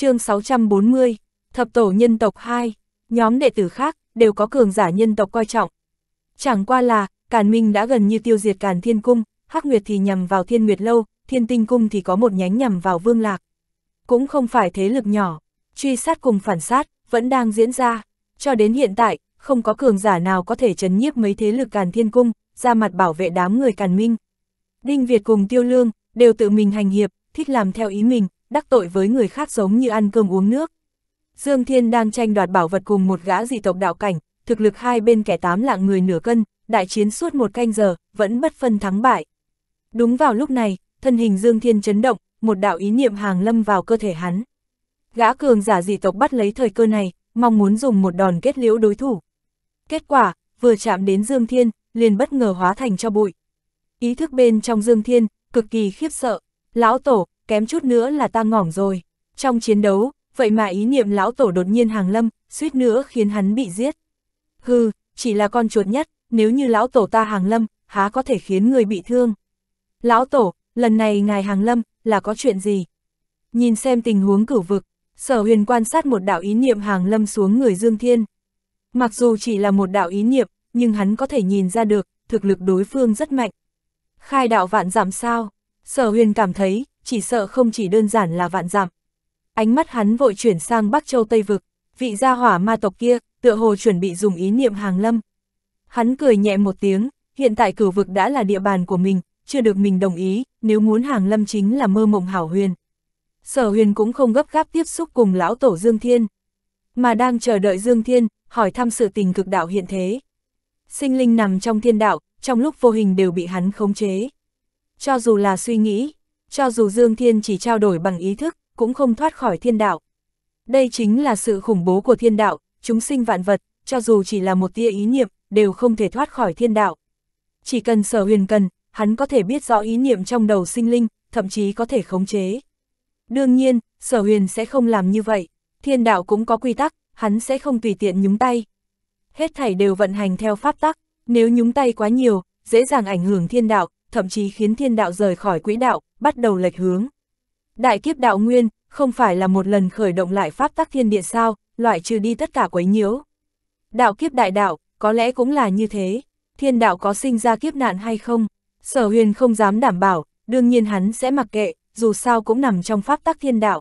chương 640, Thập Tổ Nhân Tộc 2, nhóm đệ tử khác đều có cường giả nhân tộc coi trọng. Chẳng qua là, Càn Minh đã gần như tiêu diệt Càn Thiên Cung, Hắc Nguyệt thì nhằm vào Thiên Nguyệt Lâu, Thiên Tinh Cung thì có một nhánh nhằm vào Vương Lạc. Cũng không phải thế lực nhỏ, truy sát cùng phản sát, vẫn đang diễn ra. Cho đến hiện tại, không có cường giả nào có thể chấn nhiếp mấy thế lực Càn Thiên Cung, ra mặt bảo vệ đám người Càn Minh. Đinh Việt cùng Tiêu Lương, đều tự mình hành hiệp, thích làm theo ý mình, đắc tội với người khác giống như ăn cơm uống nước. Dương Thiên đang tranh đoạt bảo vật cùng một gã dị tộc đạo cảnh, thực lực hai bên kẻ tám lạng người nửa cân, đại chiến suốt một canh giờ, vẫn bất phân thắng bại. Đúng vào lúc này, thân hình Dương Thiên chấn động, một đạo ý niệm hàng lâm vào cơ thể hắn. Gã cường giả dị tộc bắt lấy thời cơ này, mong muốn dùng một đòn kết liễu đối thủ. Kết quả, vừa chạm đến Dương Thiên, liền bất ngờ hóa thành cho bụi. Ý thức bên trong Dương Thiên, cực kỳ khiếp sợ. Lão Tổ, kém chút nữa là ta ngỏng rồi. Trong chiến đấu, vậy mà ý niệm lão tổ đột nhiên hàng lâm, suýt nữa khiến hắn bị giết. Hừ, chỉ là con chuột nhất, nếu như lão tổ ta hàng lâm, há có thể khiến người bị thương. Lão tổ, lần này ngài hàng lâm, là có chuyện gì? Nhìn xem tình huống cửu vực, sở huyền quan sát một đạo ý niệm hàng lâm xuống người Dương Thiên. Mặc dù chỉ là một đạo ý niệm, nhưng hắn có thể nhìn ra được, thực lực đối phương rất mạnh. Khai đạo vạn giảm sao, sở huyền cảm thấy, chỉ sợ không chỉ đơn giản là vạn giảm. Ánh mắt hắn vội chuyển sang Bắc Châu Tây Vực, vị gia hỏa ma tộc kia, tựa hồ chuẩn bị dùng ý niệm hàng lâm. Hắn cười nhẹ một tiếng, hiện tại cửu vực đã là địa bàn của mình, chưa được mình đồng ý, nếu muốn hàng lâm chính là mơ mộng hảo huyền. Sở huyền cũng không gấp gáp tiếp xúc cùng lão tổ Dương Thiên, mà đang chờ đợi Dương Thiên, hỏi thăm sự tình cực đạo hiện thế. Sinh linh nằm trong thiên đạo, trong lúc vô hình đều bị hắn khống chế. Cho dù là suy nghĩ, cho dù Dương Thiên chỉ trao đổi bằng ý thức, cũng không thoát khỏi thiên đạo. Đây chính là sự khủng bố của thiên đạo, chúng sinh vạn vật, cho dù chỉ là một tia ý niệm, đều không thể thoát khỏi thiên đạo. Chỉ cần sở huyền cần, hắn có thể biết rõ ý niệm trong đầu sinh linh, thậm chí có thể khống chế. Đương nhiên, sở huyền sẽ không làm như vậy, thiên đạo cũng có quy tắc, hắn sẽ không tùy tiện nhúng tay. Hết thảy đều vận hành theo pháp tắc, nếu nhúng tay quá nhiều, dễ dàng ảnh hưởng thiên đạo, thậm chí khiến thiên đạo rời khỏi quỹ đạo, bắt đầu lệch hướng. Đại kiếp đạo nguyên, không phải là một lần khởi động lại pháp tắc thiên địa sao, loại trừ đi tất cả quấy nhiễu. Đạo kiếp đại đạo, có lẽ cũng là như thế, thiên đạo có sinh ra kiếp nạn hay không, sở huyền không dám đảm bảo, đương nhiên hắn sẽ mặc kệ, dù sao cũng nằm trong pháp tắc thiên đạo.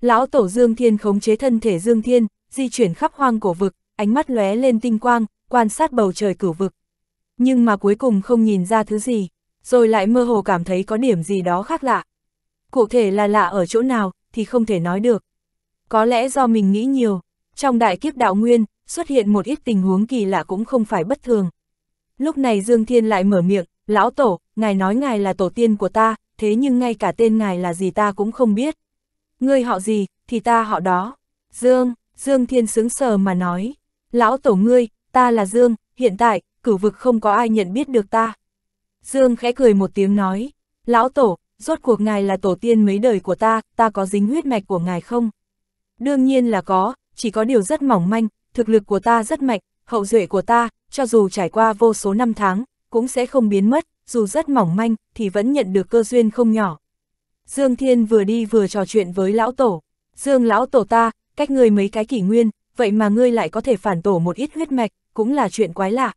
Lão tổ Dương Thiên khống chế thân thể Dương Thiên, di chuyển khắp hoang cổ vực, ánh mắt lóe lên tinh quang, quan sát bầu trời cửu vực. Nhưng mà cuối cùng không nhìn ra thứ gì rồi lại mơ hồ cảm thấy có điểm gì đó khác lạ. Cụ thể là lạ ở chỗ nào, thì không thể nói được. Có lẽ do mình nghĩ nhiều, trong đại kiếp đạo nguyên, xuất hiện một ít tình huống kỳ lạ cũng không phải bất thường. Lúc này Dương Thiên lại mở miệng, lão tổ, ngài nói ngài là tổ tiên của ta, thế nhưng ngay cả tên ngài là gì ta cũng không biết. Ngươi họ gì, thì ta họ đó. Dương, Dương Thiên sướng sờ mà nói, lão tổ ngươi, ta là Dương, hiện tại, cửu vực không có ai nhận biết được ta. Dương khẽ cười một tiếng nói, lão tổ, rốt cuộc ngài là tổ tiên mấy đời của ta, ta có dính huyết mạch của ngài không? Đương nhiên là có, chỉ có điều rất mỏng manh, thực lực của ta rất mạnh, hậu duệ của ta, cho dù trải qua vô số năm tháng, cũng sẽ không biến mất, dù rất mỏng manh, thì vẫn nhận được cơ duyên không nhỏ. Dương Thiên vừa đi vừa trò chuyện với lão tổ. Dương lão tổ ta, cách ngươi mấy cái kỷ nguyên, vậy mà ngươi lại có thể phản tổ một ít huyết mạch, cũng là chuyện quái lạ.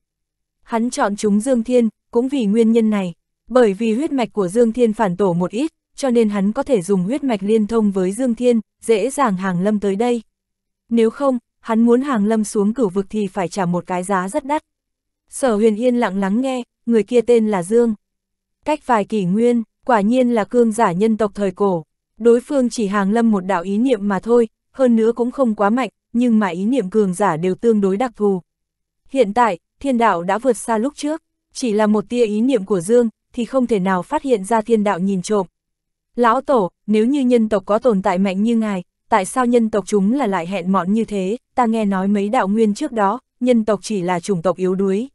Hắn chọn chúng Dương Thiên, cũng vì nguyên nhân này, bởi vì huyết mạch của Dương Thiên phản tổ một ít, cho nên hắn có thể dùng huyết mạch liên thông với Dương Thiên, dễ dàng hàng lâm tới đây. Nếu không, hắn muốn hàng lâm xuống cửu vực thì phải trả một cái giá rất đắt. Sở huyền yên lặng lắng nghe, người kia tên là Dương. Cách vài kỷ nguyên, quả nhiên là cương giả nhân tộc thời cổ. Đối phương chỉ hàng lâm một đạo ý niệm mà thôi, hơn nữa cũng không quá mạnh, nhưng mà ý niệm cường giả đều tương đối đặc thù. Hiện tại, thiên đạo đã vượt xa lúc trước chỉ là một tia ý niệm của Dương, thì không thể nào phát hiện ra thiên đạo nhìn trộm. Lão Tổ, nếu như nhân tộc có tồn tại mạnh như ngài, tại sao nhân tộc chúng là lại hẹn mọn như thế, ta nghe nói mấy đạo nguyên trước đó, nhân tộc chỉ là chủng tộc yếu đuối.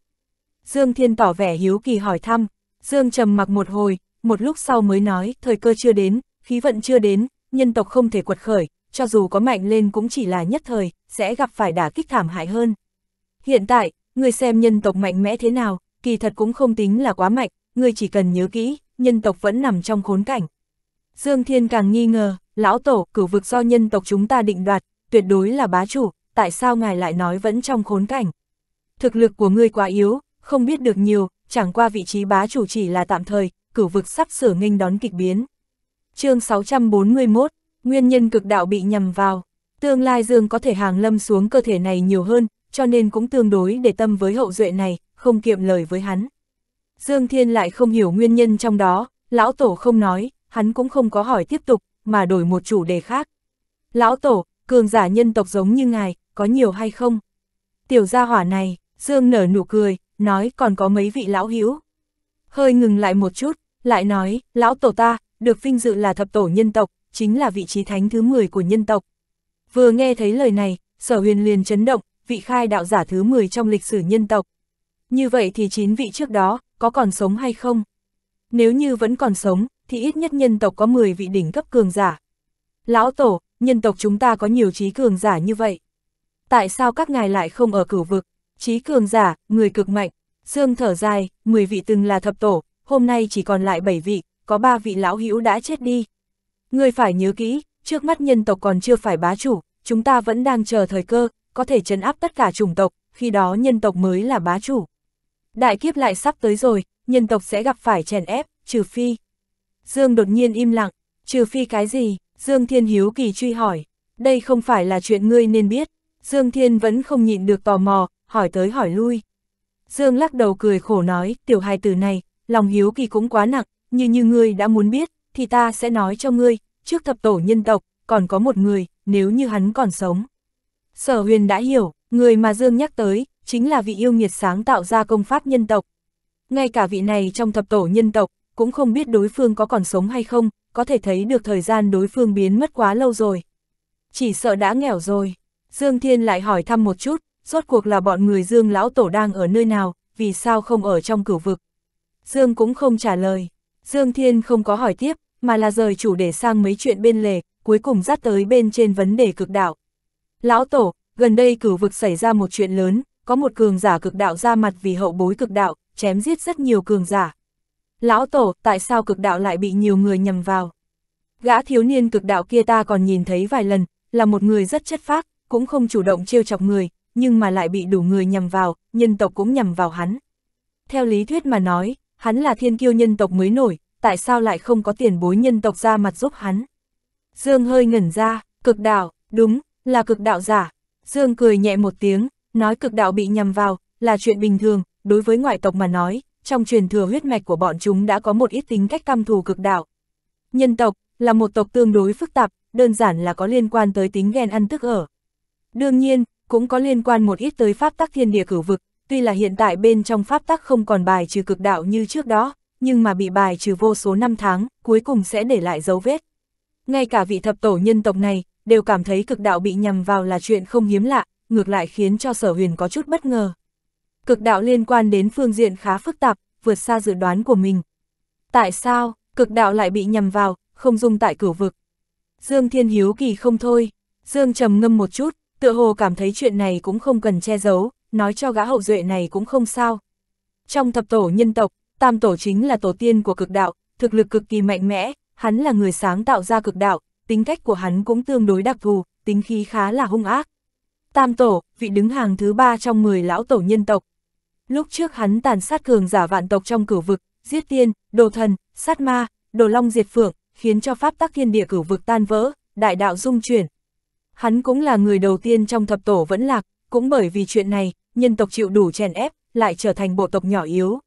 Dương Thiên tỏ vẻ hiếu kỳ hỏi thăm, Dương trầm mặc một hồi, một lúc sau mới nói, thời cơ chưa đến, khí vận chưa đến, nhân tộc không thể quật khởi, cho dù có mạnh lên cũng chỉ là nhất thời, sẽ gặp phải đả kích thảm hại hơn. Hiện tại, người xem nhân tộc mạnh mẽ thế nào, kỳ thật cũng không tính là quá mạnh, người chỉ cần nhớ kỹ, nhân tộc vẫn nằm trong khốn cảnh. Dương Thiên càng nghi ngờ, lão tổ, cửu vực do nhân tộc chúng ta định đoạt, tuyệt đối là bá chủ, tại sao ngài lại nói vẫn trong khốn cảnh? Thực lực của ngươi quá yếu, không biết được nhiều, chẳng qua vị trí bá chủ chỉ là tạm thời, cửu vực sắp sửa nghênh đón kịch biến. chương 641, nguyên nhân cực đạo bị nhầm vào, tương lai Dương có thể hàng lâm xuống cơ thể này nhiều hơn, cho nên cũng tương đối để tâm với hậu duệ này, không kiệm lời với hắn. Dương Thiên lại không hiểu nguyên nhân trong đó, lão tổ không nói, hắn cũng không có hỏi tiếp tục, mà đổi một chủ đề khác. Lão tổ, cường giả nhân tộc giống như ngài, có nhiều hay không? Tiểu gia hỏa này, Dương nở nụ cười, nói còn có mấy vị lão hữu. Hơi ngừng lại một chút, lại nói, lão tổ ta, được vinh dự là thập tổ nhân tộc, chính là vị trí thánh thứ 10 của nhân tộc. Vừa nghe thấy lời này, sở huyền liền chấn động, vị khai đạo giả thứ 10 trong lịch sử nhân tộc. Như vậy thì chín vị trước đó, có còn sống hay không? Nếu như vẫn còn sống, thì ít nhất nhân tộc có 10 vị đỉnh cấp cường giả. Lão Tổ, nhân tộc chúng ta có nhiều trí cường giả như vậy. Tại sao các ngài lại không ở cửu vực? Trí cường giả, người cực mạnh, xương thở dài, 10 vị từng là thập tổ, hôm nay chỉ còn lại 7 vị, có 3 vị lão hữu đã chết đi. Người phải nhớ kỹ, trước mắt nhân tộc còn chưa phải bá chủ, chúng ta vẫn đang chờ thời cơ, có thể chấn áp tất cả chủng tộc, khi đó nhân tộc mới là bá chủ. Đại kiếp lại sắp tới rồi, nhân tộc sẽ gặp phải chèn ép, trừ phi. Dương đột nhiên im lặng, trừ phi cái gì, Dương Thiên Hiếu kỳ truy hỏi. Đây không phải là chuyện ngươi nên biết, Dương Thiên vẫn không nhịn được tò mò, hỏi tới hỏi lui. Dương lắc đầu cười khổ nói, tiểu hài tử này, lòng hiếu kỳ cũng quá nặng, như như ngươi đã muốn biết, thì ta sẽ nói cho ngươi, trước thập tổ nhân tộc, còn có một người, nếu như hắn còn sống. Sở huyền đã hiểu, người mà Dương nhắc tới, chính là vị yêu nghiệt sáng tạo ra công pháp nhân tộc. Ngay cả vị này trong thập tổ nhân tộc, cũng không biết đối phương có còn sống hay không, có thể thấy được thời gian đối phương biến mất quá lâu rồi. Chỉ sợ đã nghèo rồi. Dương Thiên lại hỏi thăm một chút, rốt cuộc là bọn người Dương Lão Tổ đang ở nơi nào, vì sao không ở trong cửu vực. Dương cũng không trả lời. Dương Thiên không có hỏi tiếp, mà là rời chủ để sang mấy chuyện bên lề, cuối cùng dắt tới bên trên vấn đề cực đạo. Lão Tổ, gần đây cửu vực xảy ra một chuyện lớn, có một cường giả cực đạo ra mặt vì hậu bối cực đạo, chém giết rất nhiều cường giả. Lão Tổ, tại sao cực đạo lại bị nhiều người nhầm vào? Gã thiếu niên cực đạo kia ta còn nhìn thấy vài lần, là một người rất chất phác, cũng không chủ động trêu chọc người, nhưng mà lại bị đủ người nhầm vào, nhân tộc cũng nhầm vào hắn. Theo lý thuyết mà nói, hắn là thiên kiêu nhân tộc mới nổi, tại sao lại không có tiền bối nhân tộc ra mặt giúp hắn? Dương hơi ngẩn ra, cực đạo, đúng, là cực đạo giả. Dương cười nhẹ một tiếng, Nói cực đạo bị nhầm vào, là chuyện bình thường, đối với ngoại tộc mà nói, trong truyền thừa huyết mạch của bọn chúng đã có một ít tính cách căm thù cực đạo. Nhân tộc, là một tộc tương đối phức tạp, đơn giản là có liên quan tới tính ghen ăn tức ở. Đương nhiên, cũng có liên quan một ít tới pháp tắc thiên địa cửu vực, tuy là hiện tại bên trong pháp tắc không còn bài trừ cực đạo như trước đó, nhưng mà bị bài trừ vô số năm tháng, cuối cùng sẽ để lại dấu vết. Ngay cả vị thập tổ nhân tộc này, đều cảm thấy cực đạo bị nhầm vào là chuyện không hiếm lạ, ngược lại khiến cho sở huyền có chút bất ngờ. Cực đạo liên quan đến phương diện khá phức tạp, vượt xa dự đoán của mình. Tại sao, cực đạo lại bị nhầm vào, không dung tại cửu vực? Dương Thiên Hiếu kỳ không thôi, Dương trầm ngâm một chút, tựa hồ cảm thấy chuyện này cũng không cần che giấu, nói cho gã hậu duệ này cũng không sao. Trong thập tổ nhân tộc, tam tổ chính là tổ tiên của cực đạo, thực lực cực kỳ mạnh mẽ, hắn là người sáng tạo ra cực đạo, tính cách của hắn cũng tương đối đặc thù, tính khí khá là hung ác, tam tổ, vị đứng hàng thứ ba trong 10 lão tổ nhân tộc. Lúc trước hắn tàn sát cường giả vạn tộc trong cửu vực, giết tiên, đồ thần, sát ma, đồ long diệt phượng, khiến cho pháp tắc thiên địa cửu vực tan vỡ, đại đạo dung chuyển. Hắn cũng là người đầu tiên trong thập tổ vẫn lạc, cũng bởi vì chuyện này, nhân tộc chịu đủ chèn ép, lại trở thành bộ tộc nhỏ yếu.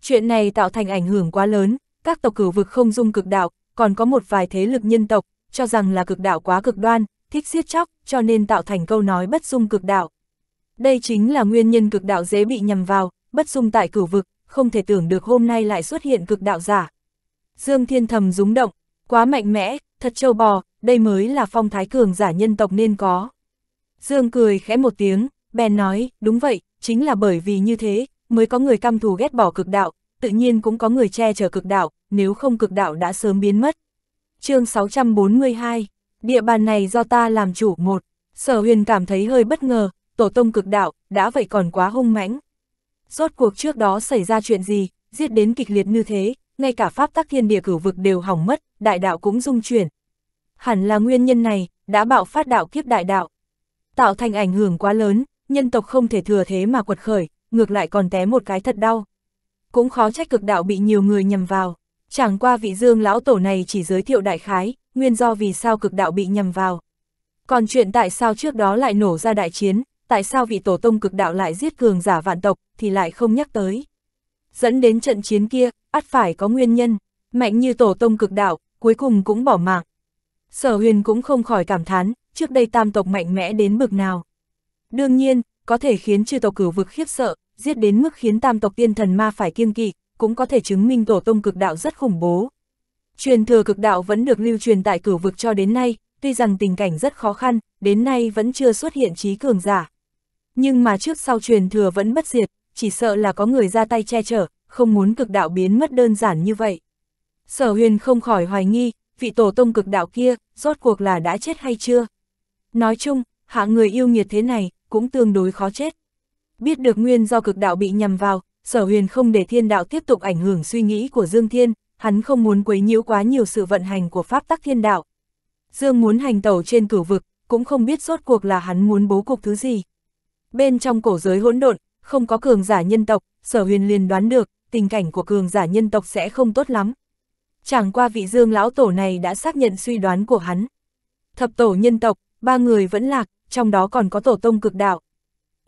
Chuyện này tạo thành ảnh hưởng quá lớn, các tộc cửu vực không dung cực đạo, còn có một vài thế lực nhân tộc, cho rằng là cực đạo quá cực đoan, thích siết chóc, cho nên tạo thành câu nói bất dung cực đạo. Đây chính là nguyên nhân cực đạo dễ bị nhầm vào, bất dung tại cửu vực, không thể tưởng được hôm nay lại xuất hiện cực đạo giả. Dương Thiên thầm rúng động, quá mạnh mẽ, thật châu bò, đây mới là phong thái cường giả nhân tộc nên có. Dương cười khẽ một tiếng, bèn nói, đúng vậy, chính là bởi vì như thế, mới có người căm thù ghét bỏ cực đạo, tự nhiên cũng có người che chở cực đạo, nếu không cực đạo đã sớm biến mất. chương 642 địa bàn này do ta làm chủ một, sở huyền cảm thấy hơi bất ngờ, tổ tông cực đạo, đã vậy còn quá hung mãnh. Rốt cuộc trước đó xảy ra chuyện gì, giết đến kịch liệt như thế, ngay cả pháp tắc thiên địa cửu vực đều hỏng mất, đại đạo cũng dung chuyển. Hẳn là nguyên nhân này, đã bạo phát đạo kiếp đại đạo. Tạo thành ảnh hưởng quá lớn, nhân tộc không thể thừa thế mà quật khởi, ngược lại còn té một cái thật đau. Cũng khó trách cực đạo bị nhiều người nhầm vào. Chẳng qua vị dương lão tổ này chỉ giới thiệu đại khái, nguyên do vì sao cực đạo bị nhầm vào. Còn chuyện tại sao trước đó lại nổ ra đại chiến, tại sao vị tổ tông cực đạo lại giết cường giả vạn tộc, thì lại không nhắc tới. Dẫn đến trận chiến kia, ắt phải có nguyên nhân, mạnh như tổ tông cực đạo, cuối cùng cũng bỏ mạng. Sở huyền cũng không khỏi cảm thán, trước đây tam tộc mạnh mẽ đến bực nào. Đương nhiên, có thể khiến chư tộc cửu vực khiếp sợ, giết đến mức khiến tam tộc tiên thần ma phải kiêng kỵ, cũng có thể chứng minh tổ tông cực đạo rất khủng bố, Truyền thừa cực đạo vẫn được lưu truyền tại cửu vực cho đến nay, tuy rằng tình cảnh rất khó khăn, đến nay vẫn chưa xuất hiện trí cường giả. Nhưng mà trước sau truyền thừa vẫn bất diệt, chỉ sợ là có người ra tay che chở, không muốn cực đạo biến mất đơn giản như vậy. Sở huyền không khỏi hoài nghi, vị tổ tông cực đạo kia, rốt cuộc là đã chết hay chưa? Nói chung, hạ người yêu nghiệt thế này, cũng tương đối khó chết. Biết được nguyên do cực đạo bị nhầm vào, sở huyền không để thiên đạo tiếp tục ảnh hưởng suy nghĩ của Dương Thiên, hắn không muốn quấy nhiễu quá nhiều sự vận hành của pháp tắc thiên đạo. Dương muốn hành tẩu trên cửu vực, cũng không biết rốt cuộc là hắn muốn bố cục thứ gì. Bên trong cổ giới hỗn độn, không có cường giả nhân tộc, sở huyền liền đoán được, tình cảnh của cường giả nhân tộc sẽ không tốt lắm. Chẳng qua vị dương lão tổ này đã xác nhận suy đoán của hắn. Thập tổ nhân tộc, ba người vẫn lạc, trong đó còn có tổ tông cực đạo.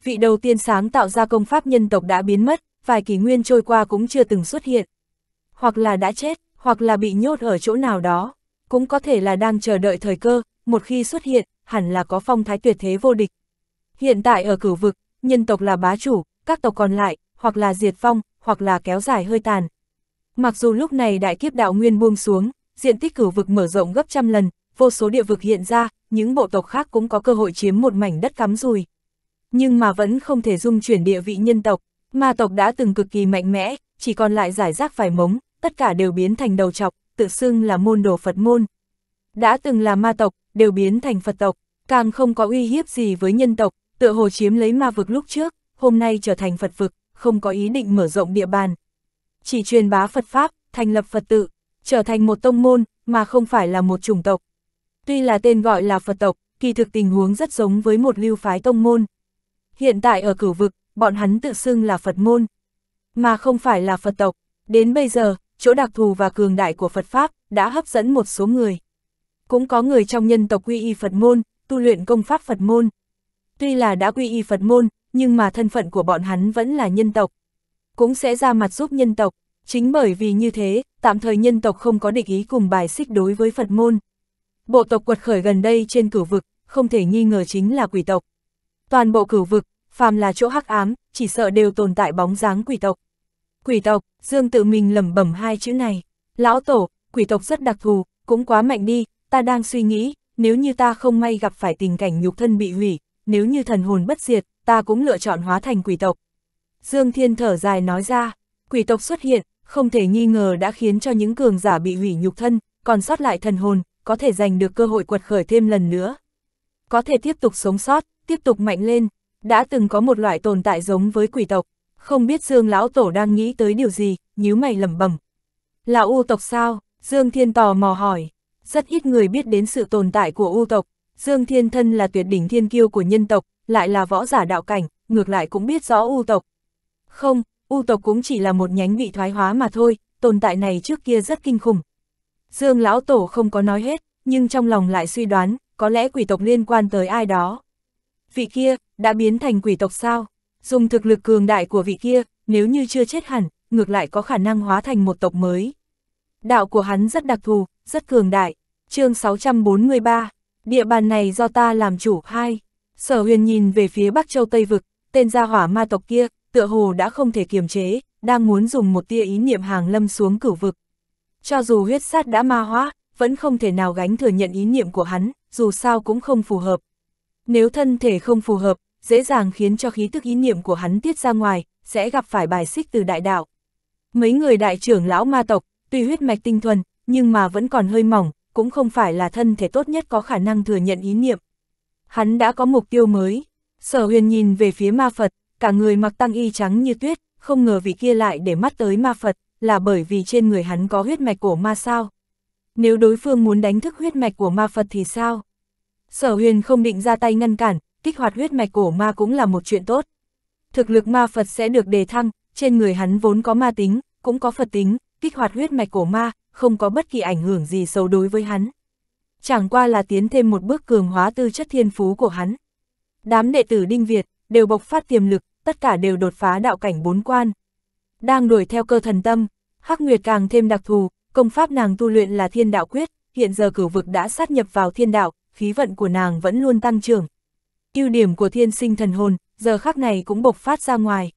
Vị đầu tiên sáng tạo ra công pháp nhân tộc đã biến mất, vài kỷ nguyên trôi qua cũng chưa từng xuất hiện hoặc là đã chết, hoặc là bị nhốt ở chỗ nào đó, cũng có thể là đang chờ đợi thời cơ, một khi xuất hiện, hẳn là có phong thái tuyệt thế vô địch. Hiện tại ở cửu vực, nhân tộc là bá chủ, các tộc còn lại, hoặc là diệt phong, hoặc là kéo dài hơi tàn. Mặc dù lúc này đại kiếp đạo nguyên buông xuống, diện tích cửu vực mở rộng gấp trăm lần, vô số địa vực hiện ra, những bộ tộc khác cũng có cơ hội chiếm một mảnh đất cắm rùi. Nhưng mà vẫn không thể dung chuyển địa vị nhân tộc, ma tộc đã từng cực kỳ mạnh mẽ, chỉ còn lại giải rác vài mống, tất cả đều biến thành đầu chọc, tự xưng là môn đồ Phật môn. Đã từng là ma tộc, đều biến thành Phật tộc, càng không có uy hiếp gì với nhân tộc, tựa hồ chiếm lấy ma vực lúc trước, hôm nay trở thành Phật vực, không có ý định mở rộng địa bàn. Chỉ truyền bá Phật Pháp, thành lập Phật tự, trở thành một tông môn, mà không phải là một chủng tộc. Tuy là tên gọi là Phật tộc, kỳ thực tình huống rất giống với một lưu phái tông môn. Hiện tại ở cửu vực, bọn hắn tự xưng là Phật môn, mà không phải là Phật tộc. Đến bây giờ, chỗ đặc thù và cường đại của Phật Pháp đã hấp dẫn một số người. Cũng có người trong nhân tộc quy y Phật môn, tu luyện công pháp Phật môn. Tuy là đã quy y Phật môn, nhưng mà thân phận của bọn hắn vẫn là nhân tộc. Cũng sẽ ra mặt giúp nhân tộc, chính bởi vì như thế, tạm thời nhân tộc không có địch ý cùng bài xích đối với Phật môn. Bộ tộc quật khởi gần đây trên cửu vực, không thể nghi ngờ chính là quỷ tộc. Toàn bộ cửu vực, phàm là chỗ hắc ám, chỉ sợ đều tồn tại bóng dáng quỷ tộc. Quỷ tộc, Dương tự mình lẩm bẩm hai chữ này. Lão tổ, quỷ tộc rất đặc thù, cũng quá mạnh đi, ta đang suy nghĩ, nếu như ta không may gặp phải tình cảnh nhục thân bị hủy, nếu như thần hồn bất diệt, ta cũng lựa chọn hóa thành quỷ tộc. Dương Thiên thở dài nói ra, quỷ tộc xuất hiện, không thể nghi ngờ đã khiến cho những cường giả bị hủy nhục thân, còn sót lại thần hồn, có thể giành được cơ hội quật khởi thêm lần nữa. Có thể tiếp tục sống sót, tiếp tục mạnh lên, đã từng có một loại tồn tại giống với quỷ tộc, không biết Dương Lão Tổ đang nghĩ tới điều gì, nhíu mày lẩm bẩm. Là U tộc sao? Dương Thiên tò mò hỏi. Rất ít người biết đến sự tồn tại của U tộc. Dương Thiên thân là tuyệt đỉnh thiên kiêu của nhân tộc, lại là võ giả đạo cảnh, ngược lại cũng biết rõ U tộc. Không, U tộc cũng chỉ là một nhánh bị thoái hóa mà thôi, tồn tại này trước kia rất kinh khủng. Dương Lão Tổ không có nói hết, nhưng trong lòng lại suy đoán, có lẽ quỷ tộc liên quan tới ai đó. Vị kia, đã biến thành quỷ tộc sao? Dùng thực lực cường đại của vị kia, nếu như chưa chết hẳn, ngược lại có khả năng hóa thành một tộc mới. Đạo của hắn rất đặc thù, rất cường đại. chương 643, địa bàn này do ta làm chủ hai. Sở huyền nhìn về phía Bắc Châu Tây Vực, tên gia hỏa ma tộc kia, tựa hồ đã không thể kiềm chế, đang muốn dùng một tia ý niệm hàng lâm xuống cửu vực. Cho dù huyết sát đã ma hóa, vẫn không thể nào gánh thừa nhận ý niệm của hắn, dù sao cũng không phù hợp. Nếu thân thể không phù hợp, dễ dàng khiến cho khí tức ý niệm của hắn tiết ra ngoài, sẽ gặp phải bài xích từ đại đạo. Mấy người đại trưởng lão ma tộc, tuy huyết mạch tinh thuần, nhưng mà vẫn còn hơi mỏng, cũng không phải là thân thể tốt nhất có khả năng thừa nhận ý niệm. Hắn đã có mục tiêu mới. Sở huyền nhìn về phía ma Phật, cả người mặc tăng y trắng như tuyết, không ngờ vị kia lại để mắt tới ma Phật, là bởi vì trên người hắn có huyết mạch của ma sao. Nếu đối phương muốn đánh thức huyết mạch của ma Phật thì sao? Sở huyền không định ra tay ngăn cản, kích hoạt huyết mạch cổ ma cũng là một chuyện tốt. Thực lực ma Phật sẽ được đề thăng, trên người hắn vốn có ma tính, cũng có Phật tính, kích hoạt huyết mạch cổ ma, không có bất kỳ ảnh hưởng gì xấu đối với hắn. Chẳng qua là tiến thêm một bước cường hóa tư chất thiên phú của hắn. Đám đệ tử Đinh Việt đều bộc phát tiềm lực, tất cả đều đột phá đạo cảnh bốn quan. Đang đuổi theo cơ thần tâm, Hắc Nguyệt càng thêm đặc thù, công pháp nàng tu luyện là thiên đạo quyết, hiện giờ cửu vực đã sát nhập vào thiên đạo, khí vận của nàng vẫn luôn tăng trưởng, ưu điểm của thiên sinh thần hồn, giờ khắc này cũng bộc phát ra ngoài.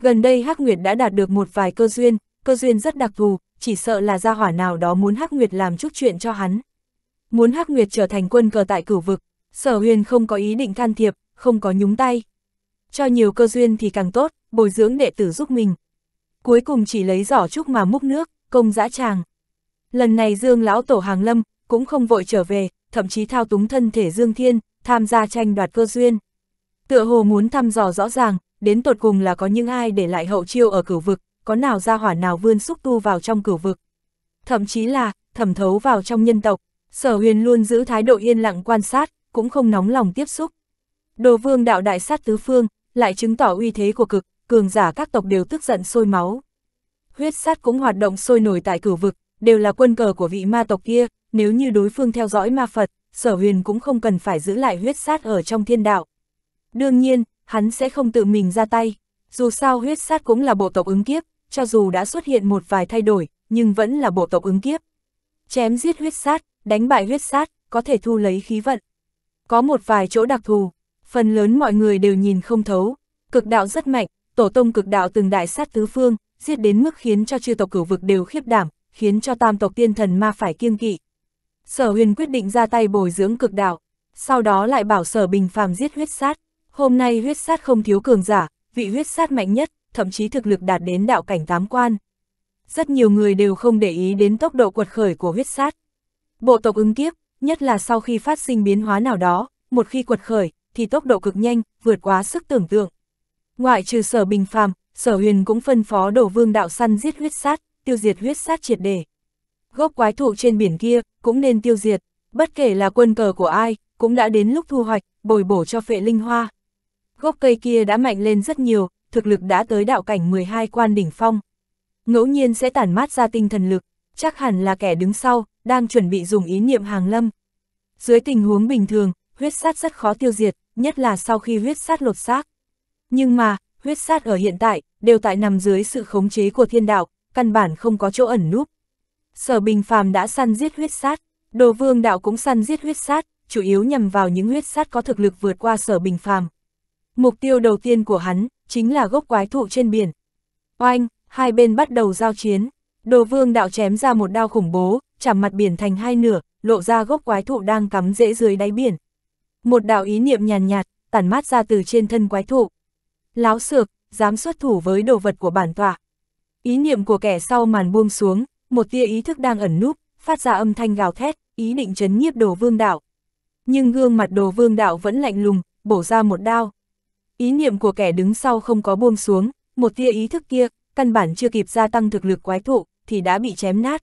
Gần đây Hắc Nguyệt đã đạt được một vài cơ duyên, cơ duyên rất đặc thù, chỉ sợ là gia hỏa nào đó muốn Hắc Nguyệt làm chút chuyện cho hắn. Muốn Hắc Nguyệt trở thành quân cờ tại cửu vực, sở huyền không có ý định can thiệp, không có nhúng tay. Cho nhiều cơ duyên thì càng tốt, bồi dưỡng đệ tử giúp mình. Cuối cùng chỉ lấy giỏ trúc mà múc nước, công dã tràng. Lần này Dương Lão Tổ Hàng Lâm cũng không vội trở về, thậm chí thao túng thân thể Dương Thiên, tham gia tranh đoạt cơ duyên. Tựa hồ muốn thăm dò rõ ràng, đến tột cùng là có những ai để lại hậu chiêu ở cửu vực, có nào ra hỏa nào vươn xúc tu vào trong cửu vực. Thậm chí là, thẩm thấu vào trong nhân tộc, sở huyền luôn giữ thái độ yên lặng quan sát, cũng không nóng lòng tiếp xúc. Đồ vương đạo đại sát tứ phương, lại chứng tỏ uy thế của cực, cường giả các tộc đều tức giận sôi máu. Huyết sát cũng hoạt động sôi nổi tại cửu vực, đều là quân cờ của vị ma tộc kia, nếu như đối phương theo dõi ma Phật, sở huyền cũng không cần phải giữ lại huyết sát ở trong thiên đạo. Đương nhiên, hắn sẽ không tự mình ra tay, dù sao huyết sát cũng là bộ tộc ứng kiếp, cho dù đã xuất hiện một vài thay đổi, nhưng vẫn là bộ tộc ứng kiếp. Chém giết huyết sát, đánh bại huyết sát, có thể thu lấy khí vận. Có một vài chỗ đặc thù, phần lớn mọi người đều nhìn không thấu, cực đạo rất mạnh, tổ tông cực đạo từng đại sát tứ phương, giết đến mức khiến cho chư tộc cửu vực đều khiếp đảm, khiến cho tam tộc tiên thần ma phải kiêng kỵ, Sở huyền quyết định ra tay bồi dưỡng cực đạo, sau đó lại bảo sở bình phàm giết huyết sát. Hôm nay huyết sát không thiếu cường giả, vị huyết sát mạnh nhất, thậm chí thực lực đạt đến đạo cảnh tám quan. Rất nhiều người đều không để ý đến tốc độ quật khởi của huyết sát. Bộ tộc ứng kiếp, nhất là sau khi phát sinh biến hóa nào đó, một khi quật khởi, thì tốc độ cực nhanh, vượt quá sức tưởng tượng. Ngoại trừ sở bình phàm, sở huyền cũng phân phó đổ vương đạo săn giết huyết sát, tiêu diệt huyết sát triệt đề gốc quái thụ trên biển kia, cũng nên tiêu diệt, bất kể là quân cờ của ai, cũng đã đến lúc thu hoạch, bồi bổ cho phệ linh hoa. Gốc cây kia đã mạnh lên rất nhiều, thực lực đã tới đạo cảnh 12 quan đỉnh phong. Ngẫu nhiên sẽ tản mát ra tinh thần lực, chắc hẳn là kẻ đứng sau, đang chuẩn bị dùng ý niệm hàng lâm. Dưới tình huống bình thường, huyết sát rất khó tiêu diệt, nhất là sau khi huyết sát lột xác. Nhưng mà, huyết sát ở hiện tại, đều tại nằm dưới sự khống chế của thiên đạo, căn bản không có chỗ ẩn núp, Sở Bình Phàm đã săn giết huyết sát, Đồ Vương Đạo cũng săn giết huyết sát, chủ yếu nhằm vào những huyết sát có thực lực vượt qua Sở Bình Phàm. Mục tiêu đầu tiên của hắn chính là gốc quái thụ trên biển. Oanh, hai bên bắt đầu giao chiến, Đồ Vương Đạo chém ra một đao khủng bố, chằm mặt biển thành hai nửa, lộ ra gốc quái thụ đang cắm rễ dưới đáy biển. Một đạo ý niệm nhàn nhạt, nhạt tản mát ra từ trên thân quái thụ. Láo xược, dám xuất thủ với đồ vật của bản tọa. Ý niệm của kẻ sau màn buông xuống, một tia ý thức đang ẩn núp, phát ra âm thanh gào thét, ý định chấn nhiếp đồ vương đạo. Nhưng gương mặt đồ vương đạo vẫn lạnh lùng, bổ ra một đao. Ý niệm của kẻ đứng sau không có buông xuống, một tia ý thức kia, căn bản chưa kịp gia tăng thực lực quái thụ, thì đã bị chém nát.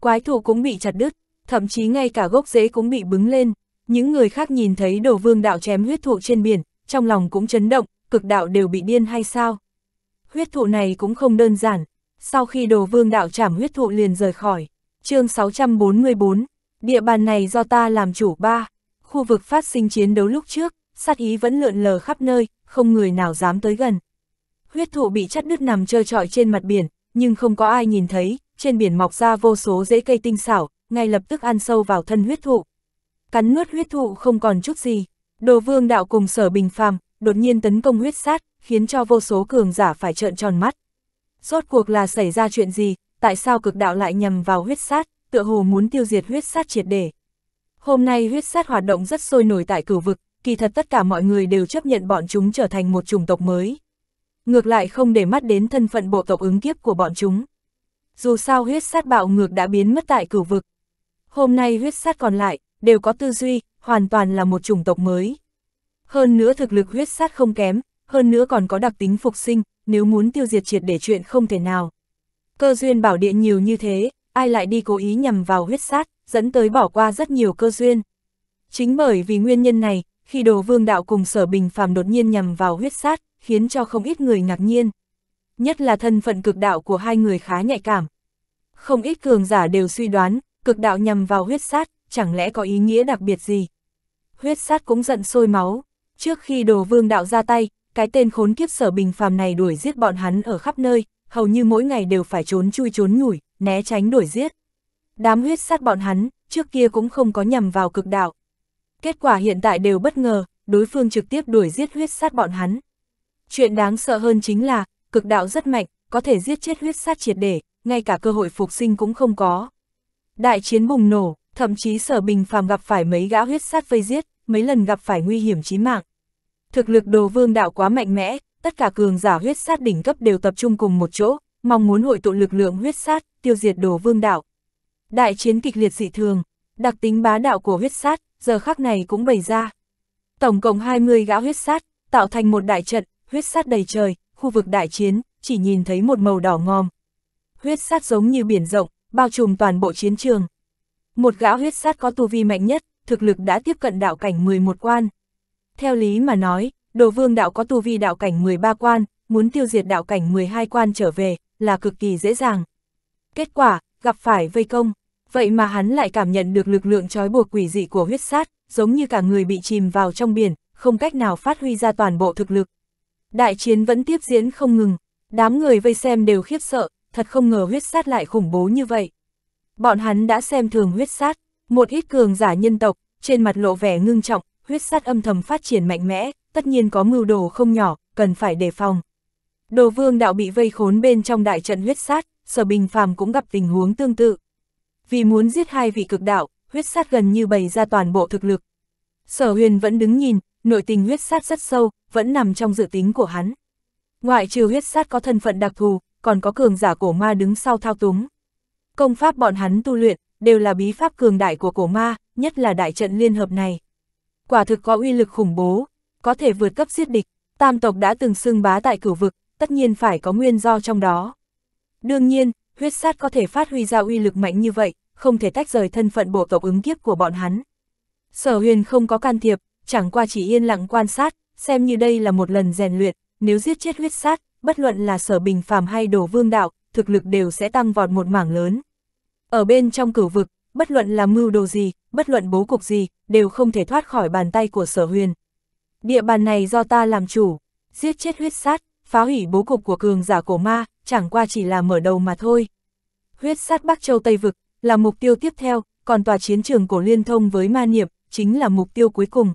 Quái thụ cũng bị chặt đứt, thậm chí ngay cả gốc rễ cũng bị bứng lên. Những người khác nhìn thấy đồ vương đạo chém huyết thụ trên biển, trong lòng cũng chấn động, cực đạo đều bị điên hay sao. Huyết thụ này cũng không đơn giản, sau khi đồ vương đạo trảm huyết thụ liền rời khỏi. chương 644, địa bàn này do ta làm chủ ba, khu vực phát sinh chiến đấu lúc trước, sát ý vẫn lượn lờ khắp nơi, không người nào dám tới gần. Huyết thụ bị chất đứt nằm trơ trọi trên mặt biển, nhưng không có ai nhìn thấy, trên biển mọc ra vô số rễ cây tinh xảo, ngay lập tức ăn sâu vào thân huyết thụ. Cắn nuốt huyết thụ không còn chút gì, đồ vương đạo cùng sở bình phàm, đột nhiên tấn công huyết sát, khiến cho vô số cường giả phải trợn tròn mắt. Rốt cuộc là xảy ra chuyện gì, tại sao cực đạo lại nhầm vào huyết sát, tựa hồ muốn tiêu diệt huyết sát triệt để. Hôm nay huyết sát hoạt động rất sôi nổi tại cửu vực, kỳ thật tất cả mọi người đều chấp nhận bọn chúng trở thành một chủng tộc mới. Ngược lại không để mắt đến thân phận bộ tộc ứng kiếp của bọn chúng. Dù sao huyết sát bạo ngược đã biến mất tại cửu vực. Hôm nay huyết sát còn lại, đều có tư duy, hoàn toàn là một chủng tộc mới. Hơn nữa thực lực huyết sát không kém, hơn nữa còn có đặc tính phục sinh, nếu muốn tiêu diệt triệt để chuyện không thể nào. Cơ duyên bảo địa nhiều như thế, ai lại đi cố ý nhằm vào huyết sát, dẫn tới bỏ qua rất nhiều cơ duyên. Chính bởi vì nguyên nhân này, khi đồ vương đạo cùng sở bình phàm đột nhiên nhằm vào huyết sát, khiến cho không ít người ngạc nhiên. Nhất là thân phận cực đạo của hai người khá nhạy cảm. Không ít cường giả đều suy đoán, cực đạo nhằm vào huyết sát, chẳng lẽ có ý nghĩa đặc biệt gì. Huyết sát cũng giận sôi máu. Trước khi đồ vương đạo ra tay, cái tên khốn kiếp sở bình phàm này đuổi giết bọn hắn ở khắp nơi, hầu như mỗi ngày đều phải trốn chui trốn nhủi, né tránh đuổi giết. Đám huyết sát bọn hắn, trước kia cũng không có nhằm vào cực đạo. Kết quả hiện tại đều bất ngờ, đối phương trực tiếp đuổi giết huyết sát bọn hắn. Chuyện đáng sợ hơn chính là, cực đạo rất mạnh, có thể giết chết huyết sát triệt để, ngay cả cơ hội phục sinh cũng không có. Đại chiến bùng nổ, thậm chí sở bình phàm gặp phải mấy gã huyết sát vây giết, mấy lần gặp phải nguy hiểm chí mạng. Thực lực đồ vương đạo quá mạnh mẽ, tất cả cường giả huyết sát đỉnh cấp đều tập trung cùng một chỗ, mong muốn hội tụ lực lượng huyết sát, tiêu diệt đồ vương đạo. Đại chiến kịch liệt dị thường, đặc tính bá đạo của huyết sát, giờ khắc này cũng bày ra. Tổng cộng 20 gã huyết sát, tạo thành một đại trận, huyết sát đầy trời, khu vực đại chiến, chỉ nhìn thấy một màu đỏ ngòm. Huyết sát giống như biển rộng, bao trùm toàn bộ chiến trường. Một gã huyết sát có tu vi mạnh nhất, thực lực đã tiếp cận đạo cảnh 11 quan. Theo lý mà nói, đồ vương đạo có tu vi đạo cảnh 13 quan, muốn tiêu diệt đạo cảnh 12 quan trở về, là cực kỳ dễ dàng. Kết quả, gặp phải vây công, vậy mà hắn lại cảm nhận được lực lượng trói buộc quỷ dị của huyết sát, giống như cả người bị chìm vào trong biển, không cách nào phát huy ra toàn bộ thực lực. Đại chiến vẫn tiếp diễn không ngừng, đám người vây xem đều khiếp sợ, thật không ngờ huyết sát lại khủng bố như vậy. Bọn hắn đã xem thường huyết sát, một ít cường giả nhân tộc, trên mặt lộ vẻ ngưng trọng, huyết sát âm thầm phát triển mạnh mẽ, tất nhiên có mưu đồ không nhỏ, cần phải đề phòng. Đồ vương đạo bị vây khốn bên trong đại trận huyết sát, sở bình phàm cũng gặp tình huống tương tự. Vì muốn giết hai vị cực đạo, huyết sát gần như bày ra toàn bộ thực lực. Sở huyền vẫn đứng nhìn, nội tình huyết sát rất sâu, vẫn nằm trong dự tính của hắn. Ngoại trừ huyết sát có thân phận đặc thù, còn có cường giả cổ ma đứng sau thao túng. Công pháp bọn hắn tu luyện, đều là bí pháp cường đại của cổ ma, nhất là đại trận liên hợp này quả thực có uy lực khủng bố, có thể vượt cấp giết địch, tam tộc đã từng xưng bá tại cửu vực, tất nhiên phải có nguyên do trong đó. Đương nhiên, huyết sát có thể phát huy ra uy lực mạnh như vậy, không thể tách rời thân phận bộ tộc ứng kiếp của bọn hắn. Sở huyền không có can thiệp, chẳng qua chỉ yên lặng quan sát, xem như đây là một lần rèn luyện, nếu giết chết huyết sát, bất luận là sở bình phàm hay đồ vương đạo, thực lực đều sẽ tăng vọt một mảng lớn. Ở bên trong cửu vực, bất luận là mưu đồ gì, bất luận bố cục gì, đều không thể thoát khỏi bàn tay của sở huyền. Địa bàn này do ta làm chủ, giết chết huyết sát, phá hủy bố cục của cường giả cổ ma, chẳng qua chỉ là mở đầu mà thôi. Huyết sát Bắc Châu Tây Vực là mục tiêu tiếp theo, còn tòa chiến trường cổ liên thông với ma niệm chính là mục tiêu cuối cùng.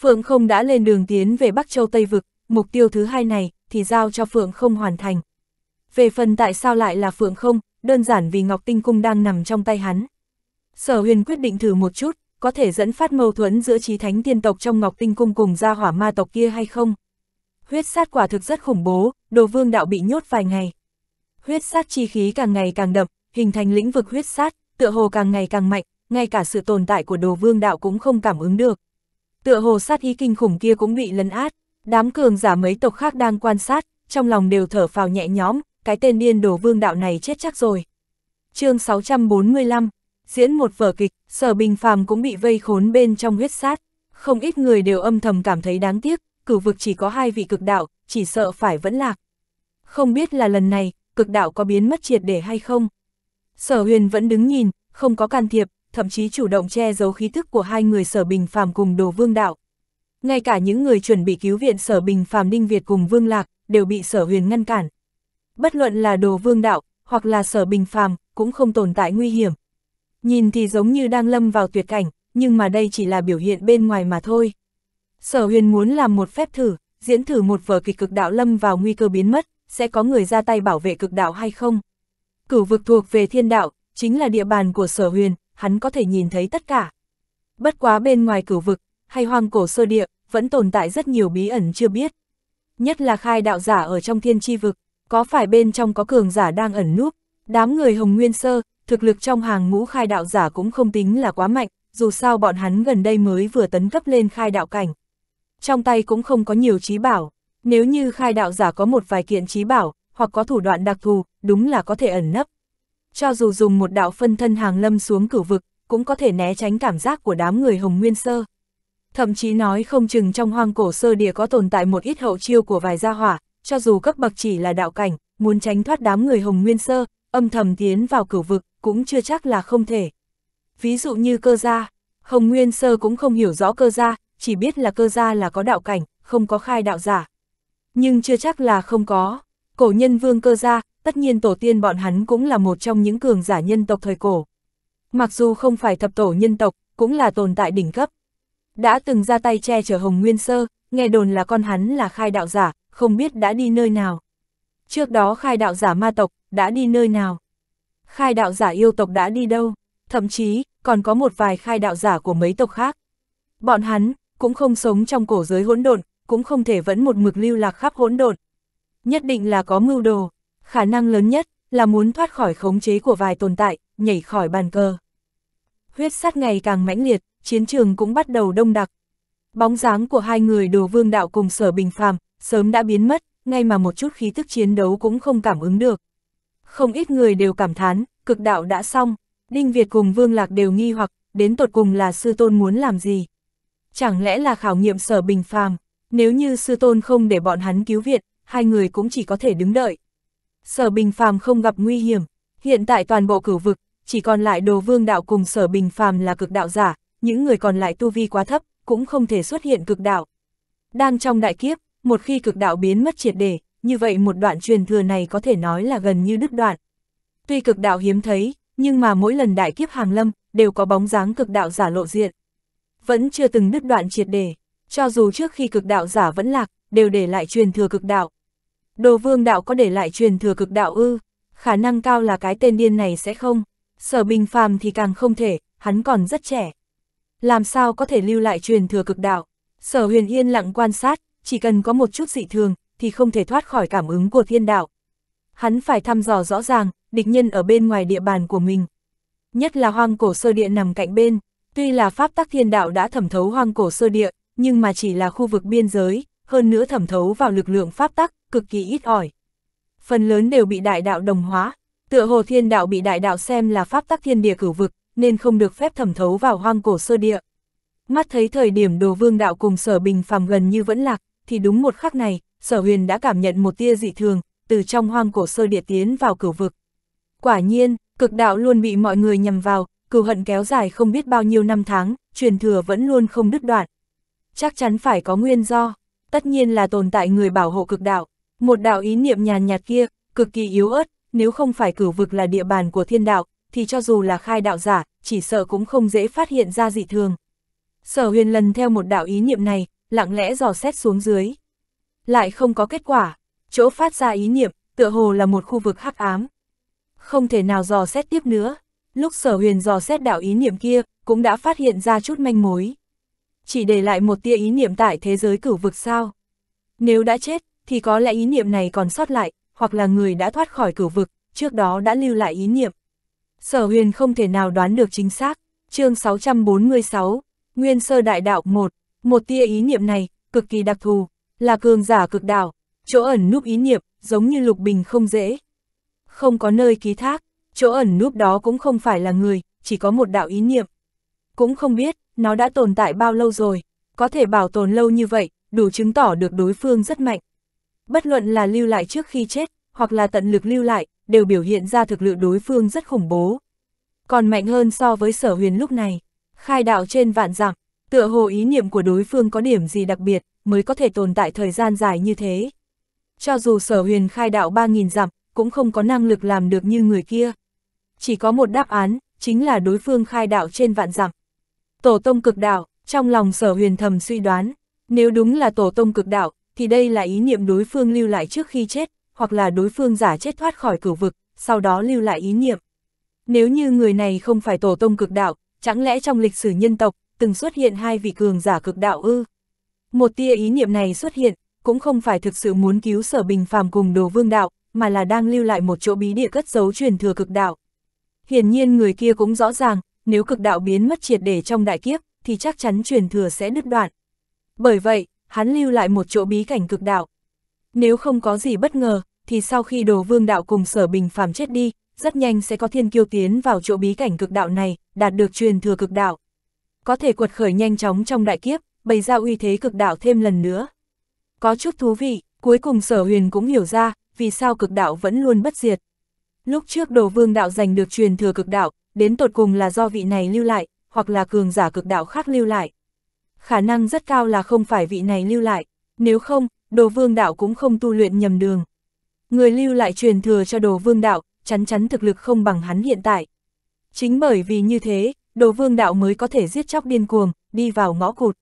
Phượng không đã lên đường tiến về Bắc Châu Tây Vực, mục tiêu thứ hai này thì giao cho Phượng không hoàn thành. Về phần tại sao lại là Phượng không, đơn giản vì Ngọc Tinh Cung đang nằm trong tay hắn. Sở huyền quyết định thử một chút, có thể dẫn phát mâu thuẫn giữa trí thánh tiên tộc trong Ngọc Tinh Cung cùng gia hỏa ma tộc kia hay không. Huyết sát quả thực rất khủng bố, đồ vương đạo bị nhốt vài ngày. Huyết sát chi khí càng ngày càng đậm, hình thành lĩnh vực huyết sát, tựa hồ càng ngày càng mạnh, ngay cả sự tồn tại của đồ vương đạo cũng không cảm ứng được. Tựa hồ sát ý kinh khủng kia cũng bị lấn át, đám cường giả mấy tộc khác đang quan sát, trong lòng đều thở phào nhẹ nhõm, cái tên điên đồ vương đạo này chết chắc rồi. chương 645, diễn một vở kịch, sở bình phàm cũng bị vây khốn bên trong huyết sát. Không ít người đều âm thầm cảm thấy đáng tiếc, cử vực chỉ có hai vị cực đạo, chỉ sợ phải vẫn lạc. Không biết là lần này, cực đạo có biến mất triệt để hay không? Sở huyền vẫn đứng nhìn, không có can thiệp, thậm chí chủ động che giấu khí thức của hai người sở bình phàm cùng đồ vương đạo. Ngay cả những người chuẩn bị cứu viện sở bình phàm Đinh Việt cùng vương lạc, đều bị sở huyền ngăn cản. Bất luận là đồ vương đạo, hoặc là sở bình phàm, cũng không tồn tại nguy hiểm, Nhìn thì giống như đang lâm vào tuyệt cảnh, nhưng mà đây chỉ là biểu hiện bên ngoài mà thôi. Sở huyền muốn làm một phép thử, diễn thử một vở kịch cực đạo lâm vào nguy cơ biến mất, sẽ có người ra tay bảo vệ cực đạo hay không. Cửu vực thuộc về thiên đạo, chính là địa bàn của sở huyền, hắn có thể nhìn thấy tất cả. Bất quá bên ngoài cửu vực, hay hoang cổ sơ địa, vẫn tồn tại rất nhiều bí ẩn chưa biết. Nhất là khai đạo giả ở trong thiên tri vực, có phải bên trong có cường giả đang ẩn núp, đám người hồng nguyên sơ, thực lực trong hàng ngũ khai đạo giả cũng không tính là quá mạnh, dù sao bọn hắn gần đây mới vừa tấn cấp lên khai đạo cảnh. Trong tay cũng không có nhiều trí bảo, nếu như khai đạo giả có một vài kiện trí bảo, hoặc có thủ đoạn đặc thù, đúng là có thể ẩn nấp. Cho dù dùng một đạo phân thân hàng lâm xuống cửu vực, cũng có thể né tránh cảm giác của đám người Hồng Nguyên Sơ. Thậm chí nói không chừng trong hoang cổ sơ địa có tồn tại một ít hậu chiêu của vài gia hỏa, cho dù cấp bậc chỉ là đạo cảnh, muốn tránh thoát đám người Hồng Nguyên Sơ, âm thầm tiến vào cửu vực, cũng chưa chắc là không thể. Ví dụ như cơ gia, Hồng Nguyên Sơ cũng không hiểu rõ cơ gia, chỉ biết là cơ gia là có đạo cảnh, không có khai đạo giả. Nhưng chưa chắc là không có. Cổ nhân vương cơ gia, tất nhiên tổ tiên bọn hắn cũng là một trong những cường giả nhân tộc thời cổ. Mặc dù không phải thập tổ nhân tộc, cũng là tồn tại đỉnh cấp. Đã từng ra tay che chở Hồng Nguyên Sơ, nghe đồn là con hắn là khai đạo giả, không biết đã đi nơi nào. Trước đó khai đạo giả ma tộc, đã đi nơi nào? Khai đạo giả yêu tộc đã đi đâu? Thậm chí, còn có một vài khai đạo giả của mấy tộc khác. Bọn hắn, cũng không sống trong cổ giới hỗn độn, cũng không thể vẫn một mực lưu lạc khắp hỗn độn. Nhất định là có mưu đồ, khả năng lớn nhất là muốn thoát khỏi khống chế của vài tồn tại, nhảy khỏi bàn cờ. Huyết sát ngày càng mãnh liệt, chiến trường cũng bắt đầu đông đặc. Bóng dáng của hai người đồ vương đạo cùng sở bình phàm, sớm đã biến mất, ngay mà một chút khí tức chiến đấu cũng không cảm ứng được. Không ít người đều cảm thán, cực đạo đã xong, Đinh Việt cùng Vương Lạc đều nghi hoặc, đến tột cùng là sư tôn muốn làm gì. Chẳng lẽ là khảo nghiệm sở bình phàm, nếu như sư tôn không để bọn hắn cứu viện, hai người cũng chỉ có thể đứng đợi. Sở bình phàm không gặp nguy hiểm, hiện tại toàn bộ cửu vực, chỉ còn lại đồ vương đạo cùng sở bình phàm là cực đạo giả, những người còn lại tu vi quá thấp, cũng không thể xuất hiện cực đạo. Đang trong đại kiếp, một khi cực đạo biến mất triệt để, như vậy một đoạn truyền thừa này có thể nói là gần như đứt đoạn. Tuy cực đạo hiếm thấy, nhưng mà mỗi lần đại kiếp hàng lâm, đều có bóng dáng cực đạo giả lộ diện. Vẫn chưa từng đứt đoạn triệt đề cho dù trước khi cực đạo giả vẫn lạc, đều để lại truyền thừa cực đạo. Đồ vương đạo có để lại truyền thừa cực đạo ư, khả năng cao là cái tên điên này sẽ không, sở bình phàm thì càng không thể, hắn còn rất trẻ. Làm sao có thể lưu lại truyền thừa cực đạo? Sở huyền yên lặng quan sát, chỉ cần có một chút dị thường, thì không thể thoát khỏi cảm ứng của thiên đạo. Hắn phải thăm dò rõ ràng, địch nhân ở bên ngoài địa bàn của mình. Nhất là hoang cổ sơ địa nằm cạnh bên, tuy là pháp tắc thiên đạo đã thẩm thấu hoang cổ sơ địa, nhưng mà chỉ là khu vực biên giới, hơn nữa thẩm thấu vào lực lượng pháp tắc, cực kỳ ít ỏi. Phần lớn đều bị đại đạo đồng hóa, tựa hồ thiên đạo bị đại đạo xem là pháp tắc thiên địa cửu vực, nên không được phép thẩm thấu vào hoang cổ sơ địa. Mắt thấy thời điểm đồ vương đạo cùng sở bình phàm gần như vẫn lạc, thì đúng một khắc này, sở huyền đã cảm nhận một tia dị thường, từ trong hoang cổ sơ địa tiến vào cửu vực. Quả nhiên, cực đạo luôn bị mọi người nhầm vào, cửu hận kéo dài không biết bao nhiêu năm tháng, truyền thừa vẫn luôn không đứt đoạn. Chắc chắn phải có nguyên do, tất nhiên là tồn tại người bảo hộ cực đạo. Một đạo ý niệm nhàn nhạt kia, cực kỳ yếu ớt, nếu không phải cửu vực là địa bàn của thiên đạo, thì cho dù là khai đạo giả, chỉ sợ cũng không dễ phát hiện ra dị thường. Sở huyền lần theo một đạo ý niệm này, lặng lẽ dò xét xuống dưới lại không có kết quả, chỗ phát ra ý niệm, tựa hồ là một khu vực hắc ám. Không thể nào dò xét tiếp nữa, lúc sở huyền dò xét đạo ý niệm kia, cũng đã phát hiện ra chút manh mối. Chỉ để lại một tia ý niệm tại thế giới cửu vực sao. Nếu đã chết, thì có lẽ ý niệm này còn sót lại, hoặc là người đã thoát khỏi cửu vực, trước đó đã lưu lại ý niệm. Sở huyền không thể nào đoán được chính xác, chương 646, Nguyên Sơ Đại Đạo 1, một tia ý niệm này, cực kỳ đặc thù, là cường giả cực đạo, chỗ ẩn núp ý niệm, giống như Lục Bình không dễ. Không có nơi ký thác, chỗ ẩn núp đó cũng không phải là người, chỉ có một đạo ý niệm. Cũng không biết, nó đã tồn tại bao lâu rồi, có thể bảo tồn lâu như vậy, đủ chứng tỏ được đối phương rất mạnh. Bất luận là lưu lại trước khi chết, hoặc là tận lực lưu lại, đều biểu hiện ra thực lực đối phương rất khủng bố. Còn mạnh hơn so với sở huyền lúc này, khai đạo trên vạn giảm, tựa hồ ý niệm của đối phương có điểm gì đặc biệt, mới có thể tồn tại thời gian dài như thế. Cho dù sở huyền khai đạo 3.000 dặm, cũng không có năng lực làm được như người kia. Chỉ có một đáp án, chính là đối phương khai đạo trên vạn dặm. Tổ tông cực đạo, trong lòng sở huyền thầm suy đoán, nếu đúng là tổ tông cực đạo, thì đây là ý niệm đối phương lưu lại trước khi chết, hoặc là đối phương giả chết thoát khỏi cửu vực, sau đó lưu lại ý niệm. Nếu như người này không phải tổ tông cực đạo, chẳng lẽ trong lịch sử nhân tộc, từng xuất hiện hai vị cường giả cực đạo ư? Một tia ý niệm này xuất hiện, cũng không phải thực sự muốn cứu sở bình phàm cùng đồ vương đạo, mà là đang lưu lại một chỗ bí địa cất giấu truyền thừa cực đạo. Hiển nhiên người kia cũng rõ ràng, nếu cực đạo biến mất triệt để trong đại kiếp, thì chắc chắn truyền thừa sẽ đứt đoạn. Bởi vậy, hắn lưu lại một chỗ bí cảnh cực đạo. Nếu không có gì bất ngờ, thì sau khi đồ vương đạo cùng sở bình phàm chết đi, rất nhanh sẽ có thiên kiêu tiến vào chỗ bí cảnh cực đạo này, đạt được truyền thừa cực đạo. Có thể quật khởi nhanh chóng trong đại kiếp, bày ra uy thế cực đạo thêm lần nữa. Có chút thú vị, cuối cùng sở huyền cũng hiểu ra, vì sao cực đạo vẫn luôn bất diệt. Lúc trước đồ vương đạo giành được truyền thừa cực đạo, đến tột cùng là do vị này lưu lại, hoặc là cường giả cực đạo khác lưu lại. Khả năng rất cao là không phải vị này lưu lại, nếu không, đồ vương đạo cũng không tu luyện nhầm đường. Người lưu lại truyền thừa cho đồ vương đạo, chắn chắn thực lực không bằng hắn hiện tại. Chính bởi vì như thế, đồ vương đạo mới có thể giết chóc điên cuồng, đi vào ngõ cụt.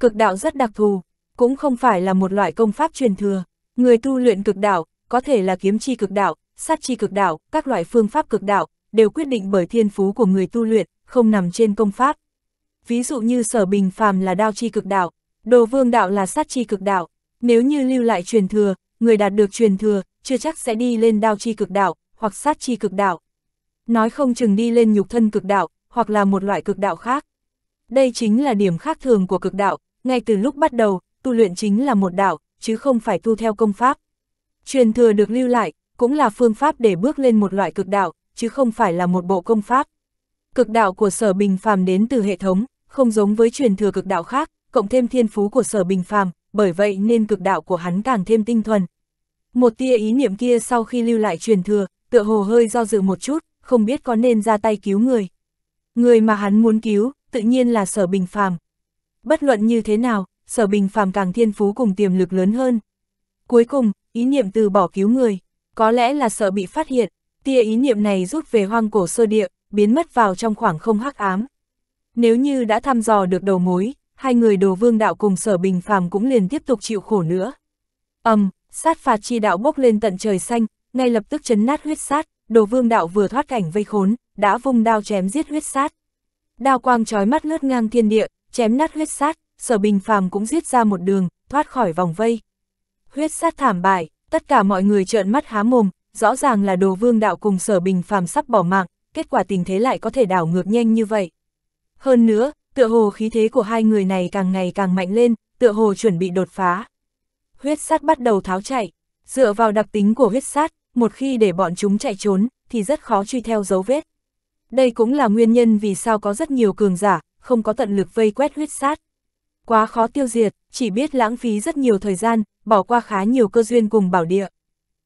Cực đạo rất đặc thù, cũng không phải là một loại công pháp truyền thừa. Người tu luyện cực đạo, có thể là kiếm chi cực đạo, sát chi cực đạo, các loại phương pháp cực đạo, đều quyết định bởi thiên phú của người tu luyện, không nằm trên công pháp. Ví dụ như sở bình phàm là đao chi cực đạo, đồ vương đạo là sát chi cực đạo. Nếu như lưu lại truyền thừa, người đạt được truyền thừa, chưa chắc sẽ đi lên đao chi cực đạo, hoặc sát chi cực đạo. Nói không chừng đi lên nhục thân cực đạo, hoặc là một loại cực đạo khác. Đây chính là điểm khác thường của cực đạo, ngay từ lúc bắt đầu, tu luyện chính là một đạo, chứ không phải tu theo công pháp. Truyền thừa được lưu lại, cũng là phương pháp để bước lên một loại cực đạo, chứ không phải là một bộ công pháp. Cực đạo của sở bình phàm đến từ hệ thống, không giống với truyền thừa cực đạo khác, cộng thêm thiên phú của sở bình phàm, bởi vậy nên cực đạo của hắn càng thêm tinh thuần. Một tia ý niệm kia sau khi lưu lại truyền thừa, tựa hồ hơi do dự một chút, không biết có nên ra tay cứu người. Người mà hắn muốn cứu, tự nhiên là sở bình phàm bất luận như thế nào, sở bình phàm càng thiên phú cùng tiềm lực lớn hơn. Cuối cùng, ý niệm từ bỏ cứu người, có lẽ là sợ bị phát hiện, tia ý niệm này rút về hoang cổ sơ địa, biến mất vào trong khoảng không hắc ám. Nếu như đã thăm dò được đầu mối, hai người đồ vương đạo cùng sở bình phàm cũng liền tiếp tục chịu khổ nữa. ầm, um, sát phạt chi đạo bốc lên tận trời xanh, ngay lập tức chấn nát huyết sát, đồ vương đạo vừa thoát cảnh vây khốn, đã vung đao chém giết huyết sát. Đao quang trói mắt lướt ngang thiên địa, chém nát huyết sát, sở bình phàm cũng giết ra một đường, thoát khỏi vòng vây. Huyết sát thảm bại, tất cả mọi người trợn mắt há mồm, rõ ràng là đồ vương đạo cùng sở bình phàm sắp bỏ mạng, kết quả tình thế lại có thể đảo ngược nhanh như vậy. Hơn nữa, tựa hồ khí thế của hai người này càng ngày càng mạnh lên, tựa hồ chuẩn bị đột phá. Huyết sát bắt đầu tháo chạy, dựa vào đặc tính của huyết sát, một khi để bọn chúng chạy trốn, thì rất khó truy theo dấu vết. Đây cũng là nguyên nhân vì sao có rất nhiều cường giả, không có tận lực vây quét huyết sát. Quá khó tiêu diệt, chỉ biết lãng phí rất nhiều thời gian, bỏ qua khá nhiều cơ duyên cùng bảo địa.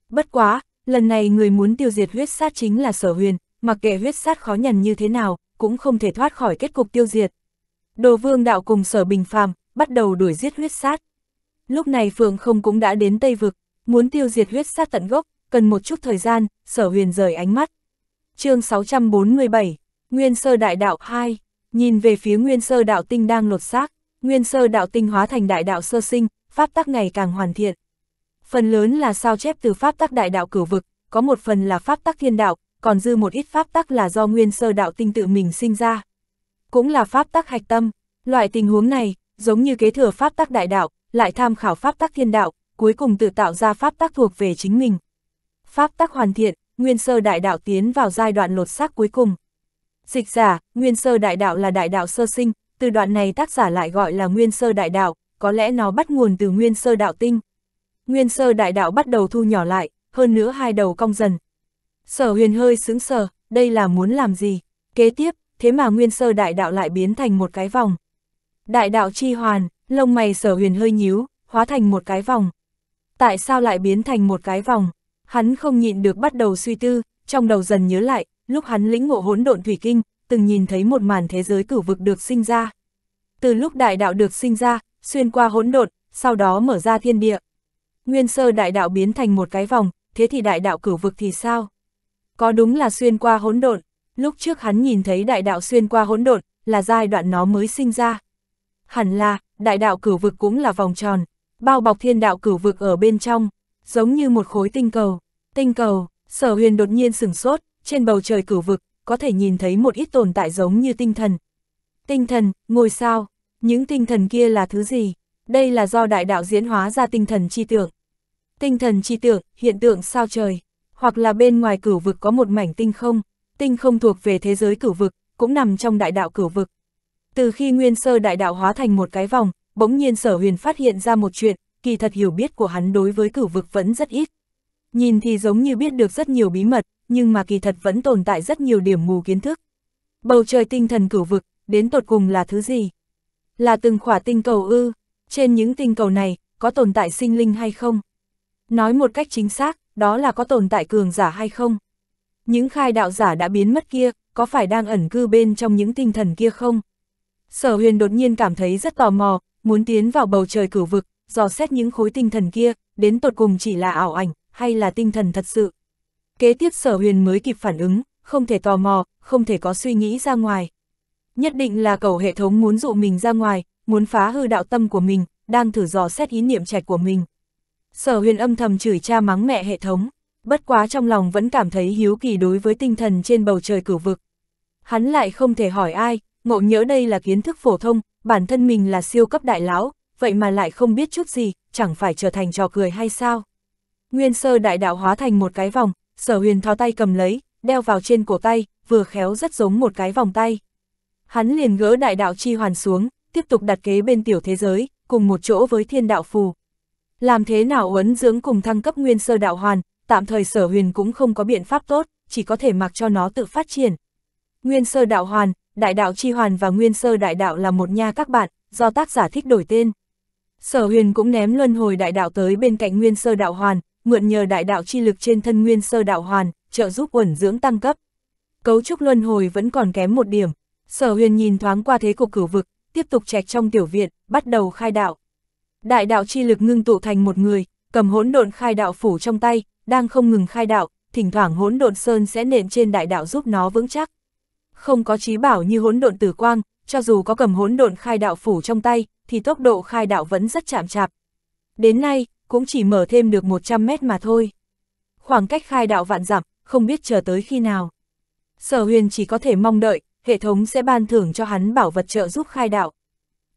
Bất quá, lần này người muốn tiêu diệt huyết sát chính là sở huyền, mặc kệ huyết sát khó nhằn như thế nào, cũng không thể thoát khỏi kết cục tiêu diệt. Đồ vương đạo cùng sở bình phàm, bắt đầu đuổi giết huyết sát. Lúc này Phượng không cũng đã đến Tây Vực, muốn tiêu diệt huyết sát tận gốc, cần một chút thời gian, sở huyền rời ánh mắt. chương 647, Nguyên Sơ Đại Đạo 2 Nhìn về phía nguyên sơ đạo tinh đang lột xác, nguyên sơ đạo tinh hóa thành đại đạo sơ sinh, pháp tắc ngày càng hoàn thiện. Phần lớn là sao chép từ pháp tắc đại đạo cửu vực, có một phần là pháp tắc thiên đạo, còn dư một ít pháp tắc là do nguyên sơ đạo tinh tự mình sinh ra. Cũng là pháp tắc hạch tâm, loại tình huống này, giống như kế thừa pháp tắc đại đạo, lại tham khảo pháp tắc thiên đạo, cuối cùng tự tạo ra pháp tắc thuộc về chính mình. Pháp tắc hoàn thiện, nguyên sơ đại đạo tiến vào giai đoạn lột xác cuối cùng. Dịch giả, nguyên sơ đại đạo là đại đạo sơ sinh, từ đoạn này tác giả lại gọi là nguyên sơ đại đạo, có lẽ nó bắt nguồn từ nguyên sơ đạo tinh. Nguyên sơ đại đạo bắt đầu thu nhỏ lại, hơn nữa hai đầu cong dần. Sở huyền hơi sững sờ, đây là muốn làm gì? Kế tiếp, thế mà nguyên sơ đại đạo lại biến thành một cái vòng. Đại đạo chi hoàn, lông mày sở huyền hơi nhíu, hóa thành một cái vòng. Tại sao lại biến thành một cái vòng? Hắn không nhịn được bắt đầu suy tư, trong đầu dần nhớ lại, lúc hắn lĩnh ngộ hỗn độn thủy kinh, từng nhìn thấy một màn thế giới cửu vực được sinh ra. Từ lúc đại đạo được sinh ra, xuyên qua hỗn độn, sau đó mở ra thiên địa. Nguyên sơ đại đạo biến thành một cái vòng, thế thì đại đạo cửu vực thì sao? Có đúng là xuyên qua hỗn độn, lúc trước hắn nhìn thấy đại đạo xuyên qua hỗn độn, là giai đoạn nó mới sinh ra. Hẳn là, đại đạo cửu vực cũng là vòng tròn, bao bọc thiên đạo cửu vực ở bên trong, giống như một khối tinh cầu. Tinh cầu, sở huyền đột nhiên sửng sốt, trên bầu trời cửu vực, có thể nhìn thấy một ít tồn tại giống như tinh thần. Tinh thần, ngôi sao, những tinh thần kia là thứ gì? Đây là do đại đạo diễn hóa ra tinh thần chi tượng. Tinh thần chi tượng, hiện tượng sao trời, hoặc là bên ngoài cửu vực có một mảnh tinh không, tinh không thuộc về thế giới cửu vực, cũng nằm trong đại đạo cửu vực. Từ khi nguyên sơ đại đạo hóa thành một cái vòng, bỗng nhiên sở huyền phát hiện ra một chuyện, kỳ thật hiểu biết của hắn đối với cửu vực vẫn rất ít. Nhìn thì giống như biết được rất nhiều bí mật, nhưng mà kỳ thật vẫn tồn tại rất nhiều điểm mù kiến thức. Bầu trời tinh thần cửu vực, đến tột cùng là thứ gì? Là từng khỏa tinh cầu ư, trên những tinh cầu này, có tồn tại sinh linh hay không? Nói một cách chính xác, đó là có tồn tại cường giả hay không? Những khai đạo giả đã biến mất kia, có phải đang ẩn cư bên trong những tinh thần kia không? Sở huyền đột nhiên cảm thấy rất tò mò, muốn tiến vào bầu trời cửu vực, dò xét những khối tinh thần kia, đến tột cùng chỉ là ảo ảnh, hay là tinh thần thật sự. Kế tiếp sở huyền mới kịp phản ứng, không thể tò mò, không thể có suy nghĩ ra ngoài. Nhất định là cầu hệ thống muốn dụ mình ra ngoài, muốn phá hư đạo tâm của mình, đang thử dò xét ý niệm trẻ của mình. Sở huyền âm thầm chửi cha mắng mẹ hệ thống, bất quá trong lòng vẫn cảm thấy hiếu kỳ đối với tinh thần trên bầu trời cửu vực. Hắn lại không thể hỏi ai, ngộ nhớ đây là kiến thức phổ thông, bản thân mình là siêu cấp đại lão, vậy mà lại không biết chút gì, chẳng phải trở thành trò cười hay sao. Nguyên sơ đại đạo hóa thành một cái vòng, sở huyền thò tay cầm lấy, đeo vào trên cổ tay, vừa khéo rất giống một cái vòng tay. Hắn liền gỡ đại đạo chi hoàn xuống, tiếp tục đặt kế bên tiểu thế giới, cùng một chỗ với thiên đạo phù. Làm thế nào uấn dưỡng cùng thăng cấp nguyên sơ đạo hoàn, tạm thời sở huyền cũng không có biện pháp tốt, chỉ có thể mặc cho nó tự phát triển. Nguyên sơ đạo hoàn, đại đạo chi hoàn và nguyên sơ đại đạo là một nha các bạn, do tác giả thích đổi tên. Sở huyền cũng ném luân hồi đại đạo tới bên cạnh nguyên sơ đạo hoàn, mượn nhờ đại đạo chi lực trên thân nguyên sơ đạo hoàn, trợ giúp quẩn dưỡng tăng cấp. Cấu trúc luân hồi vẫn còn kém một điểm. Sở huyền nhìn thoáng qua thế cục cửu vực, tiếp tục trạch trong tiểu viện, bắt đầu khai đạo. Đại đạo chi lực ngưng tụ thành một người, cầm hỗn độn khai đạo phủ trong tay, đang không ngừng khai đạo, thỉnh thoảng hỗn độn sơn sẽ nện trên đại đạo giúp nó vững chắc. Không có trí bảo như hỗn độn tử quang, cho dù có cầm hỗn độn khai đạo phủ trong tay, thì tốc độ khai đạo vẫn rất chạm chạp. Đến nay, cũng chỉ mở thêm được 100 mét mà thôi. Khoảng cách khai đạo vạn dặm, không biết chờ tới khi nào. Sở huyền chỉ có thể mong đợi, hệ thống sẽ ban thưởng cho hắn bảo vật trợ giúp khai đạo.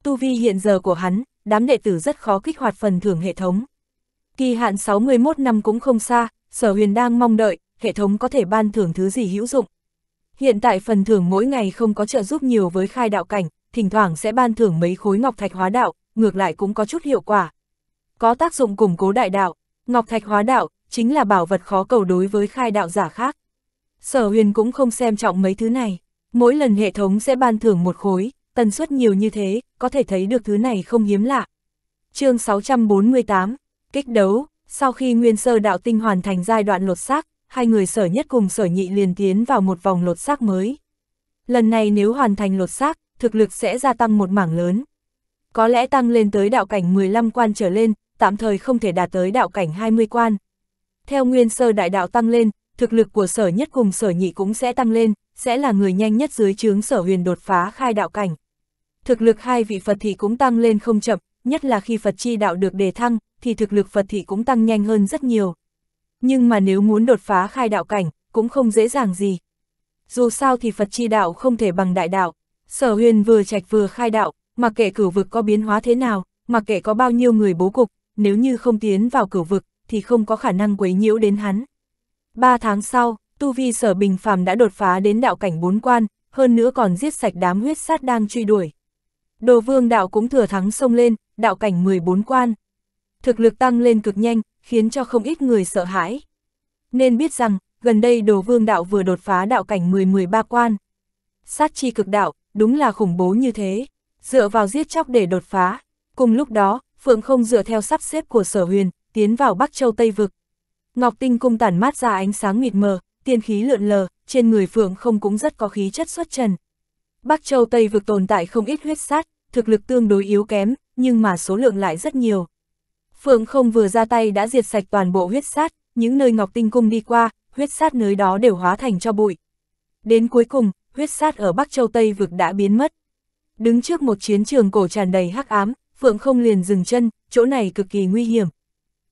Tu vi hiện giờ của hắn, đám đệ tử rất khó kích hoạt phần thưởng hệ thống. Kỳ hạn 61 năm cũng không xa, sở huyền đang mong đợi, hệ thống có thể ban thưởng thứ gì hữu dụng. Hiện tại phần thưởng mỗi ngày không có trợ giúp nhiều với khai đạo cảnh, thỉnh thoảng sẽ ban thưởng mấy khối ngọc thạch hóa đạo, ngược lại cũng có chút hiệu quả, có tác dụng củng cố đại đạo, ngọc thạch hóa đạo, chính là bảo vật khó cầu đối với khai đạo giả khác. Sở huyền cũng không xem trọng mấy thứ này, mỗi lần hệ thống sẽ ban thưởng một khối, tần suất nhiều như thế, có thể thấy được thứ này không hiếm lạ. chương 648, kích đấu, sau khi nguyên sơ đạo tinh hoàn thành giai đoạn lột xác, hai người sở nhất cùng sở nhị liền tiến vào một vòng lột xác mới. Lần này nếu hoàn thành lột xác, thực lực sẽ gia tăng một mảng lớn. Có lẽ tăng lên tới đạo cảnh 15 quan trở lên, tạm thời không thể đạt tới đạo cảnh 20 quan. Theo nguyên sơ đại đạo tăng lên, thực lực của sở nhất cùng sở nhị cũng sẽ tăng lên, sẽ là người nhanh nhất dưới chướng sở huyền đột phá khai đạo cảnh. Thực lực hai vị Phật thì cũng tăng lên không chậm, nhất là khi Phật chi đạo được đề thăng, thì thực lực Phật thị cũng tăng nhanh hơn rất nhiều. Nhưng mà nếu muốn đột phá khai đạo cảnh, cũng không dễ dàng gì. Dù sao thì Phật chi đạo không thể bằng đại đạo, sở huyền vừa trạch vừa khai đạo, mà kệ cửu vực có biến hóa thế nào, mà kệ có bao nhiêu người bố cục, nếu như không tiến vào cửu vực, thì không có khả năng quấy nhiễu đến hắn. Ba tháng sau, tu vi sở bình phàm đã đột phá đến đạo cảnh bốn quan, hơn nữa còn giết sạch đám huyết sát đang truy đuổi. Đồ vương đạo cũng thừa thắng xông lên, đạo cảnh 14 quan. Thực lực tăng lên cực nhanh, khiến cho không ít người sợ hãi. Nên biết rằng, gần đây đồ vương đạo vừa đột phá đạo cảnh 10-13 quan. Sát chi cực đạo, đúng là khủng bố như thế, dựa vào giết chóc để đột phá. Cùng lúc đó, Phượng không dựa theo sắp xếp của sở huyền, tiến vào Bắc Châu Tây Vực. Ngọc Tinh cung tản mát ra ánh sáng mịt mờ, tiên khí lượn lờ, trên người Phượng không cũng rất có khí chất xuất trần. Bắc Châu Tây Vực tồn tại không ít huyết sát, thực lực tương đối yếu kém, nhưng mà số lượng lại rất nhiều. Phượng không vừa ra tay đã diệt sạch toàn bộ huyết sát, những nơi Ngọc Tinh cung đi qua, huyết sát nơi đó đều hóa thành cho bụi. Đến cuối cùng, huyết sát ở Bắc Châu Tây vực đã biến mất. Đứng trước một chiến trường cổ tràn đầy hắc ám, Phượng không liền dừng chân, chỗ này cực kỳ nguy hiểm.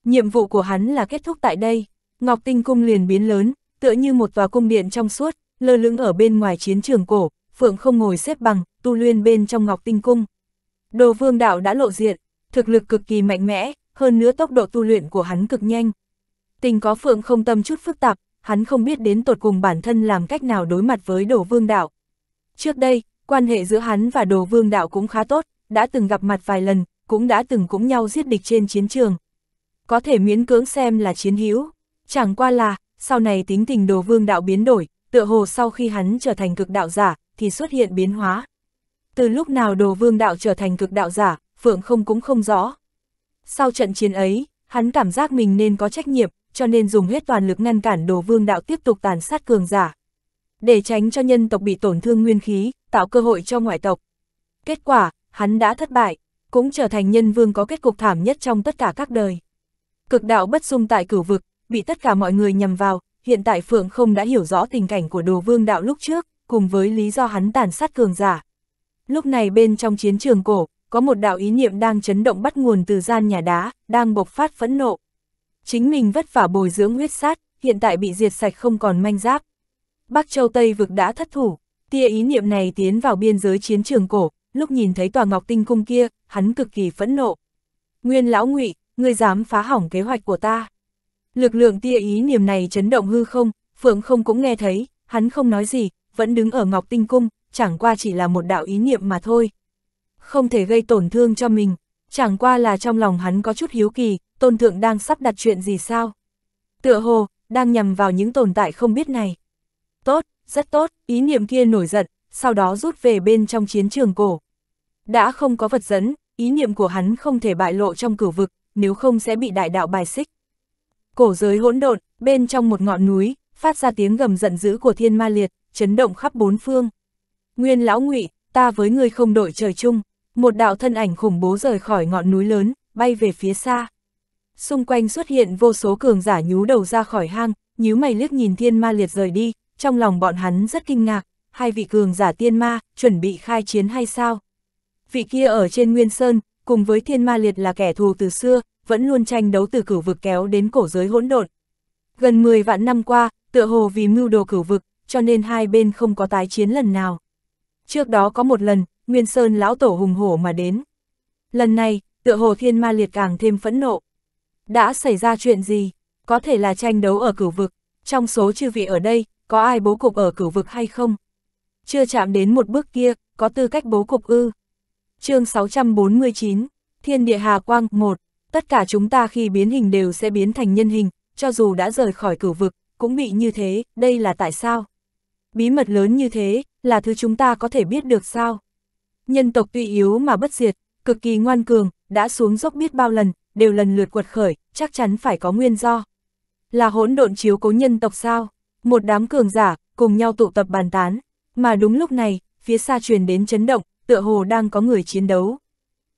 Nhiệm vụ của hắn là kết thúc tại đây, Ngọc Tinh Cung liền biến lớn, tựa như một tòa cung điện trong suốt, lơ lửng ở bên ngoài chiến trường cổ, Phượng không ngồi xếp bằng, tu luyện bên trong Ngọc Tinh Cung. Đồ vương đạo đã lộ diện, thực lực cực kỳ mạnh mẽ, hơn nữa tốc độ tu luyện của hắn cực nhanh. Tình có Phượng không tâm chút phức tạp, hắn không biết đến tột cùng bản thân làm cách nào đối mặt với đồ vương đạo. Trước đây, quan hệ giữa hắn và đồ vương đạo cũng khá tốt, đã từng gặp mặt vài lần, cũng đã từng cũng nhau giết địch trên chiến trường. Có thể miễn cưỡng xem là chiến hữu, chẳng qua là, sau này tính tình đồ vương đạo biến đổi, tựa hồ sau khi hắn trở thành cực đạo giả, thì xuất hiện biến hóa. Từ lúc nào đồ vương đạo trở thành cực đạo giả, Phượng không cũng không rõ. Sau trận chiến ấy, hắn cảm giác mình nên có trách nhiệm, cho nên dùng hết toàn lực ngăn cản đồ vương đạo tiếp tục tàn sát cường giả. Để tránh cho nhân tộc bị tổn thương nguyên khí, tạo cơ hội cho ngoại tộc. Kết quả, hắn đã thất bại, cũng trở thành nhân vương có kết cục thảm nhất trong tất cả các đời. Cực đạo bất dung tại cửu vực, bị tất cả mọi người nhầm vào, hiện tại Phượng không đã hiểu rõ tình cảnh của đồ vương đạo lúc trước, cùng với lý do hắn tàn sát cường giả. Lúc này bên trong chiến trường cổ, có một đạo ý niệm đang chấn động bắt nguồn từ gian nhà đá, đang bộc phát phẫn nộ. Chính mình vất vả bồi dưỡng huyết sát, hiện tại bị diệt sạch không còn manh giáp. Bắc Châu Tây vực đã thất thủ, tia ý niệm này tiến vào biên giới chiến trường cổ, lúc nhìn thấy tòa ngọc tinh cung kia, hắn cực kỳ phẫn nộ. Nguyên lão ngụy, ngươi dám phá hỏng kế hoạch của ta. Lực lượng tia ý niềm này chấn động hư không, Phượng không cũng nghe thấy, hắn không nói gì, vẫn đứng ở ngọc tinh cung, chẳng qua chỉ là một đạo ý niệm mà thôi. Không thể gây tổn thương cho mình, chẳng qua là trong lòng hắn có chút hiếu kỳ, tôn thượng đang sắp đặt chuyện gì sao? Tựa hồ, đang nhằm vào những tồn tại không biết này. Tốt, rất tốt, ý niệm kia nổi giận, sau đó rút về bên trong chiến trường cổ. Đã không có vật dẫn, ý niệm của hắn không thể bại lộ trong cửu vực, nếu không sẽ bị đại đạo bài xích. Cổ giới hỗn độn, bên trong một ngọn núi, phát ra tiếng gầm giận dữ của thiên ma liệt, chấn động khắp bốn phương. Nguyên lão ngụy, ta với ngươi không đội trời chung, một đạo thân ảnh khủng bố rời khỏi ngọn núi lớn, bay về phía xa. Xung quanh xuất hiện vô số cường giả nhú đầu ra khỏi hang, nhíu mày liếc nhìn thiên ma liệt rời đi, trong lòng bọn hắn rất kinh ngạc, hai vị cường giả tiên ma, chuẩn bị khai chiến hay sao? Vị kia ở trên Nguyên Sơn, cùng với thiên ma liệt là kẻ thù từ xưa, vẫn luôn tranh đấu từ cửu vực kéo đến cổ giới hỗn độn. Gần 10 vạn năm qua, tựa hồ vì mưu đồ cửu vực, cho nên hai bên không có tái chiến lần nào. Trước đó có một lần, Nguyên Sơn lão tổ hùng hổ mà đến. Lần này, tựa hồ thiên ma liệt càng thêm phẫn nộ. Đã xảy ra chuyện gì? Có thể là tranh đấu ở cửu vực. Trong số chư vị ở đây, có ai bố cục ở cửu vực hay không? chưa chạm đến một bước kia, có tư cách bố cục ư. chương 649, Thiên Địa Hà Quang 1, tất cả chúng ta khi biến hình đều sẽ biến thành nhân hình, cho dù đã rời khỏi cửu vực, cũng bị như thế, đây là tại sao? Bí mật lớn như thế, là thứ chúng ta có thể biết được sao? Nhân tộc tuy yếu mà bất diệt, cực kỳ ngoan cường, đã xuống dốc biết bao lần, đều lần lượt quật khởi, chắc chắn phải có nguyên do. Là hỗn độn chiếu cố nhân tộc sao? Một đám cường giả, cùng nhau tụ tập bàn tán, mà đúng lúc này, phía xa truyền đến chấn động, tựa hồ đang có người chiến đấu.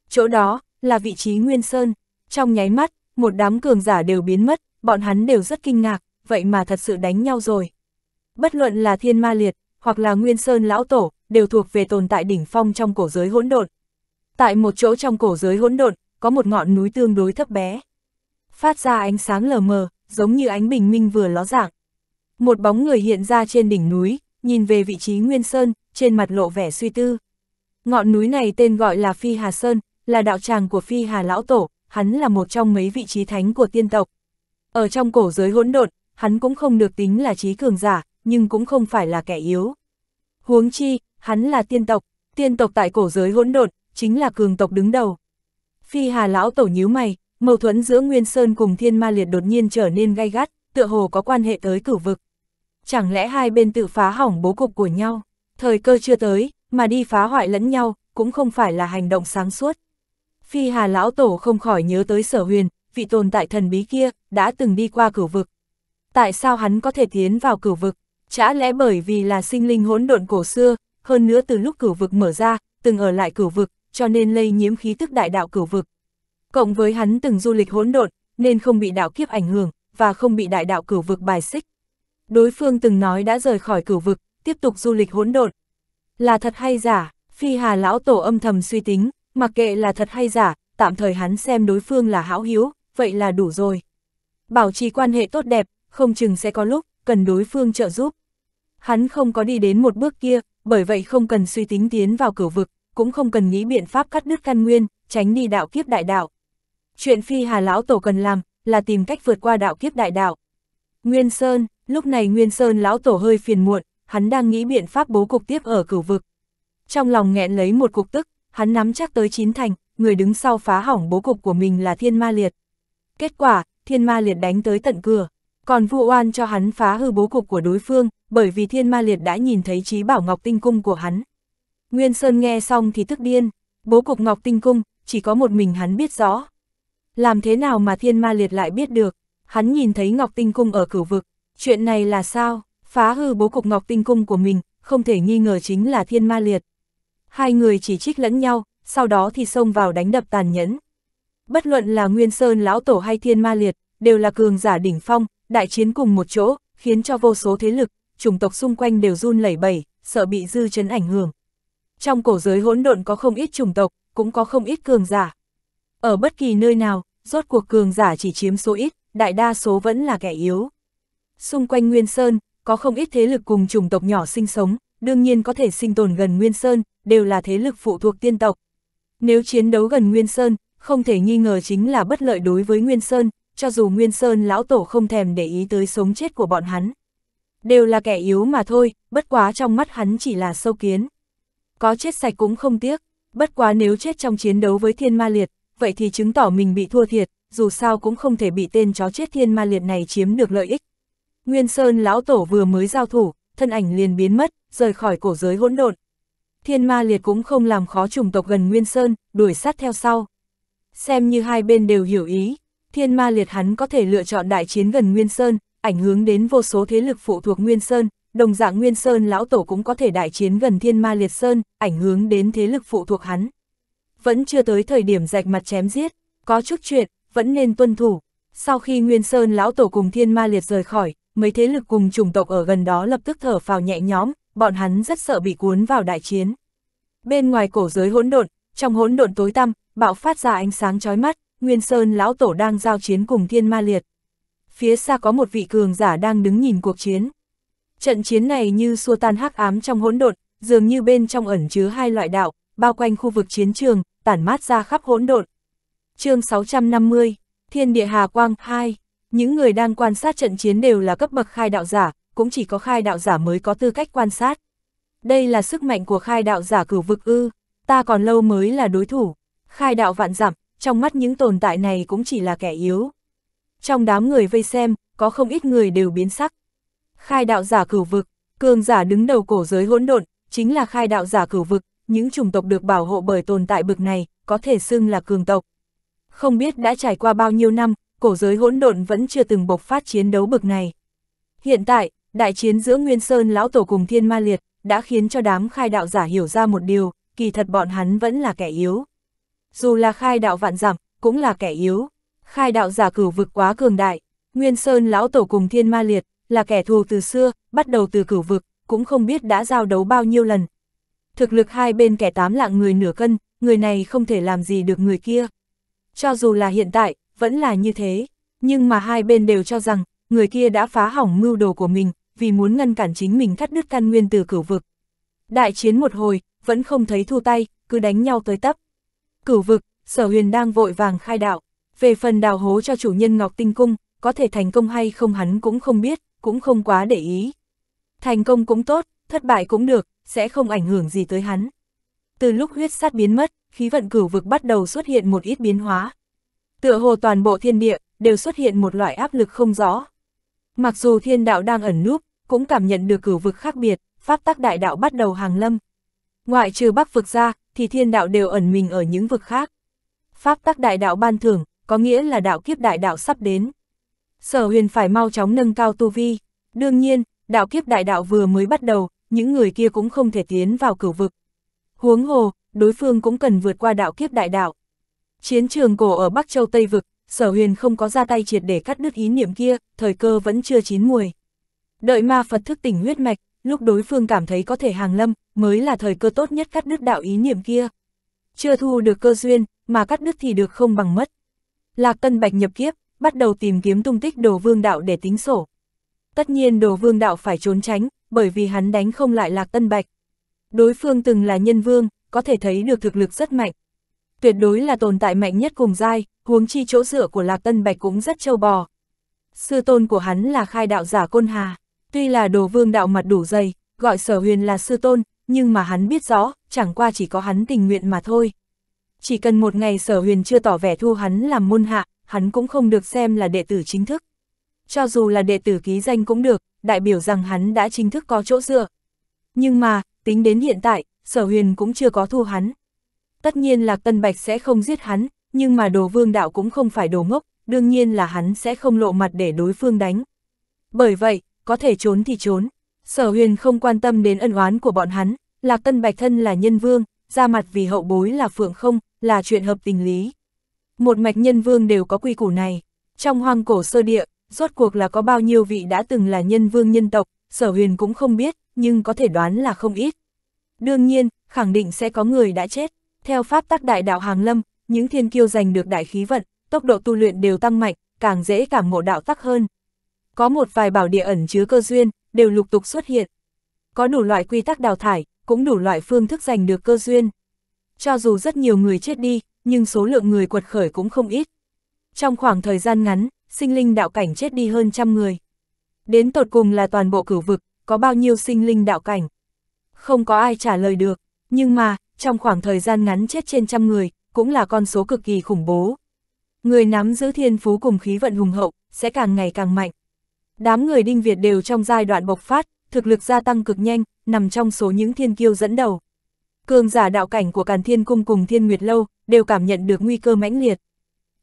Chỗ đó, là vị trí Nguyên Sơn. Trong nháy mắt, một đám cường giả đều biến mất, bọn hắn đều rất kinh ngạc, vậy mà thật sự đánh nhau rồi. Bất luận là Thiên Ma Liệt, hoặc là Nguyên Sơn Lão Tổ, đều thuộc về tồn tại đỉnh phong trong cổ giới hỗn độn. Tại một chỗ trong cổ giới hỗn độn, có một ngọn núi tương đối thấp bé. Phát ra ánh sáng lờ mờ, giống như ánh bình minh vừa ló dạng. Một bóng người hiện ra trên đỉnh núi, nhìn về vị trí Nguyên Sơn, trên mặt lộ vẻ suy tư. Ngọn núi này tên gọi là Phi Hà Sơn, là đạo tràng của Phi Hà Lão Tổ, hắn là một trong mấy vị trí thánh của tiên tộc. Ở trong cổ giới hỗn độn, hắn cũng không được tính là trí cường giả, nhưng cũng không phải là kẻ yếu. Huống chi, hắn là tiên tộc, tiên tộc tại cổ giới hỗn độn, chính là cường tộc đứng đầu. Phi Hà Lão Tổ nhíu mày, mâu thuẫn giữa Nguyên Sơn cùng Thiên Ma Liệt đột nhiên trở nên gay gắt, tựa hồ có quan hệ tới cửu vực chẳng lẽ hai bên tự phá hỏng bố cục của nhau, thời cơ chưa tới, mà đi phá hoại lẫn nhau, cũng không phải là hành động sáng suốt. Phi Hà Lão Tổ không khỏi nhớ tới sở huyền, vị tồn tại thần bí kia, đã từng đi qua cửu vực. Tại sao hắn có thể tiến vào cửu vực? Chả lẽ bởi vì là sinh linh hỗn độn cổ xưa, hơn nữa từ lúc cửu vực mở ra, từng ở lại cửu vực, cho nên lây nhiễm khí tức đại đạo cửu vực. Cộng với hắn từng du lịch hỗn độn, nên không bị đạo kiếp ảnh hưởng, và không bị đại đạo cửu vực bài xích, đối phương từng nói đã rời khỏi cửu vực, tiếp tục du lịch hỗn độn. Là thật hay giả, phi hà lão tổ âm thầm suy tính, mặc kệ là thật hay giả, tạm thời hắn xem đối phương là hão hiếu, vậy là đủ rồi. Bảo trì quan hệ tốt đẹp, không chừng sẽ có lúc, cần đối phương trợ giúp. Hắn không có đi đến một bước kia, bởi vậy không cần suy tính tiến vào cửu vực, cũng không cần nghĩ biện pháp cắt đứt căn nguyên, tránh đi đạo kiếp đại đạo. Chuyện phi hà lão tổ cần làm, là tìm cách vượt qua đạo kiếp đại đạo. Nguyên Sơn, Lúc này Nguyên Sơn lão tổ hơi phiền muộn, hắn đang nghĩ biện pháp bố cục tiếp ở cửu vực. Trong lòng nghẹn lấy một cục tức, hắn nắm chắc tới chín thành, người đứng sau phá hỏng bố cục của mình là thiên ma liệt. Kết quả, thiên ma liệt đánh tới tận cửa, còn vu oan cho hắn phá hư bố cục của đối phương, bởi vì thiên ma liệt đã nhìn thấy trí bảo ngọc tinh cung của hắn. Nguyên Sơn nghe xong thì tức điên, bố cục ngọc tinh cung, chỉ có một mình hắn biết rõ. Làm thế nào mà thiên ma liệt lại biết được, hắn nhìn thấy ngọc tinh cung ở cửu vực, Chuyện này là sao? Phá hư bố cục Ngọc Tinh Cung của mình, không thể nghi ngờ chính là thiên ma liệt. Hai người chỉ trích lẫn nhau, sau đó thì xông vào đánh đập tàn nhẫn. Bất luận là Nguyên Sơn Lão Tổ hay thiên ma liệt, đều là cường giả đỉnh phong, đại chiến cùng một chỗ, khiến cho vô số thế lực, chủng tộc xung quanh đều run lẩy bẩy, sợ bị dư chấn ảnh hưởng. Trong cổ giới hỗn độn có không ít chủng tộc, cũng có không ít cường giả. Ở bất kỳ nơi nào, rốt cuộc cường giả chỉ chiếm số ít, đại đa số vẫn là kẻ yếu. Xung quanh Nguyên Sơn, có không ít thế lực cùng chủng tộc nhỏ sinh sống, đương nhiên có thể sinh tồn gần Nguyên Sơn, đều là thế lực phụ thuộc tiên tộc. Nếu chiến đấu gần Nguyên Sơn, không thể nghi ngờ chính là bất lợi đối với Nguyên Sơn, cho dù Nguyên Sơn lão tổ không thèm để ý tới sống chết của bọn hắn. Đều là kẻ yếu mà thôi, bất quá trong mắt hắn chỉ là sâu kiến. Có chết sạch cũng không tiếc, bất quá nếu chết trong chiến đấu với thiên ma liệt, vậy thì chứng tỏ mình bị thua thiệt, dù sao cũng không thể bị tên chó chết thiên ma liệt này chiếm được lợi ích. Nguyên Sơn lão tổ vừa mới giao thủ, thân ảnh liền biến mất, rời khỏi cổ giới hỗn độn. Thiên Ma Liệt cũng không làm khó chủng tộc gần Nguyên Sơn, đuổi sát theo sau. Xem như hai bên đều hiểu ý, Thiên Ma Liệt hắn có thể lựa chọn đại chiến gần Nguyên Sơn, ảnh hưởng đến vô số thế lực phụ thuộc Nguyên Sơn, đồng dạng Nguyên Sơn lão tổ cũng có thể đại chiến gần Thiên Ma Liệt Sơn, ảnh hưởng đến thế lực phụ thuộc hắn. Vẫn chưa tới thời điểm rạch mặt chém giết, có chút chuyện, vẫn nên tuân thủ. Sau khi Nguyên Sơn lão tổ cùng Thiên Ma Liệt rời khỏi, mấy thế lực cùng chủng tộc ở gần đó lập tức thở phào nhẹ nhõm, bọn hắn rất sợ bị cuốn vào đại chiến. Bên ngoài cổ giới hỗn độn, trong hỗn độn tối tăm, bạo phát ra ánh sáng chói mắt, Nguyên Sơn lão tổ đang giao chiến cùng Thiên Ma Liệt. Phía xa có một vị cường giả đang đứng nhìn cuộc chiến. Trận chiến này như xua tan hắc ám trong hỗn độn, dường như bên trong ẩn chứa hai loại đạo, bao quanh khu vực chiến trường, tản mát ra khắp hỗn độn. Chương 650, Thiên Địa Hà Quang 2 những người đang quan sát trận chiến đều là cấp bậc khai đạo giả, cũng chỉ có khai đạo giả mới có tư cách quan sát. Đây là sức mạnh của khai đạo giả cửu vực ư, ta còn lâu mới là đối thủ. Khai đạo vạn giảm, trong mắt những tồn tại này cũng chỉ là kẻ yếu. Trong đám người vây xem, có không ít người đều biến sắc. Khai đạo giả cửu vực, cường giả đứng đầu cổ giới hỗn độn, chính là khai đạo giả cửu vực, những chủng tộc được bảo hộ bởi tồn tại bực này, có thể xưng là cường tộc. Không biết đã trải qua bao nhiêu năm, cổ giới hỗn độn vẫn chưa từng bộc phát chiến đấu bực này. Hiện tại, đại chiến giữa Nguyên Sơn Lão Tổ cùng Thiên Ma Liệt đã khiến cho đám khai đạo giả hiểu ra một điều, kỳ thật bọn hắn vẫn là kẻ yếu. Dù là khai đạo vạn giảm, cũng là kẻ yếu. Khai đạo giả cửu vực quá cường đại, Nguyên Sơn Lão Tổ cùng Thiên Ma Liệt là kẻ thù từ xưa, bắt đầu từ cửu vực, cũng không biết đã giao đấu bao nhiêu lần. Thực lực hai bên kẻ tám lạng người nửa cân, người này không thể làm gì được người kia. Cho dù là hiện tại, vẫn là như thế, nhưng mà hai bên đều cho rằng, người kia đã phá hỏng mưu đồ của mình, vì muốn ngăn cản chính mình thắt đứt căn nguyên từ cửu vực. Đại chiến một hồi, vẫn không thấy thu tay, cứ đánh nhau tới tấp. Cửu vực, sở huyền đang vội vàng khai đạo, về phần đào hố cho chủ nhân Ngọc Tinh Cung, có thể thành công hay không hắn cũng không biết, cũng không quá để ý. Thành công cũng tốt, thất bại cũng được, sẽ không ảnh hưởng gì tới hắn. Từ lúc huyết sát biến mất, khí vận cửu vực bắt đầu xuất hiện một ít biến hóa. Tựa hồ toàn bộ thiên địa, đều xuất hiện một loại áp lực không rõ. Mặc dù thiên đạo đang ẩn núp, cũng cảm nhận được cửu vực khác biệt, pháp tắc đại đạo bắt đầu hàng lâm. Ngoại trừ bắc vực ra, thì thiên đạo đều ẩn mình ở những vực khác. Pháp tắc đại đạo ban thưởng, có nghĩa là đạo kiếp đại đạo sắp đến. Sở huyền phải mau chóng nâng cao tu vi. Đương nhiên, đạo kiếp đại đạo vừa mới bắt đầu, những người kia cũng không thể tiến vào cửu vực. Huống hồ, đối phương cũng cần vượt qua đạo kiếp đại đạo. Chiến trường cổ ở Bắc Châu Tây Vực, sở huyền không có ra tay triệt để cắt đứt ý niệm kia, thời cơ vẫn chưa chín muồi. Đợi ma Phật thức tỉnh huyết mạch, lúc đối phương cảm thấy có thể hàng lâm, mới là thời cơ tốt nhất cắt đứt đạo ý niệm kia. Chưa thu được cơ duyên, mà cắt đứt thì được không bằng mất. Lạc Tân Bạch nhập kiếp, bắt đầu tìm kiếm tung tích đồ vương đạo để tính sổ. Tất nhiên đồ vương đạo phải trốn tránh, bởi vì hắn đánh không lại Lạc Tân Bạch. Đối phương từng là nhân vương, có thể thấy được thực lực rất mạnh, tuyệt đối là tồn tại mạnh nhất cùng giai, huống chi chỗ dựa của Lạc Tân Bạch cũng rất châu bò. Sư tôn của hắn là khai đạo giả Côn Hà, tuy là đồ vương đạo mặt đủ dày, gọi sở huyền là sư tôn, nhưng mà hắn biết rõ, chẳng qua chỉ có hắn tình nguyện mà thôi. Chỉ cần một ngày sở huyền chưa tỏ vẻ thu hắn làm môn hạ, hắn cũng không được xem là đệ tử chính thức. Cho dù là đệ tử ký danh cũng được, đại biểu rằng hắn đã chính thức có chỗ dựa. Nhưng mà, tính đến hiện tại, sở huyền cũng chưa có thu hắn. Tất nhiên Lạc Tân Bạch sẽ không giết hắn, nhưng mà đồ vương đạo cũng không phải đồ ngốc, đương nhiên là hắn sẽ không lộ mặt để đối phương đánh. Bởi vậy, có thể trốn thì trốn. Sở huyền không quan tâm đến ân oán của bọn hắn, Lạc Tân Bạch thân là nhân vương, ra mặt vì hậu bối là phượng không, là chuyện hợp tình lý. Một mạch nhân vương đều có quy củ này. Trong hoang cổ sơ địa, rốt cuộc là có bao nhiêu vị đã từng là nhân vương nhân tộc, sở huyền cũng không biết, nhưng có thể đoán là không ít. Đương nhiên, khẳng định sẽ có người đã chết. Theo pháp tắc đại đạo hàng lâm, những thiên kiêu giành được đại khí vận, tốc độ tu luyện đều tăng mạnh, càng dễ cảm ngộ đạo tắc hơn. Có một vài bảo địa ẩn chứa cơ duyên, đều lục tục xuất hiện. Có đủ loại quy tắc đào thải, cũng đủ loại phương thức giành được cơ duyên. Cho dù rất nhiều người chết đi, nhưng số lượng người quật khởi cũng không ít. Trong khoảng thời gian ngắn, sinh linh đạo cảnh chết đi hơn trăm người. Đến tột cùng là toàn bộ cửu vực, có bao nhiêu sinh linh đạo cảnh. Không có ai trả lời được, nhưng mà, trong khoảng thời gian ngắn chết trên trăm người, cũng là con số cực kỳ khủng bố. Người nắm giữ thiên phú cùng khí vận hùng hậu, sẽ càng ngày càng mạnh. Đám người Đinh Việt đều trong giai đoạn bộc phát, thực lực gia tăng cực nhanh, nằm trong số những thiên kiêu dẫn đầu. Cường giả đạo cảnh của Càn Thiên Cung cùng Thiên Nguyệt Lâu, đều cảm nhận được nguy cơ mãnh liệt.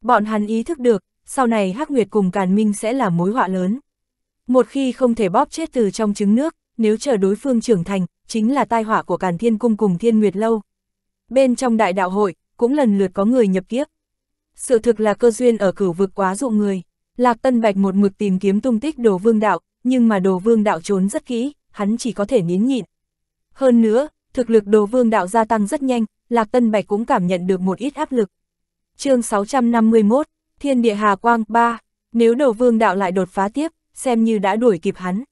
Bọn hắn ý thức được, sau này Hắc Nguyệt cùng Càn Minh sẽ là mối họa lớn. Một khi không thể bóp chết từ trong trứng nước, nếu chờ đối phương trưởng thành, chính là tai họa của Càn Thiên Cung cùng Thiên Nguyệt Lâu bên trong đại đạo hội, cũng lần lượt có người nhập kiếp. Sự thực là cơ duyên ở cửu vực quá dụ người, Lạc Tân Bạch một mực tìm kiếm tung tích đồ vương đạo, nhưng mà đồ vương đạo trốn rất kỹ, hắn chỉ có thể nín nhịn. Hơn nữa, thực lực đồ vương đạo gia tăng rất nhanh, Lạc Tân Bạch cũng cảm nhận được một ít áp lực. chương 651, Thiên Địa Hà Quang 3, nếu đồ vương đạo lại đột phá tiếp, xem như đã đuổi kịp hắn.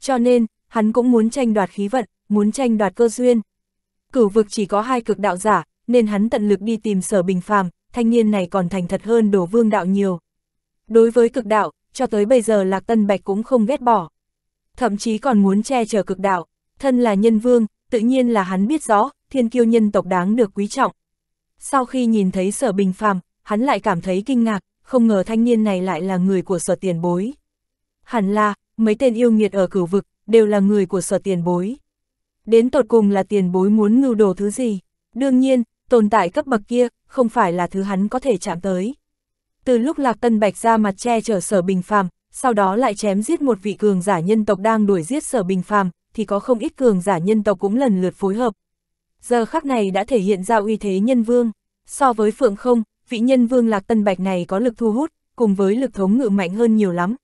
Cho nên, hắn cũng muốn tranh đoạt khí vận, muốn tranh đoạt cơ duyên cửu vực chỉ có hai cực đạo giả, nên hắn tận lực đi tìm sở bình phàm, thanh niên này còn thành thật hơn đổ vương đạo nhiều. Đối với cực đạo, cho tới bây giờ Lạc Tân Bạch cũng không ghét bỏ. Thậm chí còn muốn che chở cực đạo, thân là nhân vương, tự nhiên là hắn biết rõ, thiên kiêu nhân tộc đáng được quý trọng. Sau khi nhìn thấy sở bình phàm, hắn lại cảm thấy kinh ngạc, không ngờ thanh niên này lại là người của sở tiền bối. Hẳn là, mấy tên yêu nghiệt ở cửu vực, đều là người của sở tiền bối đến tột cùng là tiền bối muốn ngưu đồ thứ gì. Đương nhiên, tồn tại cấp bậc kia, không phải là thứ hắn có thể chạm tới. Từ lúc Lạc Tân Bạch ra mặt che chở sở bình phàm, sau đó lại chém giết một vị cường giả nhân tộc đang đuổi giết sở bình phàm, thì có không ít cường giả nhân tộc cũng lần lượt phối hợp. Giờ khắc này đã thể hiện ra uy thế nhân vương. So với phượng không, vị nhân vương Lạc Tân Bạch này có lực thu hút, cùng với lực thống ngự mạnh hơn nhiều lắm.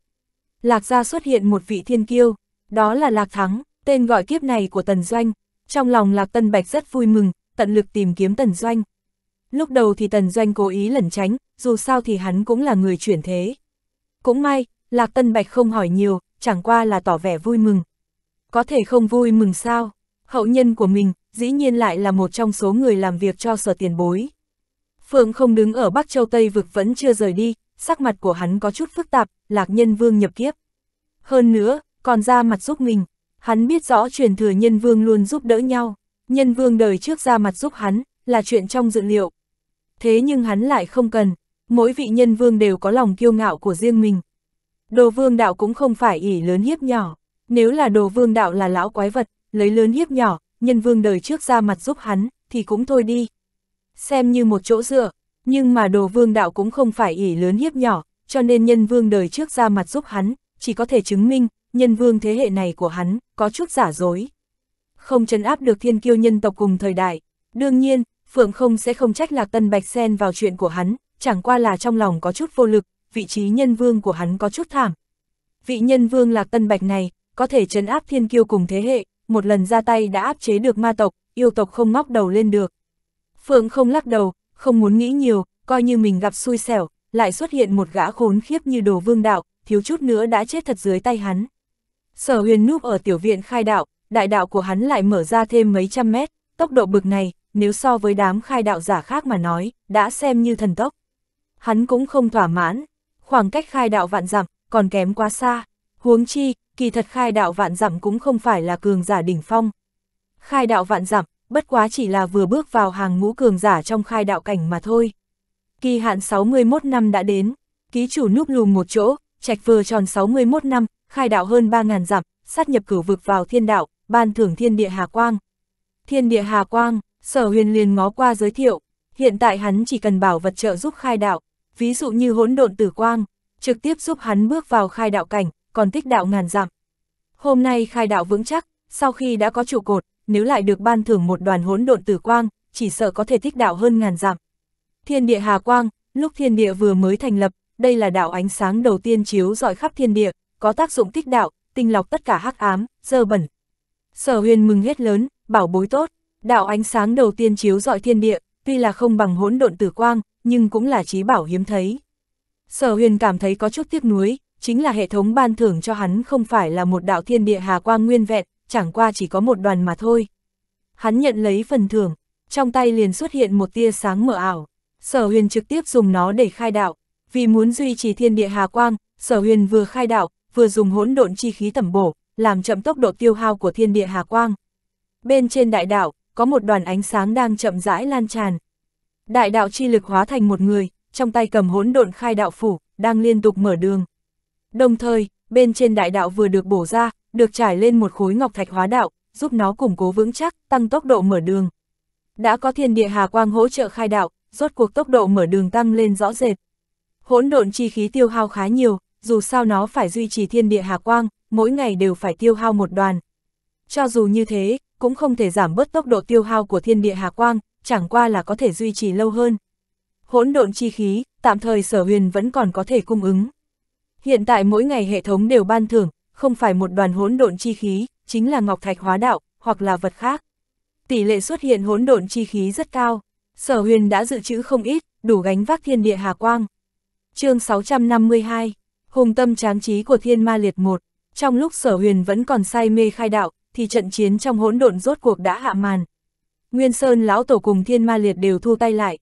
Lạc gia xuất hiện một vị thiên kiêu, đó là Lạc Thắng. Tên gọi kiếp này của Tần Doanh, trong lòng Lạc Tân Bạch rất vui mừng, tận lực tìm kiếm Tần Doanh. Lúc đầu thì Tần Doanh cố ý lẩn tránh, dù sao thì hắn cũng là người chuyển thế. Cũng may, Lạc Tân Bạch không hỏi nhiều, chẳng qua là tỏ vẻ vui mừng. Có thể không vui mừng sao? Hậu nhân của mình, dĩ nhiên lại là một trong số người làm việc cho sở tiền bối. Phượng không đứng ở Bắc Châu Tây vực vẫn chưa rời đi, sắc mặt của hắn có chút phức tạp, lạc nhân vương nhập kiếp. Hơn nữa, còn ra mặt giúp mình, Hắn biết rõ truyền thừa nhân vương luôn giúp đỡ nhau, nhân vương đời trước ra mặt giúp hắn, là chuyện trong dự liệu. Thế nhưng hắn lại không cần, mỗi vị nhân vương đều có lòng kiêu ngạo của riêng mình. Đồ vương đạo cũng không phải ỉ lớn hiếp nhỏ, nếu là đồ vương đạo là lão quái vật, lấy lớn hiếp nhỏ, nhân vương đời trước ra mặt giúp hắn, thì cũng thôi đi. Xem như một chỗ dựa, nhưng mà đồ vương đạo cũng không phải ỉ lớn hiếp nhỏ, cho nên nhân vương đời trước ra mặt giúp hắn, chỉ có thể chứng minh nhân vương thế hệ này của hắn, có chút giả dối. Không chấn áp được thiên kiêu nhân tộc cùng thời đại, đương nhiên, Phượng không sẽ không trách Lạc Tân Bạch xen vào chuyện của hắn, chẳng qua là trong lòng có chút vô lực, vị trí nhân vương của hắn có chút thảm. Vị nhân vương Lạc Tân Bạch này, có thể chấn áp thiên kiêu cùng thế hệ, một lần ra tay đã áp chế được ma tộc, yêu tộc không ngóc đầu lên được. Phượng không lắc đầu, không muốn nghĩ nhiều, coi như mình gặp xui xẻo, lại xuất hiện một gã khốn khiếp như đồ vương đạo, thiếu chút nữa đã chết thật dưới tay hắn. Sở huyền núp ở tiểu viện khai đạo, đại đạo của hắn lại mở ra thêm mấy trăm mét, tốc độ bực này, nếu so với đám khai đạo giả khác mà nói, đã xem như thần tốc. Hắn cũng không thỏa mãn, khoảng cách khai đạo vạn dặm còn kém quá xa, huống chi, kỳ thật khai đạo vạn dặm cũng không phải là cường giả đỉnh phong. Khai đạo vạn dặm bất quá chỉ là vừa bước vào hàng ngũ cường giả trong khai đạo cảnh mà thôi. Kỳ hạn 61 năm đã đến, ký chủ núp lùm một chỗ, trạch vừa tròn 61 năm, khai đạo hơn 3.000 dặm, sát nhập cửu vực vào thiên đạo, ban thưởng thiên địa Hà Quang. Thiên địa Hà Quang, sở huyền liền ngó qua giới thiệu, hiện tại hắn chỉ cần bảo vật trợ giúp khai đạo, ví dụ như hỗn độn tử quang, trực tiếp giúp hắn bước vào khai đạo cảnh, còn tích đạo ngàn dặm. Hôm nay khai đạo vững chắc, sau khi đã có trụ cột, nếu lại được ban thưởng một đoàn hỗn độn tử quang, chỉ sợ có thể tích đạo hơn ngàn dặm. Thiên địa Hà Quang, lúc thiên địa vừa mới thành lập, đây là đạo ánh sáng đầu tiên chiếu rọi khắp thiên địa, có tác dụng tích đạo, tinh lọc tất cả hắc ám, dơ bẩn. Sở huyền mừng hết lớn, bảo bối tốt, đạo ánh sáng đầu tiên chiếu dọi thiên địa, tuy là không bằng hỗn độn tử quang, nhưng cũng là trí bảo hiếm thấy. Sở huyền cảm thấy có chút tiếc nuối, chính là hệ thống ban thưởng cho hắn không phải là một đạo thiên địa hà quang nguyên vẹn, chẳng qua chỉ có một đoàn mà thôi. Hắn nhận lấy phần thưởng, trong tay liền xuất hiện một tia sáng mở ảo. Sở huyền trực tiếp dùng nó để khai đạo, vì muốn duy trì thiên địa hà quang, sở huyền vừa khai đạo, vừa dùng hỗn độn chi khí tẩm bổ, làm chậm tốc độ tiêu hao của thiên địa hà quang. Bên trên đại đạo, có một đoàn ánh sáng đang chậm rãi lan tràn. Đại đạo chi lực hóa thành một người, trong tay cầm hỗn độn khai đạo phủ, đang liên tục mở đường. Đồng thời, bên trên đại đạo vừa được bổ ra, được trải lên một khối ngọc thạch hóa đạo, giúp nó củng cố vững chắc, tăng tốc độ mở đường. Đã có thiên địa hà quang hỗ trợ khai đạo, rốt cuộc tốc độ mở đường tăng lên rõ rệt. Hỗn độn chi khí tiêu hao khá nhiều, dù sao nó phải duy trì thiên địa hà quang, mỗi ngày đều phải tiêu hao một đoàn. Cho dù như thế, cũng không thể giảm bớt tốc độ tiêu hao của thiên địa hà quang, chẳng qua là có thể duy trì lâu hơn. Hỗn độn chi khí, tạm thời sở huyền vẫn còn có thể cung ứng. Hiện tại mỗi ngày hệ thống đều ban thưởng, không phải một đoàn hỗn độn chi khí, chính là ngọc thạch hóa đạo, hoặc là vật khác. Tỷ lệ xuất hiện hỗn độn chi khí rất cao, sở huyền đã dự trữ không ít, đủ gánh vác thiên địa hà quang. chương 652 hùng tâm tráng trí của thiên ma liệt một. Trong lúc sở huyền vẫn còn say mê khai đạo, thì trận chiến trong hỗn độn rốt cuộc đã hạ màn. Nguyên Sơn lão tổ cùng thiên ma liệt đều thu tay lại.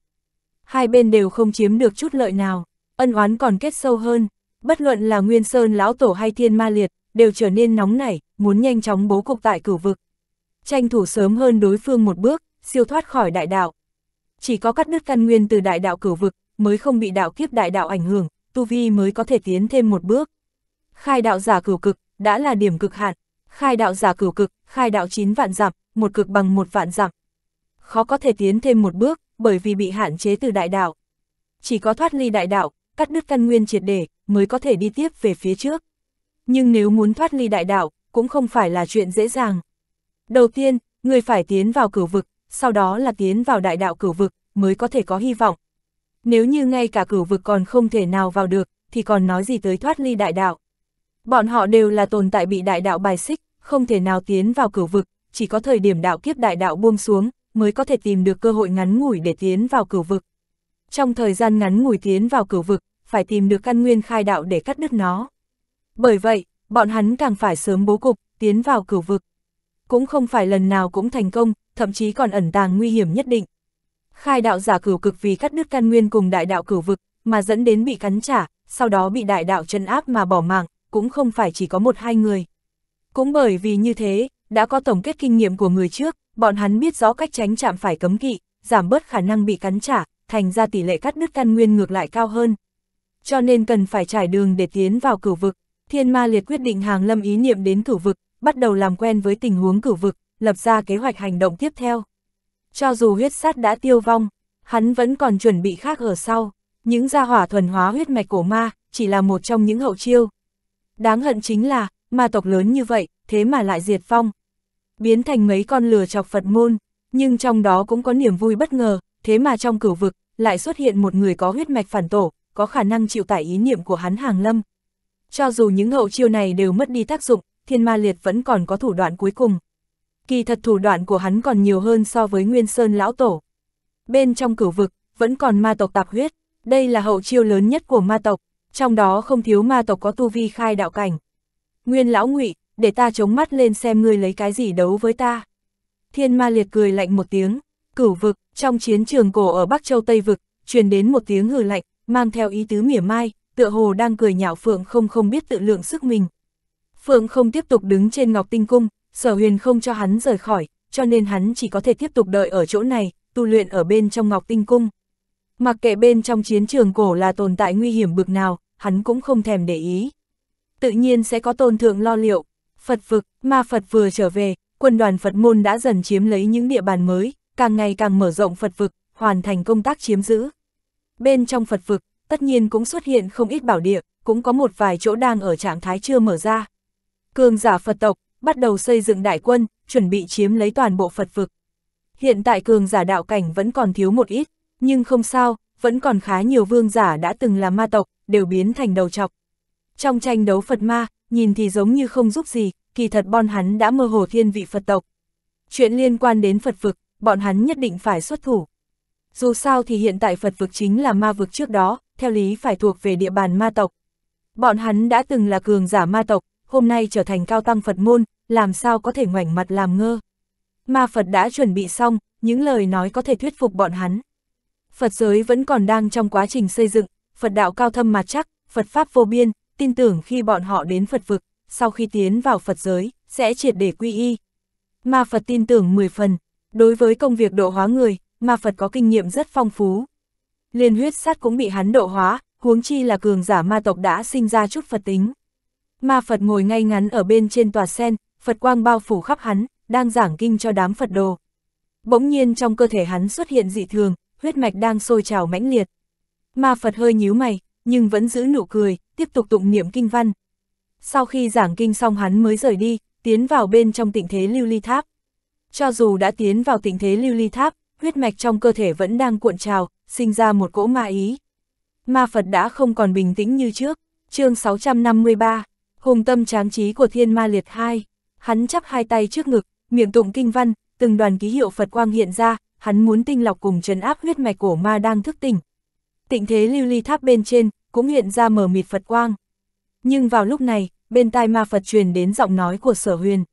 Hai bên đều không chiếm được chút lợi nào, ân oán còn kết sâu hơn. Bất luận là Nguyên Sơn lão tổ hay thiên ma liệt, đều trở nên nóng nảy, muốn nhanh chóng bố cục tại cửu vực. Tranh thủ sớm hơn đối phương một bước, siêu thoát khỏi đại đạo. Chỉ có cắt đứt căn nguyên từ đại đạo cửu vực, mới không bị đạo kiếp đại đạo ảnh hưởng, tu vi mới có thể tiến thêm một bước. Khai đạo giả cửu cực, đã là điểm cực hạn. Khai đạo giả cửu cực, khai đạo 9 vạn giảm, một cực bằng một vạn giảm. Khó có thể tiến thêm một bước, bởi vì bị hạn chế từ đại đạo. Chỉ có thoát ly đại đạo, cắt đứt căn nguyên triệt để, mới có thể đi tiếp về phía trước. Nhưng nếu muốn thoát ly đại đạo, cũng không phải là chuyện dễ dàng. Đầu tiên, người phải tiến vào cửu vực, sau đó là tiến vào đại đạo cửu vực, mới có thể có hy vọng, nếu như ngay cả cửu vực còn không thể nào vào được, thì còn nói gì tới thoát ly đại đạo. Bọn họ đều là tồn tại bị đại đạo bài xích, không thể nào tiến vào cửu vực, chỉ có thời điểm đạo kiếp đại đạo buông xuống, mới có thể tìm được cơ hội ngắn ngủi để tiến vào cửu vực. Trong thời gian ngắn ngủi tiến vào cửu vực, phải tìm được căn nguyên khai đạo để cắt đứt nó. Bởi vậy, bọn hắn càng phải sớm bố cục, tiến vào cửu vực. Cũng không phải lần nào cũng thành công, thậm chí còn ẩn tàng nguy hiểm nhất định khai đạo giả cửu cực vì cắt đứt căn nguyên cùng đại đạo cửu vực, mà dẫn đến bị cắn trả, sau đó bị đại đạo chân áp mà bỏ mạng, cũng không phải chỉ có một hai người. Cũng bởi vì như thế, đã có tổng kết kinh nghiệm của người trước, bọn hắn biết rõ cách tránh chạm phải cấm kỵ, giảm bớt khả năng bị cắn trả, thành ra tỷ lệ cắt đứt căn nguyên ngược lại cao hơn. Cho nên cần phải trải đường để tiến vào cửu vực, thiên ma liệt quyết định hàng lâm ý niệm đến cửu vực, bắt đầu làm quen với tình huống cửu vực, lập ra kế hoạch hành động tiếp theo. Cho dù huyết sát đã tiêu vong, hắn vẫn còn chuẩn bị khác ở sau. Những gia hỏa thuần hóa huyết mạch cổ ma, chỉ là một trong những hậu chiêu. Đáng hận chính là, ma tộc lớn như vậy, thế mà lại diệt phong. Biến thành mấy con lừa chọc Phật môn, nhưng trong đó cũng có niềm vui bất ngờ, thế mà trong cửu vực, lại xuất hiện một người có huyết mạch phản tổ, có khả năng chịu tải ý niệm của hắn hàng lâm. Cho dù những hậu chiêu này đều mất đi tác dụng, thiên ma liệt vẫn còn có thủ đoạn cuối cùng kỳ thật thủ đoạn của hắn còn nhiều hơn so với Nguyên Sơn Lão Tổ. Bên trong cửu vực, vẫn còn ma tộc tạp huyết, đây là hậu chiêu lớn nhất của ma tộc, trong đó không thiếu ma tộc có tu vi khai đạo cảnh. Nguyên Lão ngụy để ta chống mắt lên xem ngươi lấy cái gì đấu với ta. Thiên ma liệt cười lạnh một tiếng, cửu vực, trong chiến trường cổ ở Bắc Châu Tây Vực, truyền đến một tiếng hừ lạnh, mang theo ý tứ mỉa mai, tựa hồ đang cười nhạo Phượng không không biết tự lượng sức mình. Phượng không tiếp tục đứng trên Ngọc Tinh Cung, sở huyền không cho hắn rời khỏi, cho nên hắn chỉ có thể tiếp tục đợi ở chỗ này, tu luyện ở bên trong Ngọc Tinh Cung. Mặc kệ bên trong chiến trường cổ là tồn tại nguy hiểm bực nào, hắn cũng không thèm để ý. Tự nhiên sẽ có tôn thượng lo liệu. Phật vực, ma Phật vừa trở về, quân đoàn Phật môn đã dần chiếm lấy những địa bàn mới, càng ngày càng mở rộng Phật vực, hoàn thành công tác chiếm giữ. Bên trong Phật vực, tất nhiên cũng xuất hiện không ít bảo địa, cũng có một vài chỗ đang ở trạng thái chưa mở ra. Cường giả Phật tộc, bắt đầu xây dựng đại quân, chuẩn bị chiếm lấy toàn bộ Phật vực. Hiện tại cường giả đạo cảnh vẫn còn thiếu một ít, nhưng không sao, vẫn còn khá nhiều vương giả đã từng là ma tộc, đều biến thành đầu chọc. Trong tranh đấu Phật ma, nhìn thì giống như không giúp gì, kỳ thật bọn hắn đã mơ hồ thiên vị Phật tộc. Chuyện liên quan đến Phật vực, bọn hắn nhất định phải xuất thủ. Dù sao thì hiện tại Phật vực chính là ma vực trước đó, theo lý phải thuộc về địa bàn ma tộc. Bọn hắn đã từng là cường giả ma tộc, hôm nay trở thành cao tăng Phật môn, làm sao có thể ngoảnh mặt làm ngơ. Ma Phật đã chuẩn bị xong, những lời nói có thể thuyết phục bọn hắn. Phật giới vẫn còn đang trong quá trình xây dựng, Phật đạo cao thâm mặt chắc, Phật pháp vô biên, tin tưởng khi bọn họ đến Phật vực, sau khi tiến vào Phật giới, sẽ triệt để quy y. Ma Phật tin tưởng 10 phần, đối với công việc độ hóa người, Ma Phật có kinh nghiệm rất phong phú. Liên huyết sát cũng bị hắn độ hóa, huống chi là cường giả ma tộc đã sinh ra chút Phật tính. Ma Phật ngồi ngay ngắn ở bên trên tòa sen, Phật quang bao phủ khắp hắn, đang giảng kinh cho đám Phật đồ. Bỗng nhiên trong cơ thể hắn xuất hiện dị thường, huyết mạch đang sôi trào mãnh liệt. Ma Phật hơi nhíu mày, nhưng vẫn giữ nụ cười, tiếp tục tụng niệm kinh văn. Sau khi giảng kinh xong hắn mới rời đi, tiến vào bên trong tịnh thế lưu ly tháp. Cho dù đã tiến vào tịnh thế lưu ly tháp, huyết mạch trong cơ thể vẫn đang cuộn trào, sinh ra một cỗ ma ý. Ma Phật đã không còn bình tĩnh như trước. chương 653 hùng tâm tráng trí của thiên ma liệt hai. Hắn chắp hai tay trước ngực, miệng tụng kinh văn, từng đoàn ký hiệu Phật quang hiện ra, hắn muốn tinh lọc cùng trấn áp huyết mạch của ma đang thức tỉnh. Tịnh thế lưu ly tháp bên trên, cũng hiện ra mở mịt Phật quang. Nhưng vào lúc này, bên tai ma Phật truyền đến giọng nói của sở huyền.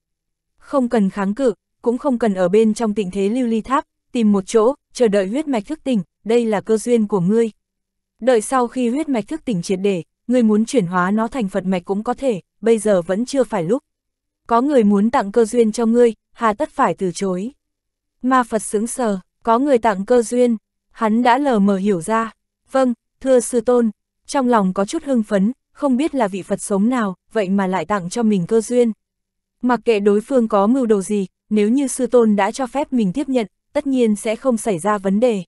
Không cần kháng cự, cũng không cần ở bên trong tịnh thế lưu ly tháp, tìm một chỗ, chờ đợi huyết mạch thức tỉnh, đây là cơ duyên của ngươi. Đợi sau khi huyết mạch thức tỉnh triệt để, ngươi muốn chuyển hóa nó thành Phật mạch cũng có thể, bây giờ vẫn chưa phải lúc. Có người muốn tặng cơ duyên cho ngươi, hà tất phải từ chối. Ma Phật sững sờ, có người tặng cơ duyên, hắn đã lờ mờ hiểu ra. Vâng, thưa sư tôn, trong lòng có chút hưng phấn, không biết là vị Phật sống nào, vậy mà lại tặng cho mình cơ duyên. Mặc kệ đối phương có mưu đồ gì, nếu như sư tôn đã cho phép mình tiếp nhận, tất nhiên sẽ không xảy ra vấn đề.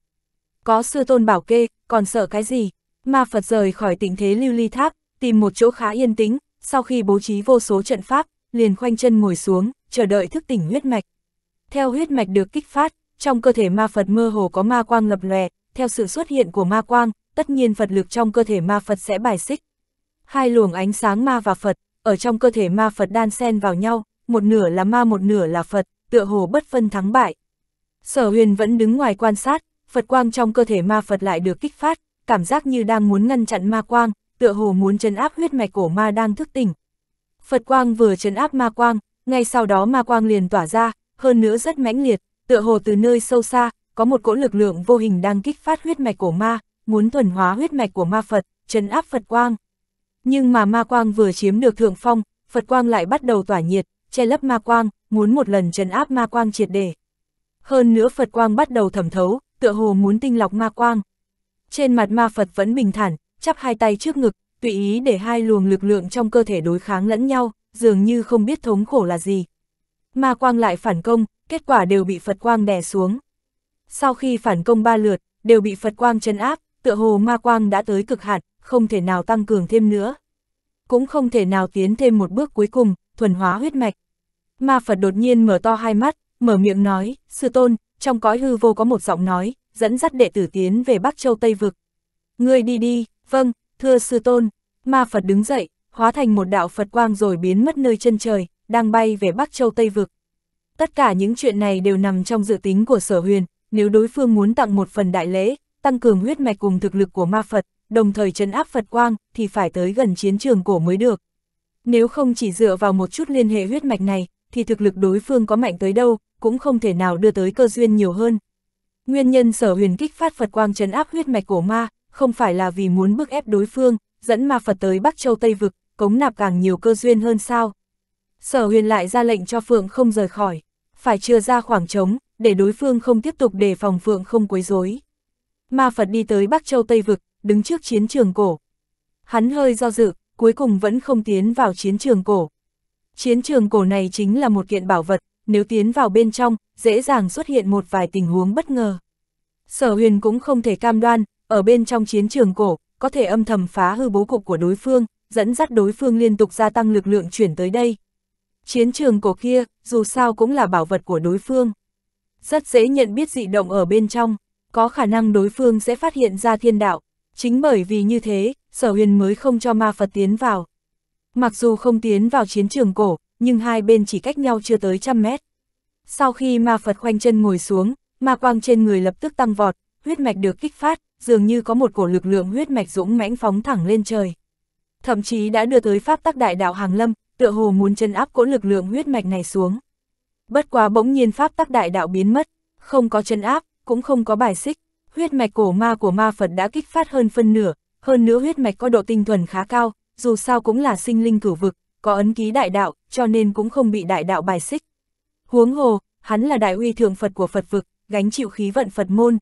Có sư tôn bảo kê, còn sợ cái gì, Ma Phật rời khỏi tình thế lưu ly tháp, tìm một chỗ khá yên tĩnh, sau khi bố trí vô số trận pháp, liền khoanh chân ngồi xuống, chờ đợi thức tỉnh huyết mạch. Theo huyết mạch được kích phát, trong cơ thể ma Phật mơ hồ có ma quang lập lòe, theo sự xuất hiện của ma quang, tất nhiên Phật lực trong cơ thể ma Phật sẽ bài xích. Hai luồng ánh sáng ma và Phật, ở trong cơ thể ma Phật đan xen vào nhau, một nửa là ma một nửa là Phật, tựa hồ bất phân thắng bại. Sở huyền vẫn đứng ngoài quan sát, Phật quang trong cơ thể ma Phật lại được kích phát, cảm giác như đang muốn ngăn chặn ma quang, tựa hồ muốn chấn áp huyết mạch cổ ma đang thức tỉnh. Phật quang vừa chấn áp ma quang, ngay sau đó ma quang liền tỏa ra, hơn nữa rất mãnh liệt, tựa hồ từ nơi sâu xa, có một cỗ lực lượng vô hình đang kích phát huyết mạch cổ ma, muốn thuần hóa huyết mạch của ma Phật, chấn áp Phật quang. Nhưng mà ma quang vừa chiếm được thượng phong, Phật quang lại bắt đầu tỏa nhiệt, che lấp ma quang, muốn một lần chấn áp ma quang triệt để. Hơn nữa Phật quang bắt đầu thẩm thấu, tựa hồ muốn tinh lọc ma quang. Trên mặt ma Phật vẫn bình thản, chắp hai tay trước ngực, tùy ý để hai luồng lực lượng trong cơ thể đối kháng lẫn nhau, dường như không biết thống khổ là gì. Ma quang lại phản công, kết quả đều bị Phật quang đè xuống. Sau khi phản công ba lượt, đều bị Phật quang chấn áp, tựa hồ ma quang đã tới cực hạn, không thể nào tăng cường thêm nữa. Cũng không thể nào tiến thêm một bước cuối cùng, thuần hóa huyết mạch. Ma Phật đột nhiên mở to hai mắt, mở miệng nói, sư tôn, trong cõi hư vô có một giọng nói, dẫn dắt đệ tử tiến về Bắc Châu Tây Vực. Ngươi đi đi, vâng, thưa sư tôn, ma Phật đứng dậy, hóa thành một đạo Phật quang rồi biến mất nơi chân trời, đang bay về Bắc Châu Tây Vực. Tất cả những chuyện này đều nằm trong dự tính của sở huyền, nếu đối phương muốn tặng một phần đại lễ, tăng cường huyết mạch cùng thực lực của ma Phật, đồng thời chấn áp Phật quang, thì phải tới gần chiến trường cổ mới được. Nếu không chỉ dựa vào một chút liên hệ huyết mạch này, thì thực lực đối phương có mạnh tới đâu, cũng không thể nào đưa tới cơ duyên nhiều hơn, Nguyên nhân sở huyền kích phát Phật quang trấn áp huyết mạch của ma, không phải là vì muốn bức ép đối phương, dẫn ma Phật tới Bắc Châu Tây Vực, cống nạp càng nhiều cơ duyên hơn sao. Sở huyền lại ra lệnh cho Phượng không rời khỏi, phải chưa ra khoảng trống, để đối phương không tiếp tục đề phòng Phượng không quấy rối. Ma Phật đi tới Bắc Châu Tây Vực, đứng trước chiến trường cổ. Hắn hơi do dự, cuối cùng vẫn không tiến vào chiến trường cổ. Chiến trường cổ này chính là một kiện bảo vật, nếu tiến vào bên trong, dễ dàng xuất hiện một vài tình huống bất ngờ. Sở huyền cũng không thể cam đoan, ở bên trong chiến trường cổ, có thể âm thầm phá hư bố cục của đối phương, dẫn dắt đối phương liên tục gia tăng lực lượng chuyển tới đây. Chiến trường cổ kia, dù sao cũng là bảo vật của đối phương. Rất dễ nhận biết dị động ở bên trong, có khả năng đối phương sẽ phát hiện ra thiên đạo. Chính bởi vì như thế, sở huyền mới không cho ma Phật tiến vào. Mặc dù không tiến vào chiến trường cổ, nhưng hai bên chỉ cách nhau chưa tới trăm mét. Sau khi ma Phật khoanh chân ngồi xuống, ma quang trên người lập tức tăng vọt, huyết mạch được kích phát, dường như có một cổ lực lượng huyết mạch dũng mãnh phóng thẳng lên trời. Thậm chí đã đưa tới pháp tắc đại đạo hàng lâm, tựa hồ muốn chân áp cỗ lực lượng huyết mạch này xuống. Bất quá bỗng nhiên pháp tắc đại đạo biến mất, không có chân áp, cũng không có bài xích, huyết mạch cổ ma của ma Phật đã kích phát hơn phân nửa, hơn nữa huyết mạch có độ tinh thuần khá cao, dù sao cũng là sinh linh cửu vực, có ấn ký đại đạo, cho nên cũng không bị đại đạo bài xích. Huống hồ, hắn là đại uy thường Phật của Phật vực, gánh chịu khí vận Phật môn.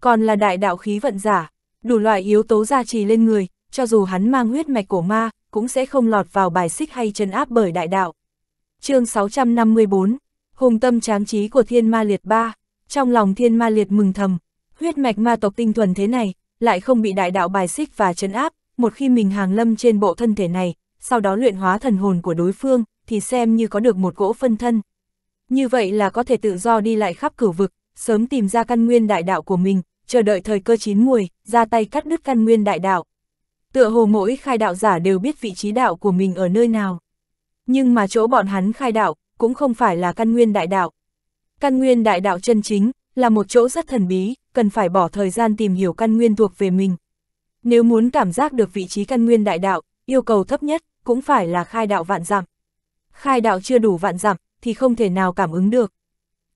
Còn là đại đạo khí vận giả, đủ loại yếu tố gia trì lên người, cho dù hắn mang huyết mạch của ma, cũng sẽ không lọt vào bài xích hay trấn áp bởi đại đạo. chương 654, Hùng tâm tráng trí của thiên ma liệt ba, trong lòng thiên ma liệt mừng thầm, huyết mạch ma tộc tinh thuần thế này, lại không bị đại đạo bài xích và trấn áp, một khi mình hàng lâm trên bộ thân thể này, sau đó luyện hóa thần hồn của đối phương, thì xem như có được một gỗ phân thân. Như vậy là có thể tự do đi lại khắp cửu vực, sớm tìm ra căn nguyên đại đạo của mình, chờ đợi thời cơ chín muồi, ra tay cắt đứt căn nguyên đại đạo. Tựa hồ mỗi khai đạo giả đều biết vị trí đạo của mình ở nơi nào. Nhưng mà chỗ bọn hắn khai đạo, cũng không phải là căn nguyên đại đạo. Căn nguyên đại đạo chân chính, là một chỗ rất thần bí, cần phải bỏ thời gian tìm hiểu căn nguyên thuộc về mình. Nếu muốn cảm giác được vị trí căn nguyên đại đạo, yêu cầu thấp nhất cũng phải là khai đạo vạn giảm. Khai đạo chưa đủ vạn giảm, thì không thể nào cảm ứng được.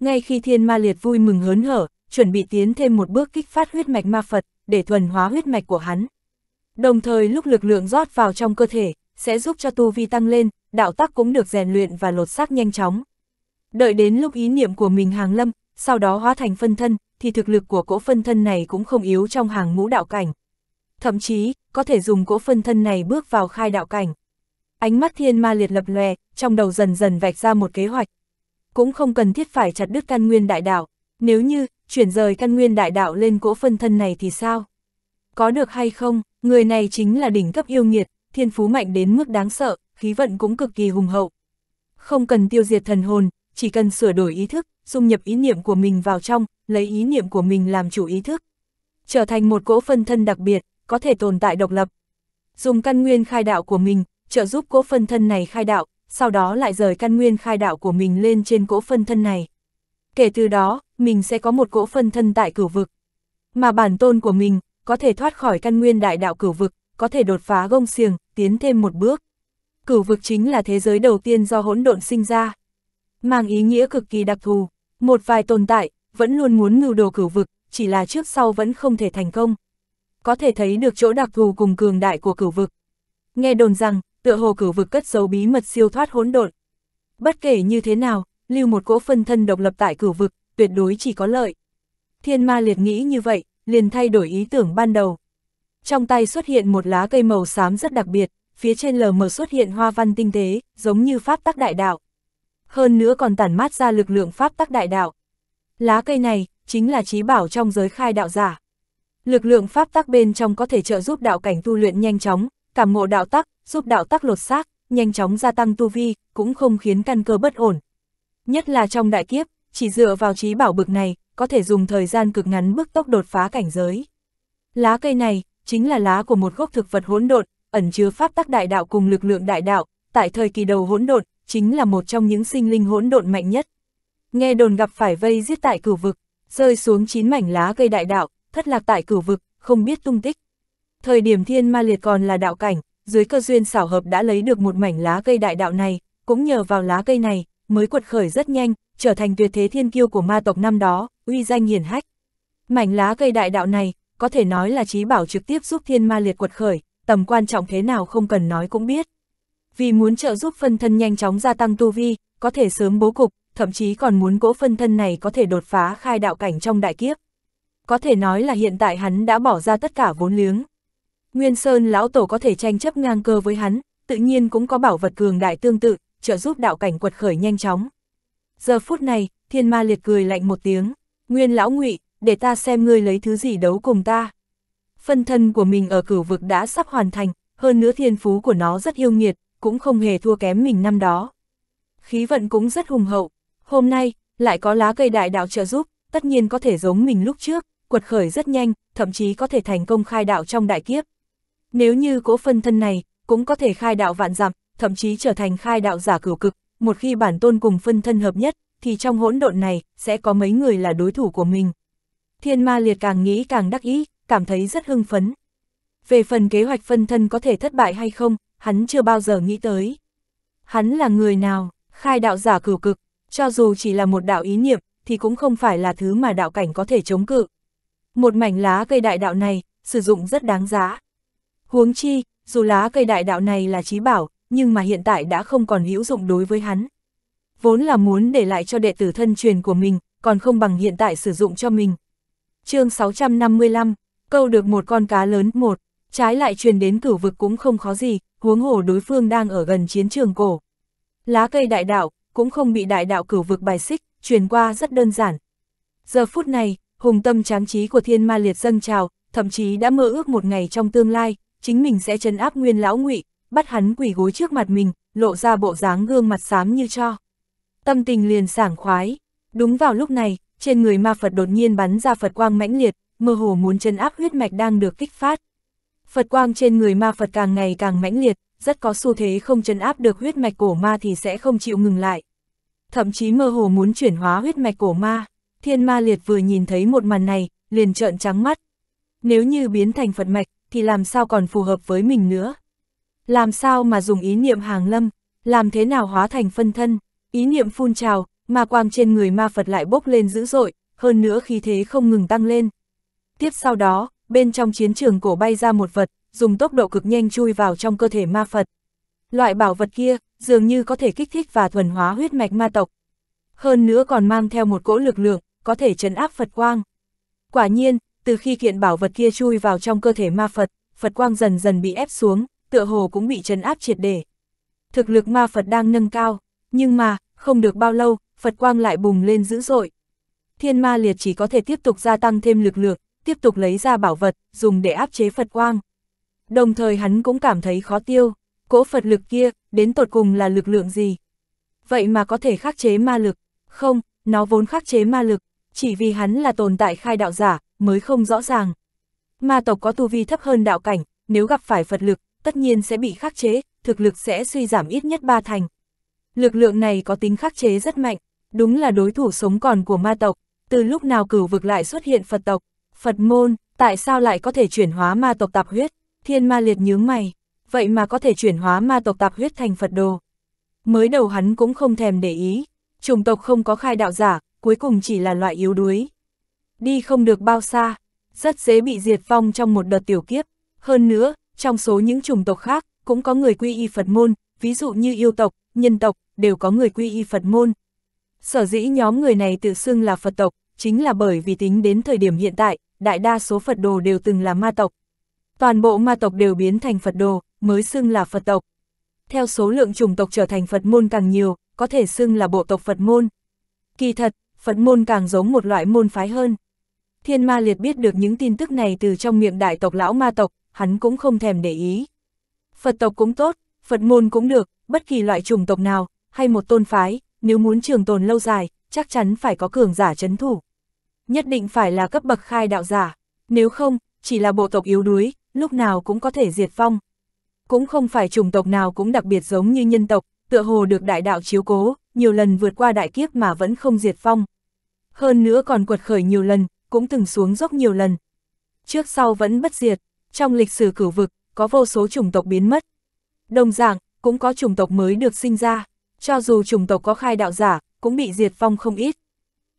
Ngay khi thiên ma liệt vui mừng hớn hở, chuẩn bị tiến thêm một bước kích phát huyết mạch ma Phật, để thuần hóa huyết mạch của hắn. Đồng thời lúc lực lượng rót vào trong cơ thể, sẽ giúp cho tu vi tăng lên, đạo tắc cũng được rèn luyện và lột xác nhanh chóng. Đợi đến lúc ý niệm của mình hàng lâm, sau đó hóa thành phân thân, thì thực lực của cỗ phân thân này cũng không yếu trong hàng ngũ đạo cảnh. Thậm chí, có thể dùng cỗ phân thân này bước vào khai đạo cảnh ánh mắt thiên ma liệt lập lòe, trong đầu dần dần vạch ra một kế hoạch. Cũng không cần thiết phải chặt đứt căn nguyên đại đạo, nếu như, chuyển rời căn nguyên đại đạo lên cỗ phân thân này thì sao? Có được hay không, người này chính là đỉnh cấp yêu nghiệt, thiên phú mạnh đến mức đáng sợ, khí vận cũng cực kỳ hùng hậu. Không cần tiêu diệt thần hồn, chỉ cần sửa đổi ý thức, dung nhập ý niệm của mình vào trong, lấy ý niệm của mình làm chủ ý thức. Trở thành một cỗ phân thân đặc biệt, có thể tồn tại độc lập. Dùng căn nguyên khai đạo của mình, trợ giúp cỗ phân thân này khai đạo, sau đó lại rời căn nguyên khai đạo của mình lên trên cỗ phân thân này. Kể từ đó, mình sẽ có một cỗ phân thân tại cửu vực. Mà bản tôn của mình, có thể thoát khỏi căn nguyên đại đạo cửu vực, có thể đột phá gông xiềng, tiến thêm một bước. Cửu vực chính là thế giới đầu tiên do hỗn độn sinh ra. Mang ý nghĩa cực kỳ đặc thù, một vài tồn tại, vẫn luôn muốn ngưu đồ cửu vực, chỉ là trước sau vẫn không thể thành công. Có thể thấy được chỗ đặc thù cùng cường đại của cửu vực. Nghe đồn rằng, tựa hồ cửu vực cất giấu bí mật siêu thoát hỗn độn. Bất kể như thế nào, lưu một cỗ phân thân độc lập tại cửu vực, tuyệt đối chỉ có lợi. Thiên ma liệt nghĩ như vậy, liền thay đổi ý tưởng ban đầu. Trong tay xuất hiện một lá cây màu xám rất đặc biệt, phía trên lờ mờ xuất hiện hoa văn tinh tế, giống như pháp tắc đại đạo. Hơn nữa còn tản mát ra lực lượng pháp tắc đại đạo. Lá cây này, chính là trí bảo trong giới khai đạo giả. Lực lượng pháp tắc bên trong có thể trợ giúp đạo cảnh tu luyện nhanh chóng, cảm ngộ đạo tắc, giúp đạo tắc lột xác, nhanh chóng gia tăng tu vi, cũng không khiến căn cơ bất ổn. Nhất là trong đại kiếp, chỉ dựa vào trí bảo bực này, có thể dùng thời gian cực ngắn bước tốc đột phá cảnh giới. Lá cây này, chính là lá của một gốc thực vật hỗn độn, ẩn chứa pháp tắc đại đạo cùng lực lượng đại đạo, tại thời kỳ đầu hỗn độn, chính là một trong những sinh linh hỗn độn mạnh nhất. Nghe đồn gặp phải vây giết tại cửu vực, rơi xuống chín mảnh lá cây đại đạo, thất lạc tại cửu vực, không biết tung tích. Thời điểm thiên ma liệt còn là đạo cảnh, dưới cơ duyên xảo hợp đã lấy được một mảnh lá cây đại đạo này, cũng nhờ vào lá cây này, mới quật khởi rất nhanh, trở thành tuyệt thế thiên kiêu của ma tộc năm đó, uy danh hiển hách. Mảnh lá cây đại đạo này, có thể nói là trí bảo trực tiếp giúp thiên ma liệt quật khởi, tầm quan trọng thế nào không cần nói cũng biết. Vì muốn trợ giúp phân thân nhanh chóng gia tăng tu vi, có thể sớm bố cục, thậm chí còn muốn cỗ phân thân này có thể đột phá khai đạo cảnh trong đại kiếp. Có thể nói là hiện tại hắn đã bỏ ra tất cả vốn liếng, Nguyên Sơn lão tổ có thể tranh chấp ngang cơ với hắn, tự nhiên cũng có bảo vật cường đại tương tự, trợ giúp đạo cảnh quật khởi nhanh chóng. Giờ phút này, thiên ma liệt cười lạnh một tiếng, Nguyên lão ngụy, để ta xem ngươi lấy thứ gì đấu cùng ta. Phân thân của mình ở cửu vực đã sắp hoàn thành, hơn nữa thiên phú của nó rất yêu nghiệt, cũng không hề thua kém mình năm đó. Khí vận cũng rất hùng hậu, hôm nay, lại có lá cây đại đạo trợ giúp, tất nhiên có thể giống mình lúc trước, quật khởi rất nhanh, thậm chí có thể thành công khai đạo trong đại kiếp. Nếu như cỗ phân thân này, cũng có thể khai đạo vạn dặm, thậm chí trở thành khai đạo giả cửu cực, một khi bản tôn cùng phân thân hợp nhất, thì trong hỗn độn này, sẽ có mấy người là đối thủ của mình. Thiên ma liệt càng nghĩ càng đắc ý, cảm thấy rất hưng phấn. Về phần kế hoạch phân thân có thể thất bại hay không, hắn chưa bao giờ nghĩ tới. Hắn là người nào, khai đạo giả cửu cực, cho dù chỉ là một đạo ý niệm, thì cũng không phải là thứ mà đạo cảnh có thể chống cự. Một mảnh lá cây đại đạo này, sử dụng rất đáng giá. Huống chi, dù lá cây đại đạo này là trí bảo, nhưng mà hiện tại đã không còn hữu dụng đối với hắn. Vốn là muốn để lại cho đệ tử thân truyền của mình, còn không bằng hiện tại sử dụng cho mình. chương 655, câu được một con cá lớn một, trái lại truyền đến cửu vực cũng không khó gì, huống hồ đối phương đang ở gần chiến trường cổ. Lá cây đại đạo, cũng không bị đại đạo cửu vực bài xích, truyền qua rất đơn giản. Giờ phút này, hùng tâm tráng trí của thiên ma liệt dâng trào, thậm chí đã mơ ước một ngày trong tương lai, chính mình sẽ trấn áp nguyên lão ngụy, bắt hắn quỳ gối trước mặt mình, lộ ra bộ dáng gương mặt xám như cho. Tâm tình liền sảng khoái. Đúng vào lúc này, trên người ma Phật đột nhiên bắn ra Phật quang mãnh liệt, mơ hồ muốn trấn áp huyết mạch đang được kích phát. Phật quang trên người ma Phật càng ngày càng mãnh liệt, rất có xu thế không trấn áp được huyết mạch cổ ma thì sẽ không chịu ngừng lại. Thậm chí mơ hồ muốn chuyển hóa huyết mạch cổ ma, thiên ma liệt vừa nhìn thấy một màn này, liền trợn trắng mắt. Nếu như biến thành Phật mạch, thì làm sao còn phù hợp với mình nữa. Làm sao mà dùng ý niệm hàng lâm, làm thế nào hóa thành phân thân, ý niệm phun trào, mà quang trên người ma Phật lại bốc lên dữ dội, hơn nữa khí thế không ngừng tăng lên. Tiếp sau đó, bên trong chiến trường cổ bay ra một vật, dùng tốc độ cực nhanh chui vào trong cơ thể ma Phật. Loại bảo vật kia, dường như có thể kích thích và thuần hóa huyết mạch ma tộc. Hơn nữa còn mang theo một cỗ lực lượng, có thể chấn áp Phật quang. Quả nhiên, từ khi kiện bảo vật kia chui vào trong cơ thể ma Phật, Phật quang dần dần bị ép xuống, tựa hồ cũng bị trấn áp triệt để. Thực lực ma Phật đang nâng cao, nhưng mà, không được bao lâu, Phật quang lại bùng lên dữ dội. Thiên ma liệt chỉ có thể tiếp tục gia tăng thêm lực lượng, tiếp tục lấy ra bảo vật, dùng để áp chế Phật quang. Đồng thời hắn cũng cảm thấy khó tiêu, cỗ Phật lực kia, đến tột cùng là lực lượng gì? Vậy mà có thể khắc chế ma lực, không, nó vốn khắc chế ma lực, chỉ vì hắn là tồn tại khai đạo giả, mới không rõ ràng. Ma tộc có tu vi thấp hơn đạo cảnh, nếu gặp phải Phật lực, tất nhiên sẽ bị khắc chế, thực lực sẽ suy giảm ít nhất ba thành. Lực lượng này có tính khắc chế rất mạnh, đúng là đối thủ sống còn của ma tộc, từ lúc nào cửu vực lại xuất hiện Phật tộc, Phật môn, tại sao lại có thể chuyển hóa ma tộc tạp huyết, thiên ma liệt nhướng mày, vậy mà có thể chuyển hóa ma tộc tạp huyết thành Phật đồ. Mới đầu hắn cũng không thèm để ý, chủng tộc không có khai đạo giả, cuối cùng chỉ là loại yếu đuối. Đi không được bao xa, rất dễ bị diệt vong trong một đợt tiểu kiếp. Hơn nữa, trong số những chủng tộc khác, cũng có người quy y Phật môn, ví dụ như yêu tộc, nhân tộc, đều có người quy y Phật môn. Sở dĩ nhóm người này tự xưng là Phật tộc, chính là bởi vì tính đến thời điểm hiện tại, đại đa số Phật đồ đều từng là ma tộc. Toàn bộ ma tộc đều biến thành Phật đồ, mới xưng là Phật tộc. Theo số lượng chủng tộc trở thành Phật môn càng nhiều, có thể xưng là bộ tộc Phật môn. Kỳ thật, Phật môn càng giống một loại môn phái hơn. Thiên ma liệt biết được những tin tức này từ trong miệng đại tộc lão ma tộc, hắn cũng không thèm để ý. Phật tộc cũng tốt, Phật môn cũng được, bất kỳ loại chủng tộc nào, hay một tôn phái, nếu muốn trường tồn lâu dài, chắc chắn phải có cường giả chấn thủ. Nhất định phải là cấp bậc khai đạo giả, nếu không, chỉ là bộ tộc yếu đuối, lúc nào cũng có thể diệt vong. Cũng không phải chủng tộc nào cũng đặc biệt giống như nhân tộc, tựa hồ được đại đạo chiếu cố, nhiều lần vượt qua đại kiếp mà vẫn không diệt phong, Hơn nữa còn quật khởi nhiều lần, cũng từng xuống dốc nhiều lần. Trước sau vẫn bất diệt, trong lịch sử cửu vực, có vô số chủng tộc biến mất. Đồng dạng, cũng có chủng tộc mới được sinh ra, cho dù chủng tộc có khai đạo giả, cũng bị diệt phong không ít.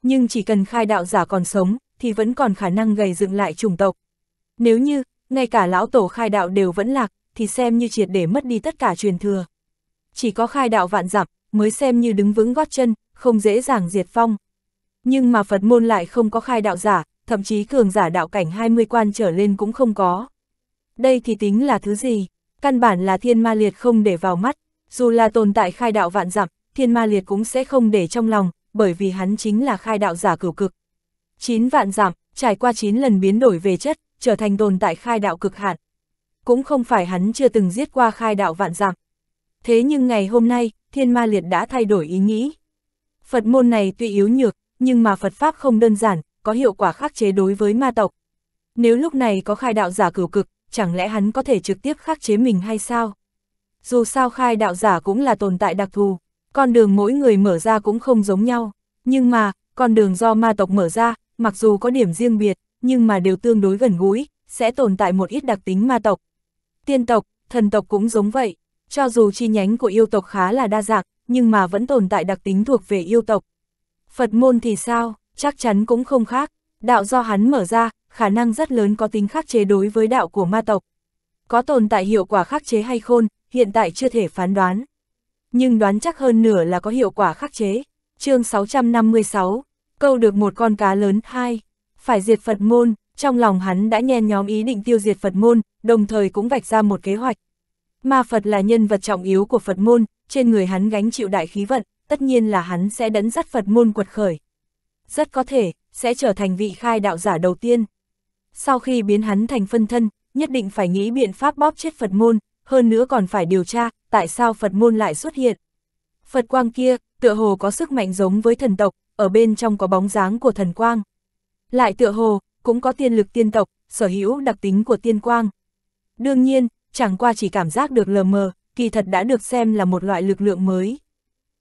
Nhưng chỉ cần khai đạo giả còn sống, thì vẫn còn khả năng gầy dựng lại chủng tộc. Nếu như, ngay cả lão tổ khai đạo đều vẫn lạc, thì xem như triệt để mất đi tất cả truyền thừa. Chỉ có khai đạo vạn giảm, mới xem như đứng vững gót chân, không dễ dàng diệt phong. Nhưng mà Phật môn lại không có khai đạo giả, thậm chí cường giả đạo cảnh 20 quan trở lên cũng không có. Đây thì tính là thứ gì? Căn bản là thiên ma liệt không để vào mắt, dù là tồn tại khai đạo vạn dặm, thiên ma liệt cũng sẽ không để trong lòng, bởi vì hắn chính là khai đạo giả cửu cực. 9 vạn giảm, trải qua 9 lần biến đổi về chất, trở thành tồn tại khai đạo cực hạn. Cũng không phải hắn chưa từng giết qua khai đạo vạn giảm. Thế nhưng ngày hôm nay, thiên ma liệt đã thay đổi ý nghĩ. Phật môn này tuy yếu nhược, nhưng mà Phật Pháp không đơn giản, có hiệu quả khắc chế đối với ma tộc. Nếu lúc này có khai đạo giả cửu cực, chẳng lẽ hắn có thể trực tiếp khắc chế mình hay sao? Dù sao khai đạo giả cũng là tồn tại đặc thù, con đường mỗi người mở ra cũng không giống nhau, nhưng mà, con đường do ma tộc mở ra, mặc dù có điểm riêng biệt, nhưng mà đều tương đối gần gũi, sẽ tồn tại một ít đặc tính ma tộc. Tiên tộc, thần tộc cũng giống vậy, cho dù chi nhánh của yêu tộc khá là đa dạng, nhưng mà vẫn tồn tại đặc tính thuộc về yêu tộc. Phật môn thì sao, chắc chắn cũng không khác, đạo do hắn mở ra, khả năng rất lớn có tính khắc chế đối với đạo của ma tộc. Có tồn tại hiệu quả khắc chế hay khôn, hiện tại chưa thể phán đoán. Nhưng đoán chắc hơn nửa là có hiệu quả khắc chế. chương 656, câu được một con cá lớn hai phải diệt Phật môn, trong lòng hắn đã nhen nhóm ý định tiêu diệt Phật môn, đồng thời cũng vạch ra một kế hoạch. Ma Phật là nhân vật trọng yếu của Phật môn, trên người hắn gánh chịu đại khí vận, tất nhiên là hắn sẽ đấn dắt Phật môn quật khởi. Rất có thể, sẽ trở thành vị khai đạo giả đầu tiên. Sau khi biến hắn thành phân thân, nhất định phải nghĩ biện pháp bóp chết Phật môn, hơn nữa còn phải điều tra tại sao Phật môn lại xuất hiện. Phật quang kia, tựa hồ có sức mạnh giống với thần tộc, ở bên trong có bóng dáng của thần quang. Lại tựa hồ, cũng có tiên lực tiên tộc, sở hữu đặc tính của tiên quang. Đương nhiên, chẳng qua chỉ cảm giác được lờ mờ, kỳ thật đã được xem là một loại lực lượng mới.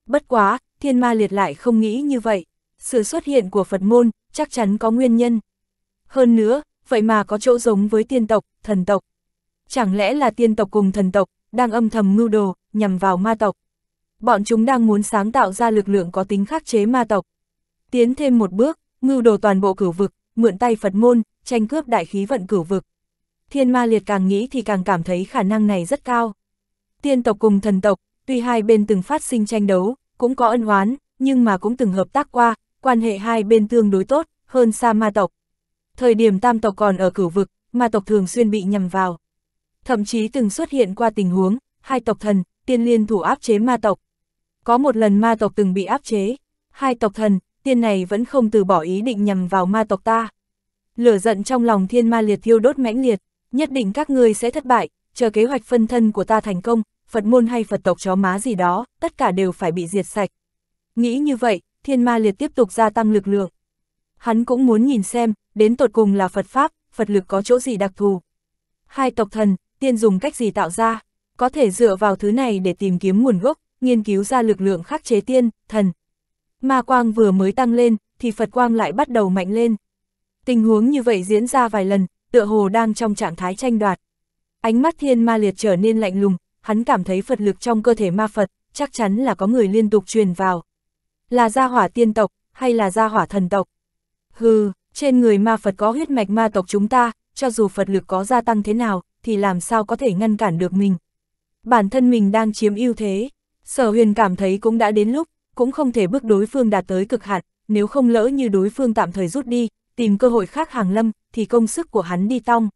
Bất quá, thiên ma liệt lại không nghĩ như vậy. Sự xuất hiện của Phật môn chắc chắn có nguyên nhân. Hơn nữa, vậy mà có chỗ giống với tiên tộc, thần tộc. Chẳng lẽ là tiên tộc cùng thần tộc đang âm thầm mưu đồ, nhằm vào ma tộc. Bọn chúng đang muốn sáng tạo ra lực lượng có tính khắc chế ma tộc. Tiến thêm một bước, mưu đồ toàn bộ cửu vực, mượn tay Phật môn, tranh cướp đại khí vận cửu vực thiên ma liệt càng nghĩ thì càng cảm thấy khả năng này rất cao. Tiên tộc cùng thần tộc, tuy hai bên từng phát sinh tranh đấu, cũng có ân oán, nhưng mà cũng từng hợp tác qua, quan hệ hai bên tương đối tốt, hơn xa ma tộc. Thời điểm tam tộc còn ở cửu vực, ma tộc thường xuyên bị nhầm vào. Thậm chí từng xuất hiện qua tình huống, hai tộc thần, tiên liên thủ áp chế ma tộc. Có một lần ma tộc từng bị áp chế, hai tộc thần, tiên này vẫn không từ bỏ ý định nhầm vào ma tộc ta. Lửa giận trong lòng thiên ma liệt thiêu đốt mãnh liệt, nhất định các ngươi sẽ thất bại, chờ kế hoạch phân thân của ta thành công, Phật môn hay Phật tộc chó má gì đó, tất cả đều phải bị diệt sạch. Nghĩ như vậy, thiên ma liệt tiếp tục gia tăng lực lượng. Hắn cũng muốn nhìn xem, đến tột cùng là Phật Pháp, Phật lực có chỗ gì đặc thù. Hai tộc thần, tiên dùng cách gì tạo ra, có thể dựa vào thứ này để tìm kiếm nguồn gốc, nghiên cứu ra lực lượng khắc chế tiên, thần. Ma quang vừa mới tăng lên, thì Phật quang lại bắt đầu mạnh lên. Tình huống như vậy diễn ra vài lần, tựa hồ đang trong trạng thái tranh đoạt. Ánh mắt thiên ma liệt trở nên lạnh lùng, hắn cảm thấy Phật lực trong cơ thể ma Phật, chắc chắn là có người liên tục truyền vào. Là gia hỏa tiên tộc, hay là gia hỏa thần tộc? Hừ, trên người ma Phật có huyết mạch ma tộc chúng ta, cho dù Phật lực có gia tăng thế nào, thì làm sao có thể ngăn cản được mình. Bản thân mình đang chiếm ưu thế, sở huyền cảm thấy cũng đã đến lúc, cũng không thể bước đối phương đạt tới cực hạn, nếu không lỡ như đối phương tạm thời rút đi, tìm cơ hội khác hàng lâm, thì công sức của hắn đi tong.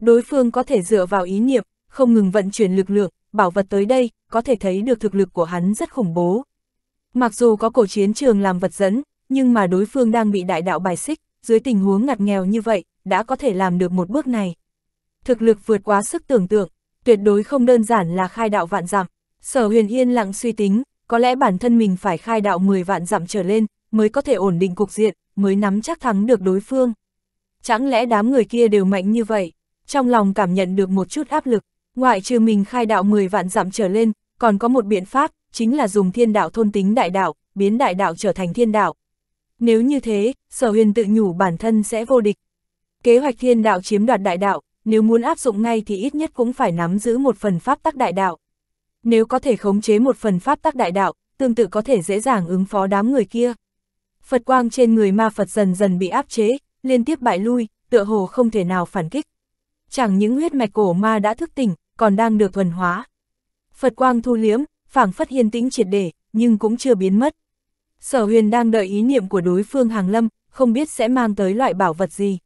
Đối phương có thể dựa vào ý niệm, không ngừng vận chuyển lực lượng, bảo vật tới đây, có thể thấy được thực lực của hắn rất khủng bố. Mặc dù có cổ chiến trường làm vật dẫn, nhưng mà đối phương đang bị đại đạo bài xích, dưới tình huống ngặt nghèo như vậy, đã có thể làm được một bước này. Thực lực vượt quá sức tưởng tượng, tuyệt đối không đơn giản là khai đạo vạn dặm. Sở huyền yên lặng suy tính, có lẽ bản thân mình phải khai đạo 10 vạn dặm trở lên, mới có thể ổn định cục diện, mới nắm chắc thắng được đối phương. Chẳng lẽ đám người kia đều mạnh như vậy? Trong lòng cảm nhận được một chút áp lực, ngoại trừ mình khai đạo 10 vạn dặm trở lên, còn có một biện pháp, chính là dùng thiên đạo thôn tính đại đạo, biến đại đạo trở thành thiên đạo. Nếu như thế, sở huyền tự nhủ bản thân sẽ vô địch. Kế hoạch thiên đạo chiếm đoạt đại đạo, nếu muốn áp dụng ngay thì ít nhất cũng phải nắm giữ một phần pháp tắc đại đạo. Nếu có thể khống chế một phần pháp tắc đại đạo, tương tự có thể dễ dàng ứng phó đám người kia. Phật quang trên người ma Phật dần dần bị áp chế, liên tiếp bại lui, tựa hồ không thể nào phản kích. Chẳng những huyết mạch cổ ma đã thức tỉnh, còn đang được thuần hóa. Phật quang thu liếm, phảng phất hiên tĩnh triệt để, nhưng cũng chưa biến mất. Sở huyền đang đợi ý niệm của đối phương hàng lâm, không biết sẽ mang tới loại bảo vật gì.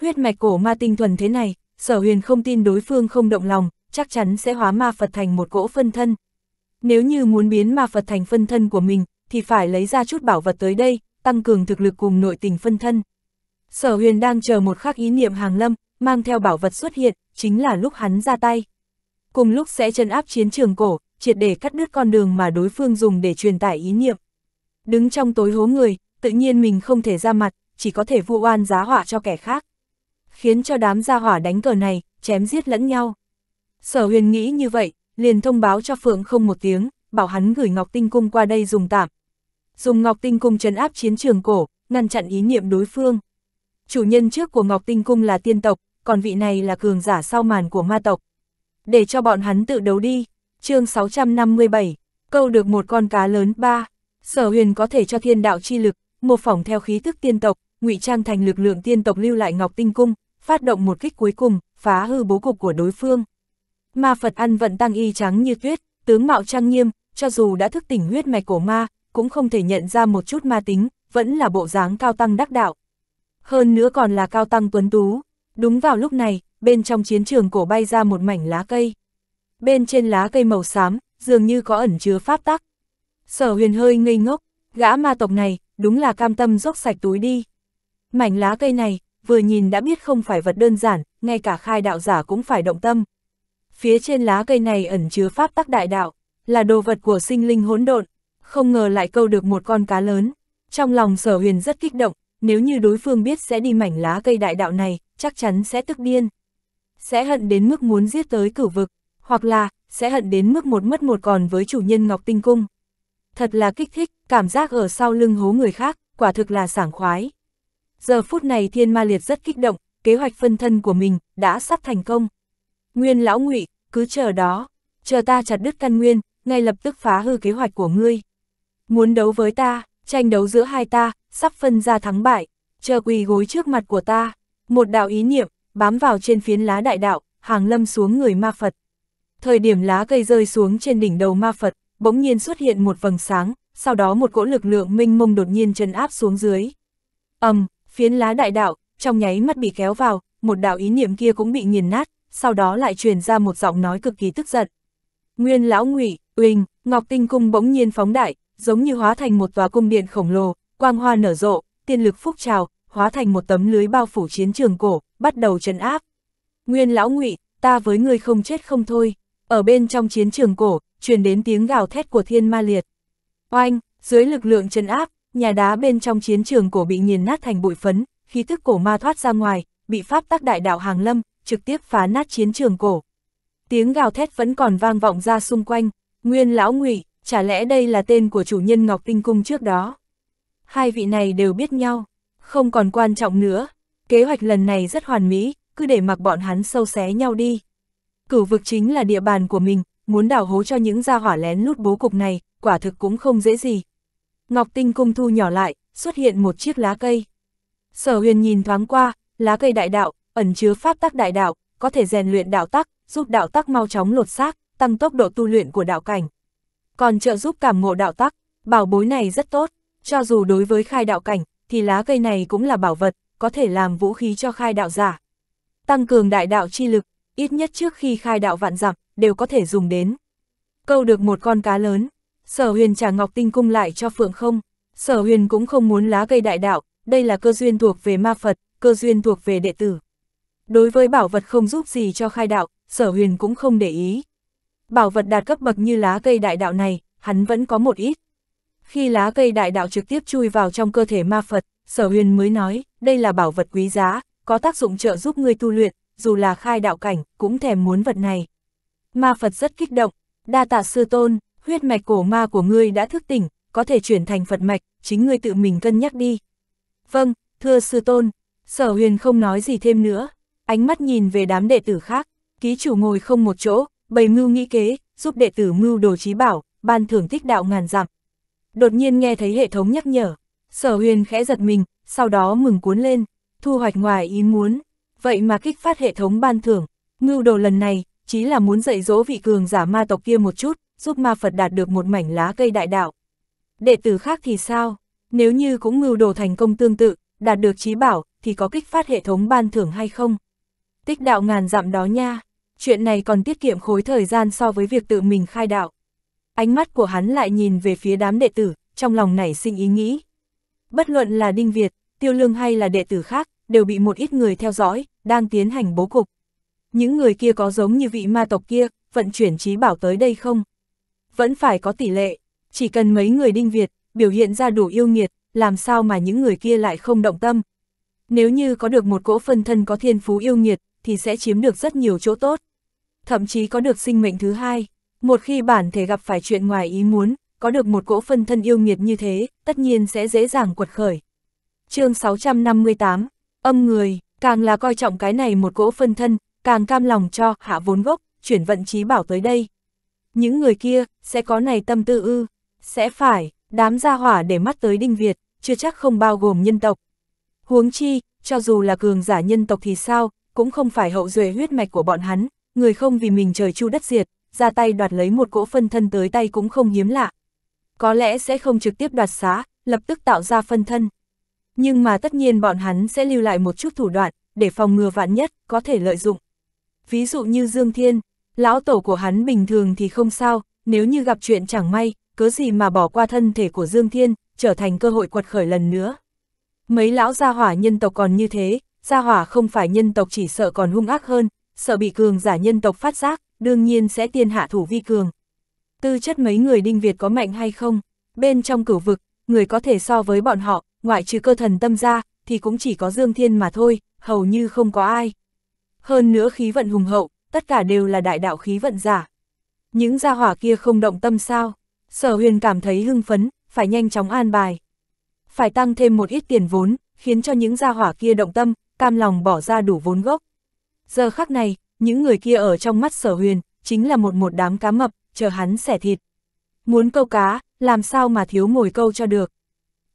Huyết mạch cổ ma tinh thuần thế này, sở huyền không tin đối phương không động lòng, chắc chắn sẽ hóa ma Phật thành một cỗ phân thân. Nếu như muốn biến ma Phật thành phân thân của mình, thì phải lấy ra chút bảo vật tới đây, tăng cường thực lực cùng nội tình phân thân. Sở huyền đang chờ một khắc ý niệm hàng lâm, mang theo bảo vật xuất hiện, chính là lúc hắn ra tay. Cùng lúc sẽ chân áp chiến trường cổ, triệt để cắt đứt con đường mà đối phương dùng để truyền tải ý niệm. Đứng trong tối hố người, tự nhiên mình không thể ra mặt, chỉ có thể vu oan giá hỏa cho kẻ khác. Khiến cho đám gia hỏa đánh cờ này, chém giết lẫn nhau. Sở huyền nghĩ như vậy, liền thông báo cho Phượng không một tiếng, bảo hắn gửi Ngọc Tinh Cung qua đây dùng tạm, dùng Ngọc Tinh Cung trấn áp chiến trường cổ, ngăn chặn ý niệm đối phương. Chủ nhân trước của Ngọc Tinh Cung là tiên tộc, còn vị này là cường giả sau màn của ma tộc. Để cho bọn hắn tự đấu đi, chương 657, câu được một con cá lớn ba, sở huyền có thể cho thiên đạo chi lực, mô phỏng theo khí thức tiên tộc, ngụy trang thành lực lượng tiên tộc lưu lại Ngọc Tinh Cung, phát động một kích cuối cùng, phá hư bố cục của đối phương. Ma Phật ăn vận tăng y trắng như tuyết, tướng mạo trang nghiêm, cho dù đã thức tỉnh huyết mạch cổ ma, cũng không thể nhận ra một chút ma tính, vẫn là bộ dáng cao tăng đắc đạo. Hơn nữa còn là cao tăng tuấn tú. Đúng vào lúc này, bên trong chiến trường cổ bay ra một mảnh lá cây. Bên trên lá cây màu xám, dường như có ẩn chứa pháp tắc. Sở huyền hơi ngây ngốc, gã ma tộc này, đúng là cam tâm dốc sạch túi đi. Mảnh lá cây này, vừa nhìn đã biết không phải vật đơn giản, ngay cả khai đạo giả cũng phải động tâm. Phía trên lá cây này ẩn chứa pháp tắc đại đạo, là đồ vật của sinh linh hỗn độn, không ngờ lại câu được một con cá lớn. Trong lòng sở huyền rất kích động, nếu như đối phương biết sẽ đi mảnh lá cây đại đạo này, chắc chắn sẽ tức điên. Sẽ hận đến mức muốn giết tới cửu vực, hoặc là, sẽ hận đến mức một mất một còn với chủ nhân Ngọc Tinh Cung. Thật là kích thích, cảm giác ở sau lưng hố người khác, quả thực là sảng khoái. Giờ phút này thiên ma liệt rất kích động, kế hoạch phân thân của mình đã sắp thành công. Nguyên lão ngụy, cứ chờ đó, chờ ta chặt đứt căn nguyên, ngay lập tức phá hư kế hoạch của ngươi. Muốn đấu với ta, tranh đấu giữa hai ta, sắp phân ra thắng bại, chờ quỳ gối trước mặt của ta. Một đạo ý niệm, bám vào trên phiến lá đại đạo, hàng lâm xuống người ma Phật. Thời điểm lá cây rơi xuống trên đỉnh đầu ma Phật, bỗng nhiên xuất hiện một vầng sáng, sau đó một cỗ lực lượng minh mông đột nhiên chân áp xuống dưới. ầm, phiến lá đại đạo, trong nháy mắt bị kéo vào, một đạo ý niệm kia cũng bị nghiền nát, sau đó lại truyền ra một giọng nói cực kỳ tức giận. Nguyên lão ngụy, Uỳnh, Ngọc Tinh Cung bỗng nhiên phóng đại, giống như hóa thành một tòa cung điện khổng lồ, quang hoa nở rộ, tiên lực phúc trào, hóa thành một tấm lưới bao phủ chiến trường cổ, bắt đầu trấn áp. Nguyên lão ngụy, ta với ngươi không chết không thôi. Ở bên trong chiến trường cổ, truyền đến tiếng gào thét của thiên ma liệt. Oanh, dưới lực lượng trấn áp, nhà đá bên trong chiến trường cổ bị nghiền nát thành bụi phấn, khí tức cổ ma thoát ra ngoài, bị pháp tác đại đạo hàng lâm, trực tiếp phá nát chiến trường cổ. Tiếng gào thét vẫn còn vang vọng ra xung quanh, nguyên lão ngụy, chả lẽ đây là tên của chủ nhân Ngọc Tinh Cung trước đó. Hai vị này đều biết nhau, không còn quan trọng nữa, kế hoạch lần này rất hoàn mỹ, cứ để mặc bọn hắn sâu xé nhau đi. Cửu vực chính là địa bàn của mình, muốn đào hố cho những gia hỏa lén lút bố cục này, quả thực cũng không dễ gì. Ngọc Tinh Cung thu nhỏ lại, xuất hiện một chiếc lá cây. Sở huyền nhìn thoáng qua, lá cây đại đạo, ẩn chứa pháp tắc đại đạo, có thể rèn luyện đạo tắc, giúp đạo tắc mau chóng lột xác, tăng tốc độ tu luyện của đạo cảnh còn trợ giúp cảm ngộ đạo tắc, bảo bối này rất tốt, cho dù đối với khai đạo cảnh, thì lá cây này cũng là bảo vật, có thể làm vũ khí cho khai đạo giả. Tăng cường đại đạo chi lực, ít nhất trước khi khai đạo vạn dặm đều có thể dùng đến. Câu được một con cá lớn, sở huyền trả ngọc tinh cung lại cho phượng không, sở huyền cũng không muốn lá cây đại đạo, đây là cơ duyên thuộc về ma Phật, cơ duyên thuộc về đệ tử. Đối với bảo vật không giúp gì cho khai đạo, sở huyền cũng không để ý. Bảo vật đạt cấp bậc như lá cây đại đạo này, hắn vẫn có một ít. Khi lá cây đại đạo trực tiếp chui vào trong cơ thể ma Phật, sở huyền mới nói, đây là bảo vật quý giá, có tác dụng trợ giúp người tu luyện, dù là khai đạo cảnh, cũng thèm muốn vật này. Ma Phật rất kích động, đa tạ sư tôn, huyết mạch cổ ma của ngươi đã thức tỉnh, có thể chuyển thành Phật mạch, chính ngươi tự mình cân nhắc đi. Vâng, thưa sư tôn, sở huyền không nói gì thêm nữa, ánh mắt nhìn về đám đệ tử khác, ký chủ ngồi không một chỗ, bày mưu nghĩ kế, giúp đệ tử mưu đồ trí bảo, ban thưởng thích đạo ngàn dặm. Đột nhiên nghe thấy hệ thống nhắc nhở, sở huyền khẽ giật mình, sau đó mừng cuốn lên, thu hoạch ngoài ý muốn, vậy mà kích phát hệ thống ban thưởng, mưu đồ lần này, chí là muốn dạy dỗ vị cường giả ma tộc kia một chút, giúp ma Phật đạt được một mảnh lá cây đại đạo. Đệ tử khác thì sao? Nếu như cũng mưu đồ thành công tương tự, đạt được trí bảo, thì có kích phát hệ thống ban thưởng hay không? Tích đạo ngàn dặm đó nha chuyện này còn tiết kiệm khối thời gian so với việc tự mình khai đạo. Ánh mắt của hắn lại nhìn về phía đám đệ tử, trong lòng nảy sinh ý nghĩ. Bất luận là Đinh Việt, Tiêu Lương hay là đệ tử khác, đều bị một ít người theo dõi, đang tiến hành bố cục. Những người kia có giống như vị ma tộc kia, vận chuyển trí bảo tới đây không? Vẫn phải có tỷ lệ, chỉ cần mấy người Đinh Việt, biểu hiện ra đủ yêu nghiệt, làm sao mà những người kia lại không động tâm. Nếu như có được một cỗ phân thân có thiên phú yêu nghiệt, thì sẽ chiếm được rất nhiều chỗ tốt thậm chí có được sinh mệnh thứ hai. Một khi bản thể gặp phải chuyện ngoài ý muốn, có được một cỗ phân thân yêu nghiệt như thế, tất nhiên sẽ dễ dàng quật khởi. chương 658, âm người, càng là coi trọng cái này một cỗ phân thân, càng cam lòng cho hạ vốn gốc, chuyển vận trí bảo tới đây. Những người kia, sẽ có này tâm tư ư, sẽ phải, đám gia hỏa để mắt tới Đinh Việt, chưa chắc không bao gồm nhân tộc. Huống chi, cho dù là cường giả nhân tộc thì sao, cũng không phải hậu duệ huyết mạch của bọn hắn, người không vì mình trời chu đất diệt, ra tay đoạt lấy một cỗ phân thân tới tay cũng không hiếm lạ. Có lẽ sẽ không trực tiếp đoạt xá, lập tức tạo ra phân thân. Nhưng mà tất nhiên bọn hắn sẽ lưu lại một chút thủ đoạn, để phòng ngừa vạn nhất, có thể lợi dụng. Ví dụ như Dương Thiên, lão tổ của hắn bình thường thì không sao, nếu như gặp chuyện chẳng may, cớ gì mà bỏ qua thân thể của Dương Thiên, trở thành cơ hội quật khởi lần nữa. Mấy lão gia hỏa nhân tộc còn như thế, gia hỏa không phải nhân tộc chỉ sợ còn hung ác hơn, sợ bị cường giả nhân tộc phát giác, đương nhiên sẽ tiên hạ thủ vi cường. Tư chất mấy người đinh Việt có mạnh hay không? Bên trong cửu vực, người có thể so với bọn họ, ngoại trừ cơ thần tâm ra, thì cũng chỉ có Dương Thiên mà thôi, hầu như không có ai. Hơn nữa khí vận hùng hậu, tất cả đều là đại đạo khí vận giả. Những gia hỏa kia không động tâm sao? Sở huyền cảm thấy hưng phấn, phải nhanh chóng an bài. Phải tăng thêm một ít tiền vốn, khiến cho những gia hỏa kia động tâm, cam lòng bỏ ra đủ vốn gốc. Giờ khắc này, những người kia ở trong mắt sở huyền, chính là một một đám cá mập, chờ hắn xẻ thịt. Muốn câu cá, làm sao mà thiếu mồi câu cho được.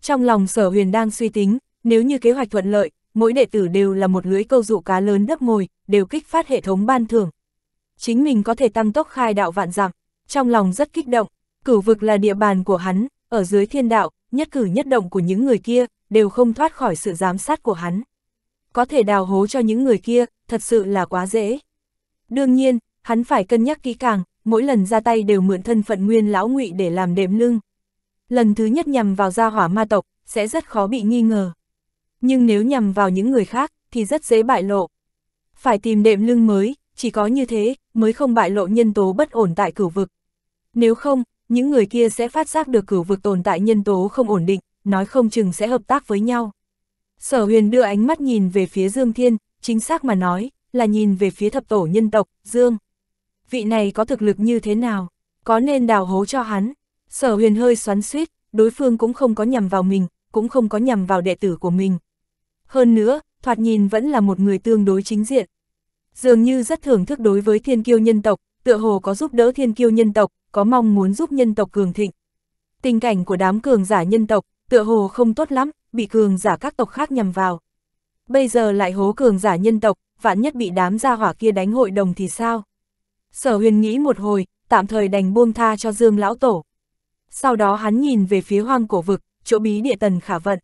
Trong lòng sở huyền đang suy tính, nếu như kế hoạch thuận lợi, mỗi đệ tử đều là một lưới câu dụ cá lớn đấp mồi, đều kích phát hệ thống ban thưởng. Chính mình có thể tăng tốc khai đạo vạn dặm, trong lòng rất kích động, cửu vực là địa bàn của hắn, ở dưới thiên đạo, nhất cử nhất động của những người kia, đều không thoát khỏi sự giám sát của hắn. Có thể đào hố cho những người kia, thật sự là quá dễ. Đương nhiên, hắn phải cân nhắc kỹ càng, mỗi lần ra tay đều mượn thân phận nguyên lão ngụy để làm đệm lưng. Lần thứ nhất nhằm vào gia hỏa ma tộc, sẽ rất khó bị nghi ngờ. Nhưng nếu nhằm vào những người khác, thì rất dễ bại lộ. Phải tìm đệm lưng mới, chỉ có như thế, mới không bại lộ nhân tố bất ổn tại cửu vực. Nếu không, những người kia sẽ phát giác được cửu vực tồn tại nhân tố không ổn định, nói không chừng sẽ hợp tác với nhau. Sở huyền đưa ánh mắt nhìn về phía Dương Thiên, chính xác mà nói, là nhìn về phía thập tổ nhân tộc, Dương. Vị này có thực lực như thế nào? Có nên đào hố cho hắn? Sở huyền hơi xoắn suýt, đối phương cũng không có nhằm vào mình, cũng không có nhằm vào đệ tử của mình. Hơn nữa, thoạt nhìn vẫn là một người tương đối chính diện. Dường như rất thưởng thức đối với thiên kiêu nhân tộc, tựa hồ có giúp đỡ thiên kiêu nhân tộc, có mong muốn giúp nhân tộc cường thịnh. Tình cảnh của đám cường giả nhân tộc, tựa hồ không tốt lắm, bị cường giả các tộc khác nhằm vào bây giờ lại hố cường giả nhân tộc, vạn nhất bị đám gia hỏa kia đánh hội đồng thì sao? Sở huyền nghĩ một hồi, tạm thời đành buông tha cho Dương Lão Tổ. Sau đó hắn nhìn về phía hoang cổ vực, chỗ bí địa tần khả vận.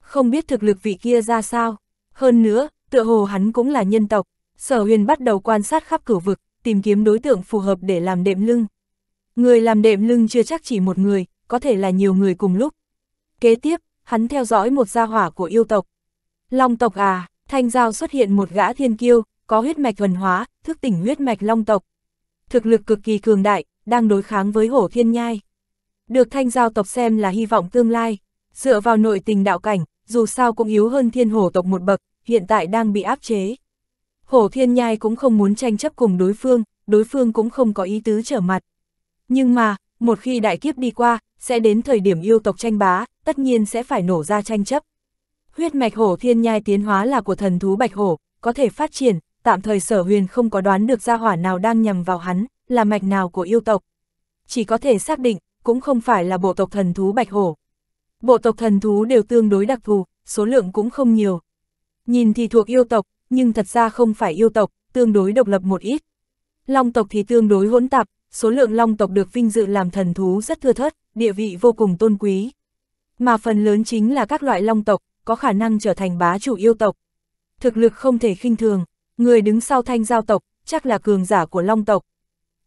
Không biết thực lực vị kia ra sao. Hơn nữa, tựa hồ hắn cũng là nhân tộc. Sở huyền bắt đầu quan sát khắp cửu vực, tìm kiếm đối tượng phù hợp để làm đệm lưng. Người làm đệm lưng chưa chắc chỉ một người, có thể là nhiều người cùng lúc. Kế tiếp, hắn theo dõi một gia hỏa của yêu tộc, Long tộc à, thanh giao xuất hiện một gã thiên kiêu, có huyết mạch thuần hóa, thức tỉnh huyết mạch long tộc. Thực lực cực kỳ cường đại, đang đối kháng với hổ thiên nhai. Được thanh giao tộc xem là hy vọng tương lai, dựa vào nội tình đạo cảnh, dù sao cũng yếu hơn thiên hổ tộc một bậc, hiện tại đang bị áp chế. Hổ thiên nhai cũng không muốn tranh chấp cùng đối phương, đối phương cũng không có ý tứ trở mặt. Nhưng mà, một khi đại kiếp đi qua, sẽ đến thời điểm yêu tộc tranh bá, tất nhiên sẽ phải nổ ra tranh chấp. Huyết mạch hổ thiên nhai tiến hóa là của thần thú bạch hổ, có thể phát triển, tạm thời sở huyền không có đoán được gia hỏa nào đang nhằm vào hắn, là mạch nào của yêu tộc. Chỉ có thể xác định, cũng không phải là bộ tộc thần thú bạch hổ. Bộ tộc thần thú đều tương đối đặc thù, số lượng cũng không nhiều. Nhìn thì thuộc yêu tộc, nhưng thật ra không phải yêu tộc, tương đối độc lập một ít. Long tộc thì tương đối hỗn tạp, số lượng long tộc được vinh dự làm thần thú rất thưa thớt, địa vị vô cùng tôn quý. Mà phần lớn chính là các loại long tộc, có khả năng trở thành bá chủ yêu tộc. Thực lực không thể khinh thường, người đứng sau thanh giao tộc, chắc là cường giả của long tộc.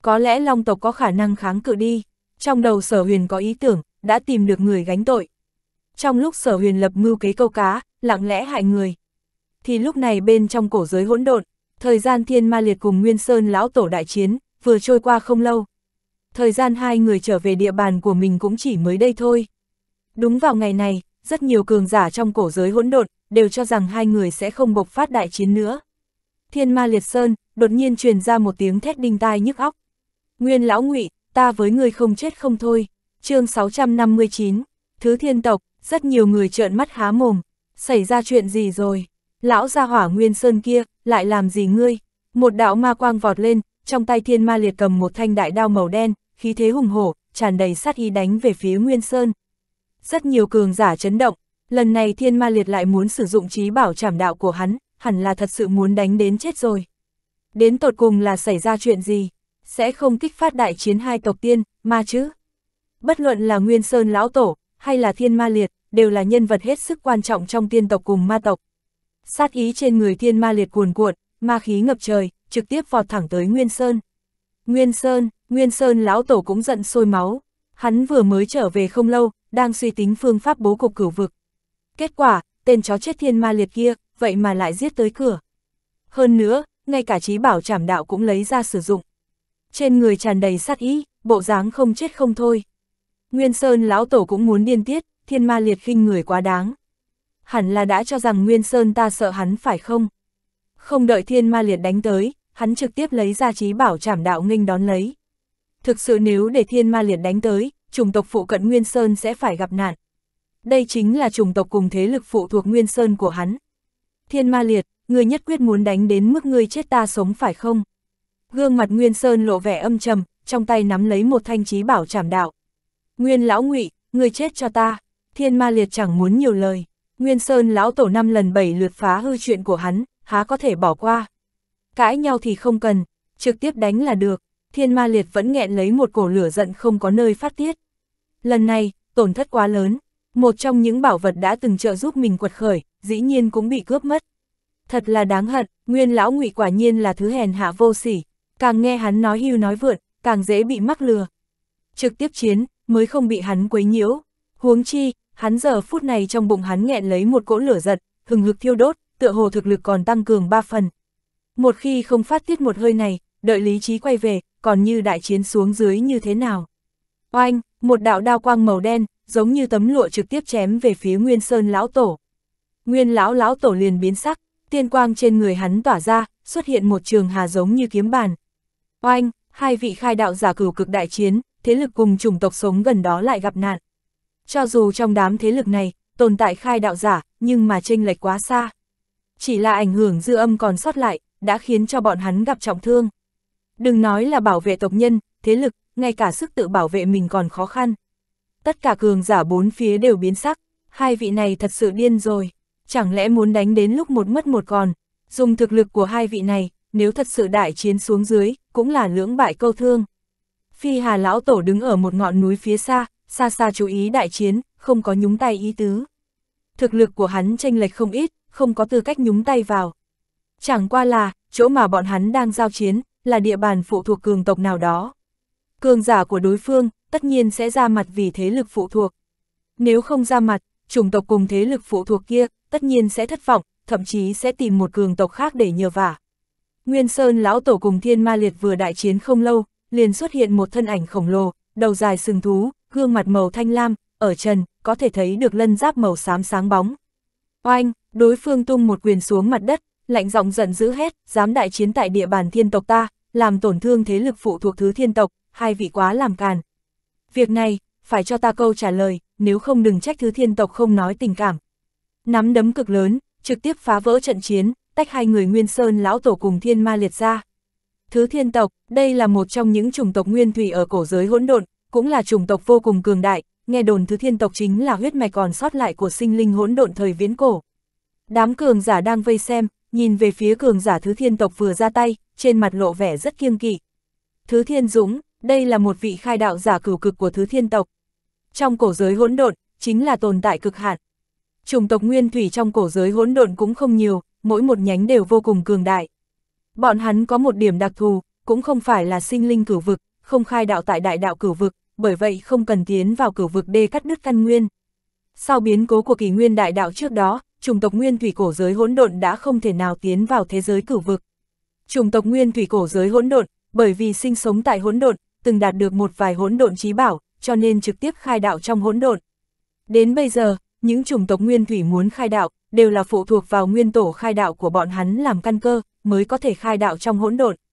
Có lẽ long tộc có khả năng kháng cự đi, trong đầu sở huyền có ý tưởng, đã tìm được người gánh tội. Trong lúc sở huyền lập mưu kế câu cá, lặng lẽ hại người. Thì lúc này bên trong cổ giới hỗn độn, thời gian thiên ma liệt cùng Nguyên Sơn lão tổ đại chiến, vừa trôi qua không lâu. Thời gian hai người trở về địa bàn của mình cũng chỉ mới đây thôi. Đúng vào ngày này, rất nhiều cường giả trong cổ giới hỗn độn đều cho rằng hai người sẽ không bộc phát đại chiến nữa. Thiên ma liệt sơn, đột nhiên truyền ra một tiếng thét đinh tai nhức óc. Nguyên lão ngụy, ta với ngươi không chết không thôi, chương 659, thứ thiên tộc, rất nhiều người trợn mắt há mồm, xảy ra chuyện gì rồi, lão gia hỏa nguyên sơn kia, lại làm gì ngươi, một đạo ma quang vọt lên, trong tay thiên ma liệt cầm một thanh đại đao màu đen, khí thế hùng hổ, tràn đầy sát ý đánh về phía nguyên sơn rất nhiều cường giả chấn động, lần này thiên ma liệt lại muốn sử dụng trí bảo trảm đạo của hắn, hẳn là thật sự muốn đánh đến chết rồi. Đến tột cùng là xảy ra chuyện gì? Sẽ không kích phát đại chiến hai tộc tiên, ma chứ? Bất luận là Nguyên Sơn Lão Tổ, hay là Thiên Ma Liệt, đều là nhân vật hết sức quan trọng trong tiên tộc cùng ma tộc. Sát ý trên người Thiên Ma Liệt cuồn cuộn, ma khí ngập trời, trực tiếp vọt thẳng tới Nguyên Sơn. Nguyên Sơn, Nguyên Sơn Lão Tổ cũng giận sôi máu. Hắn vừa mới trở về không lâu, đang suy tính phương pháp bố cục cửu vực. Kết quả, tên chó chết thiên ma liệt kia, vậy mà lại giết tới cửa. Hơn nữa, ngay cả trí bảo trảm đạo cũng lấy ra sử dụng. Trên người tràn đầy sát ý, bộ dáng không chết không thôi. Nguyên Sơn lão tổ cũng muốn điên tiết, thiên ma liệt khinh người quá đáng. Hẳn là đã cho rằng Nguyên Sơn ta sợ hắn phải không? Không đợi thiên ma liệt đánh tới, hắn trực tiếp lấy ra trí bảo trảm đạo nghênh đón lấy. Thực sự nếu để thiên ma liệt đánh tới, chủng tộc phụ cận Nguyên Sơn sẽ phải gặp nạn. Đây chính là chủng tộc cùng thế lực phụ thuộc Nguyên Sơn của hắn. Thiên ma liệt, người nhất quyết muốn đánh đến mức ngươi chết ta sống phải không? Gương mặt Nguyên Sơn lộ vẻ âm trầm, trong tay nắm lấy một thanh chí bảo trảm đạo. Nguyên lão ngụy, ngươi chết cho ta. Thiên ma liệt chẳng muốn nhiều lời. Nguyên Sơn lão tổ năm lần bảy lượt phá hư chuyện của hắn, há có thể bỏ qua. Cãi nhau thì không cần, trực tiếp đánh là được thiên ma liệt vẫn nghẹn lấy một cổ lửa giận không có nơi phát tiết. Lần này, tổn thất quá lớn, một trong những bảo vật đã từng trợ giúp mình quật khởi, dĩ nhiên cũng bị cướp mất. Thật là đáng hận, nguyên lão ngụy quả nhiên là thứ hèn hạ vô sỉ, càng nghe hắn nói hưu nói vượn, càng dễ bị mắc lừa. Trực tiếp chiến, mới không bị hắn quấy nhiễu. Huống chi, hắn giờ phút này trong bụng hắn nghẹn lấy một cỗ lửa giật, hừng hực thiêu đốt, tựa hồ thực lực còn tăng cường ba phần. Một khi không phát tiết một hơi này, đợi lý trí quay về, còn như đại chiến xuống dưới như thế nào. Oanh, một đạo đao quang màu đen, giống như tấm lụa trực tiếp chém về phía Nguyên Sơn lão tổ. Nguyên lão lão tổ liền biến sắc, tiên quang trên người hắn tỏa ra, xuất hiện một trường hà giống như kiếm bàn. Oanh, hai vị khai đạo giả cửu cực đại chiến, thế lực cùng chủng tộc sống gần đó lại gặp nạn. Cho dù trong đám thế lực này, tồn tại khai đạo giả, nhưng mà chênh lệch quá xa. Chỉ là ảnh hưởng dư âm còn sót lại, đã khiến cho bọn hắn gặp trọng thương. Đừng nói là bảo vệ tộc nhân, thế lực, ngay cả sức tự bảo vệ mình còn khó khăn. Tất cả cường giả bốn phía đều biến sắc, hai vị này thật sự điên rồi, chẳng lẽ muốn đánh đến lúc một mất một còn, dùng thực lực của hai vị này, nếu thật sự đại chiến xuống dưới, cũng là lưỡng bại câu thương. Phi Hà Lão Tổ đứng ở một ngọn núi phía xa, xa xa chú ý đại chiến, không có nhúng tay ý tứ. Thực lực của hắn tranh lệch không ít, không có tư cách nhúng tay vào. Chẳng qua là, chỗ mà bọn hắn đang giao chiến, là địa bàn phụ thuộc cường tộc nào đó. Cường giả của đối phương, tất nhiên sẽ ra mặt vì thế lực phụ thuộc. Nếu không ra mặt, chủng tộc cùng thế lực phụ thuộc kia, tất nhiên sẽ thất vọng, thậm chí sẽ tìm một cường tộc khác để nhờ vả. Nguyên Sơn lão tổ cùng Thiên Ma Liệt vừa đại chiến không lâu, liền xuất hiện một thân ảnh khổng lồ, đầu dài sừng thú, gương mặt màu thanh lam, ở trần, có thể thấy được lân giáp màu xám sáng bóng. Oanh, đối phương tung một quyền xuống mặt đất, lạnh giọng giận dữ hét, dám đại chiến tại địa bàn thiên tộc ta, làm tổn thương thế lực phụ thuộc thứ thiên tộc, hai vị quá làm càn. Việc này, phải cho ta câu trả lời, nếu không đừng trách thứ thiên tộc không nói tình cảm. Nắm đấm cực lớn, trực tiếp phá vỡ trận chiến, tách hai người Nguyên Sơn lão tổ cùng thiên ma liệt ra. Thứ thiên tộc, đây là một trong những chủng tộc nguyên thủy ở cổ giới hỗn độn, cũng là chủng tộc vô cùng cường đại, nghe đồn thứ thiên tộc chính là huyết mạch còn sót lại của sinh linh hỗn độn thời viễn cổ. Đám cường giả đang vây xem, nhìn về phía cường giả thứ thiên tộc vừa ra tay, trên mặt lộ vẻ rất kiêng kỵ. Thứ thiên dũng, đây là một vị khai đạo giả cửu cực của thứ thiên tộc. Trong cổ giới hỗn độn, chính là tồn tại cực hạn. Chủng tộc nguyên thủy trong cổ giới hỗn độn cũng không nhiều, mỗi một nhánh đều vô cùng cường đại. Bọn hắn có một điểm đặc thù, cũng không phải là sinh linh cửu vực, không khai đạo tại đại đạo cửu vực, bởi vậy không cần tiến vào cửu vực đê cắt đứt căn nguyên. Sau biến cố của kỷ nguyên đại đạo trước đó, chủng tộc nguyên thủy cổ giới hỗn độn đã không thể nào tiến vào thế giới cửu vực. Chủng tộc nguyên thủy cổ giới hỗn độn, bởi vì sinh sống tại hỗn độn, từng đạt được một vài hỗn độn trí bảo, cho nên trực tiếp khai đạo trong hỗn độn. Đến bây giờ, những chủng tộc nguyên thủy muốn khai đạo, đều là phụ thuộc vào nguyên tổ khai đạo của bọn hắn làm căn cơ, mới có thể khai đạo trong hỗn độn.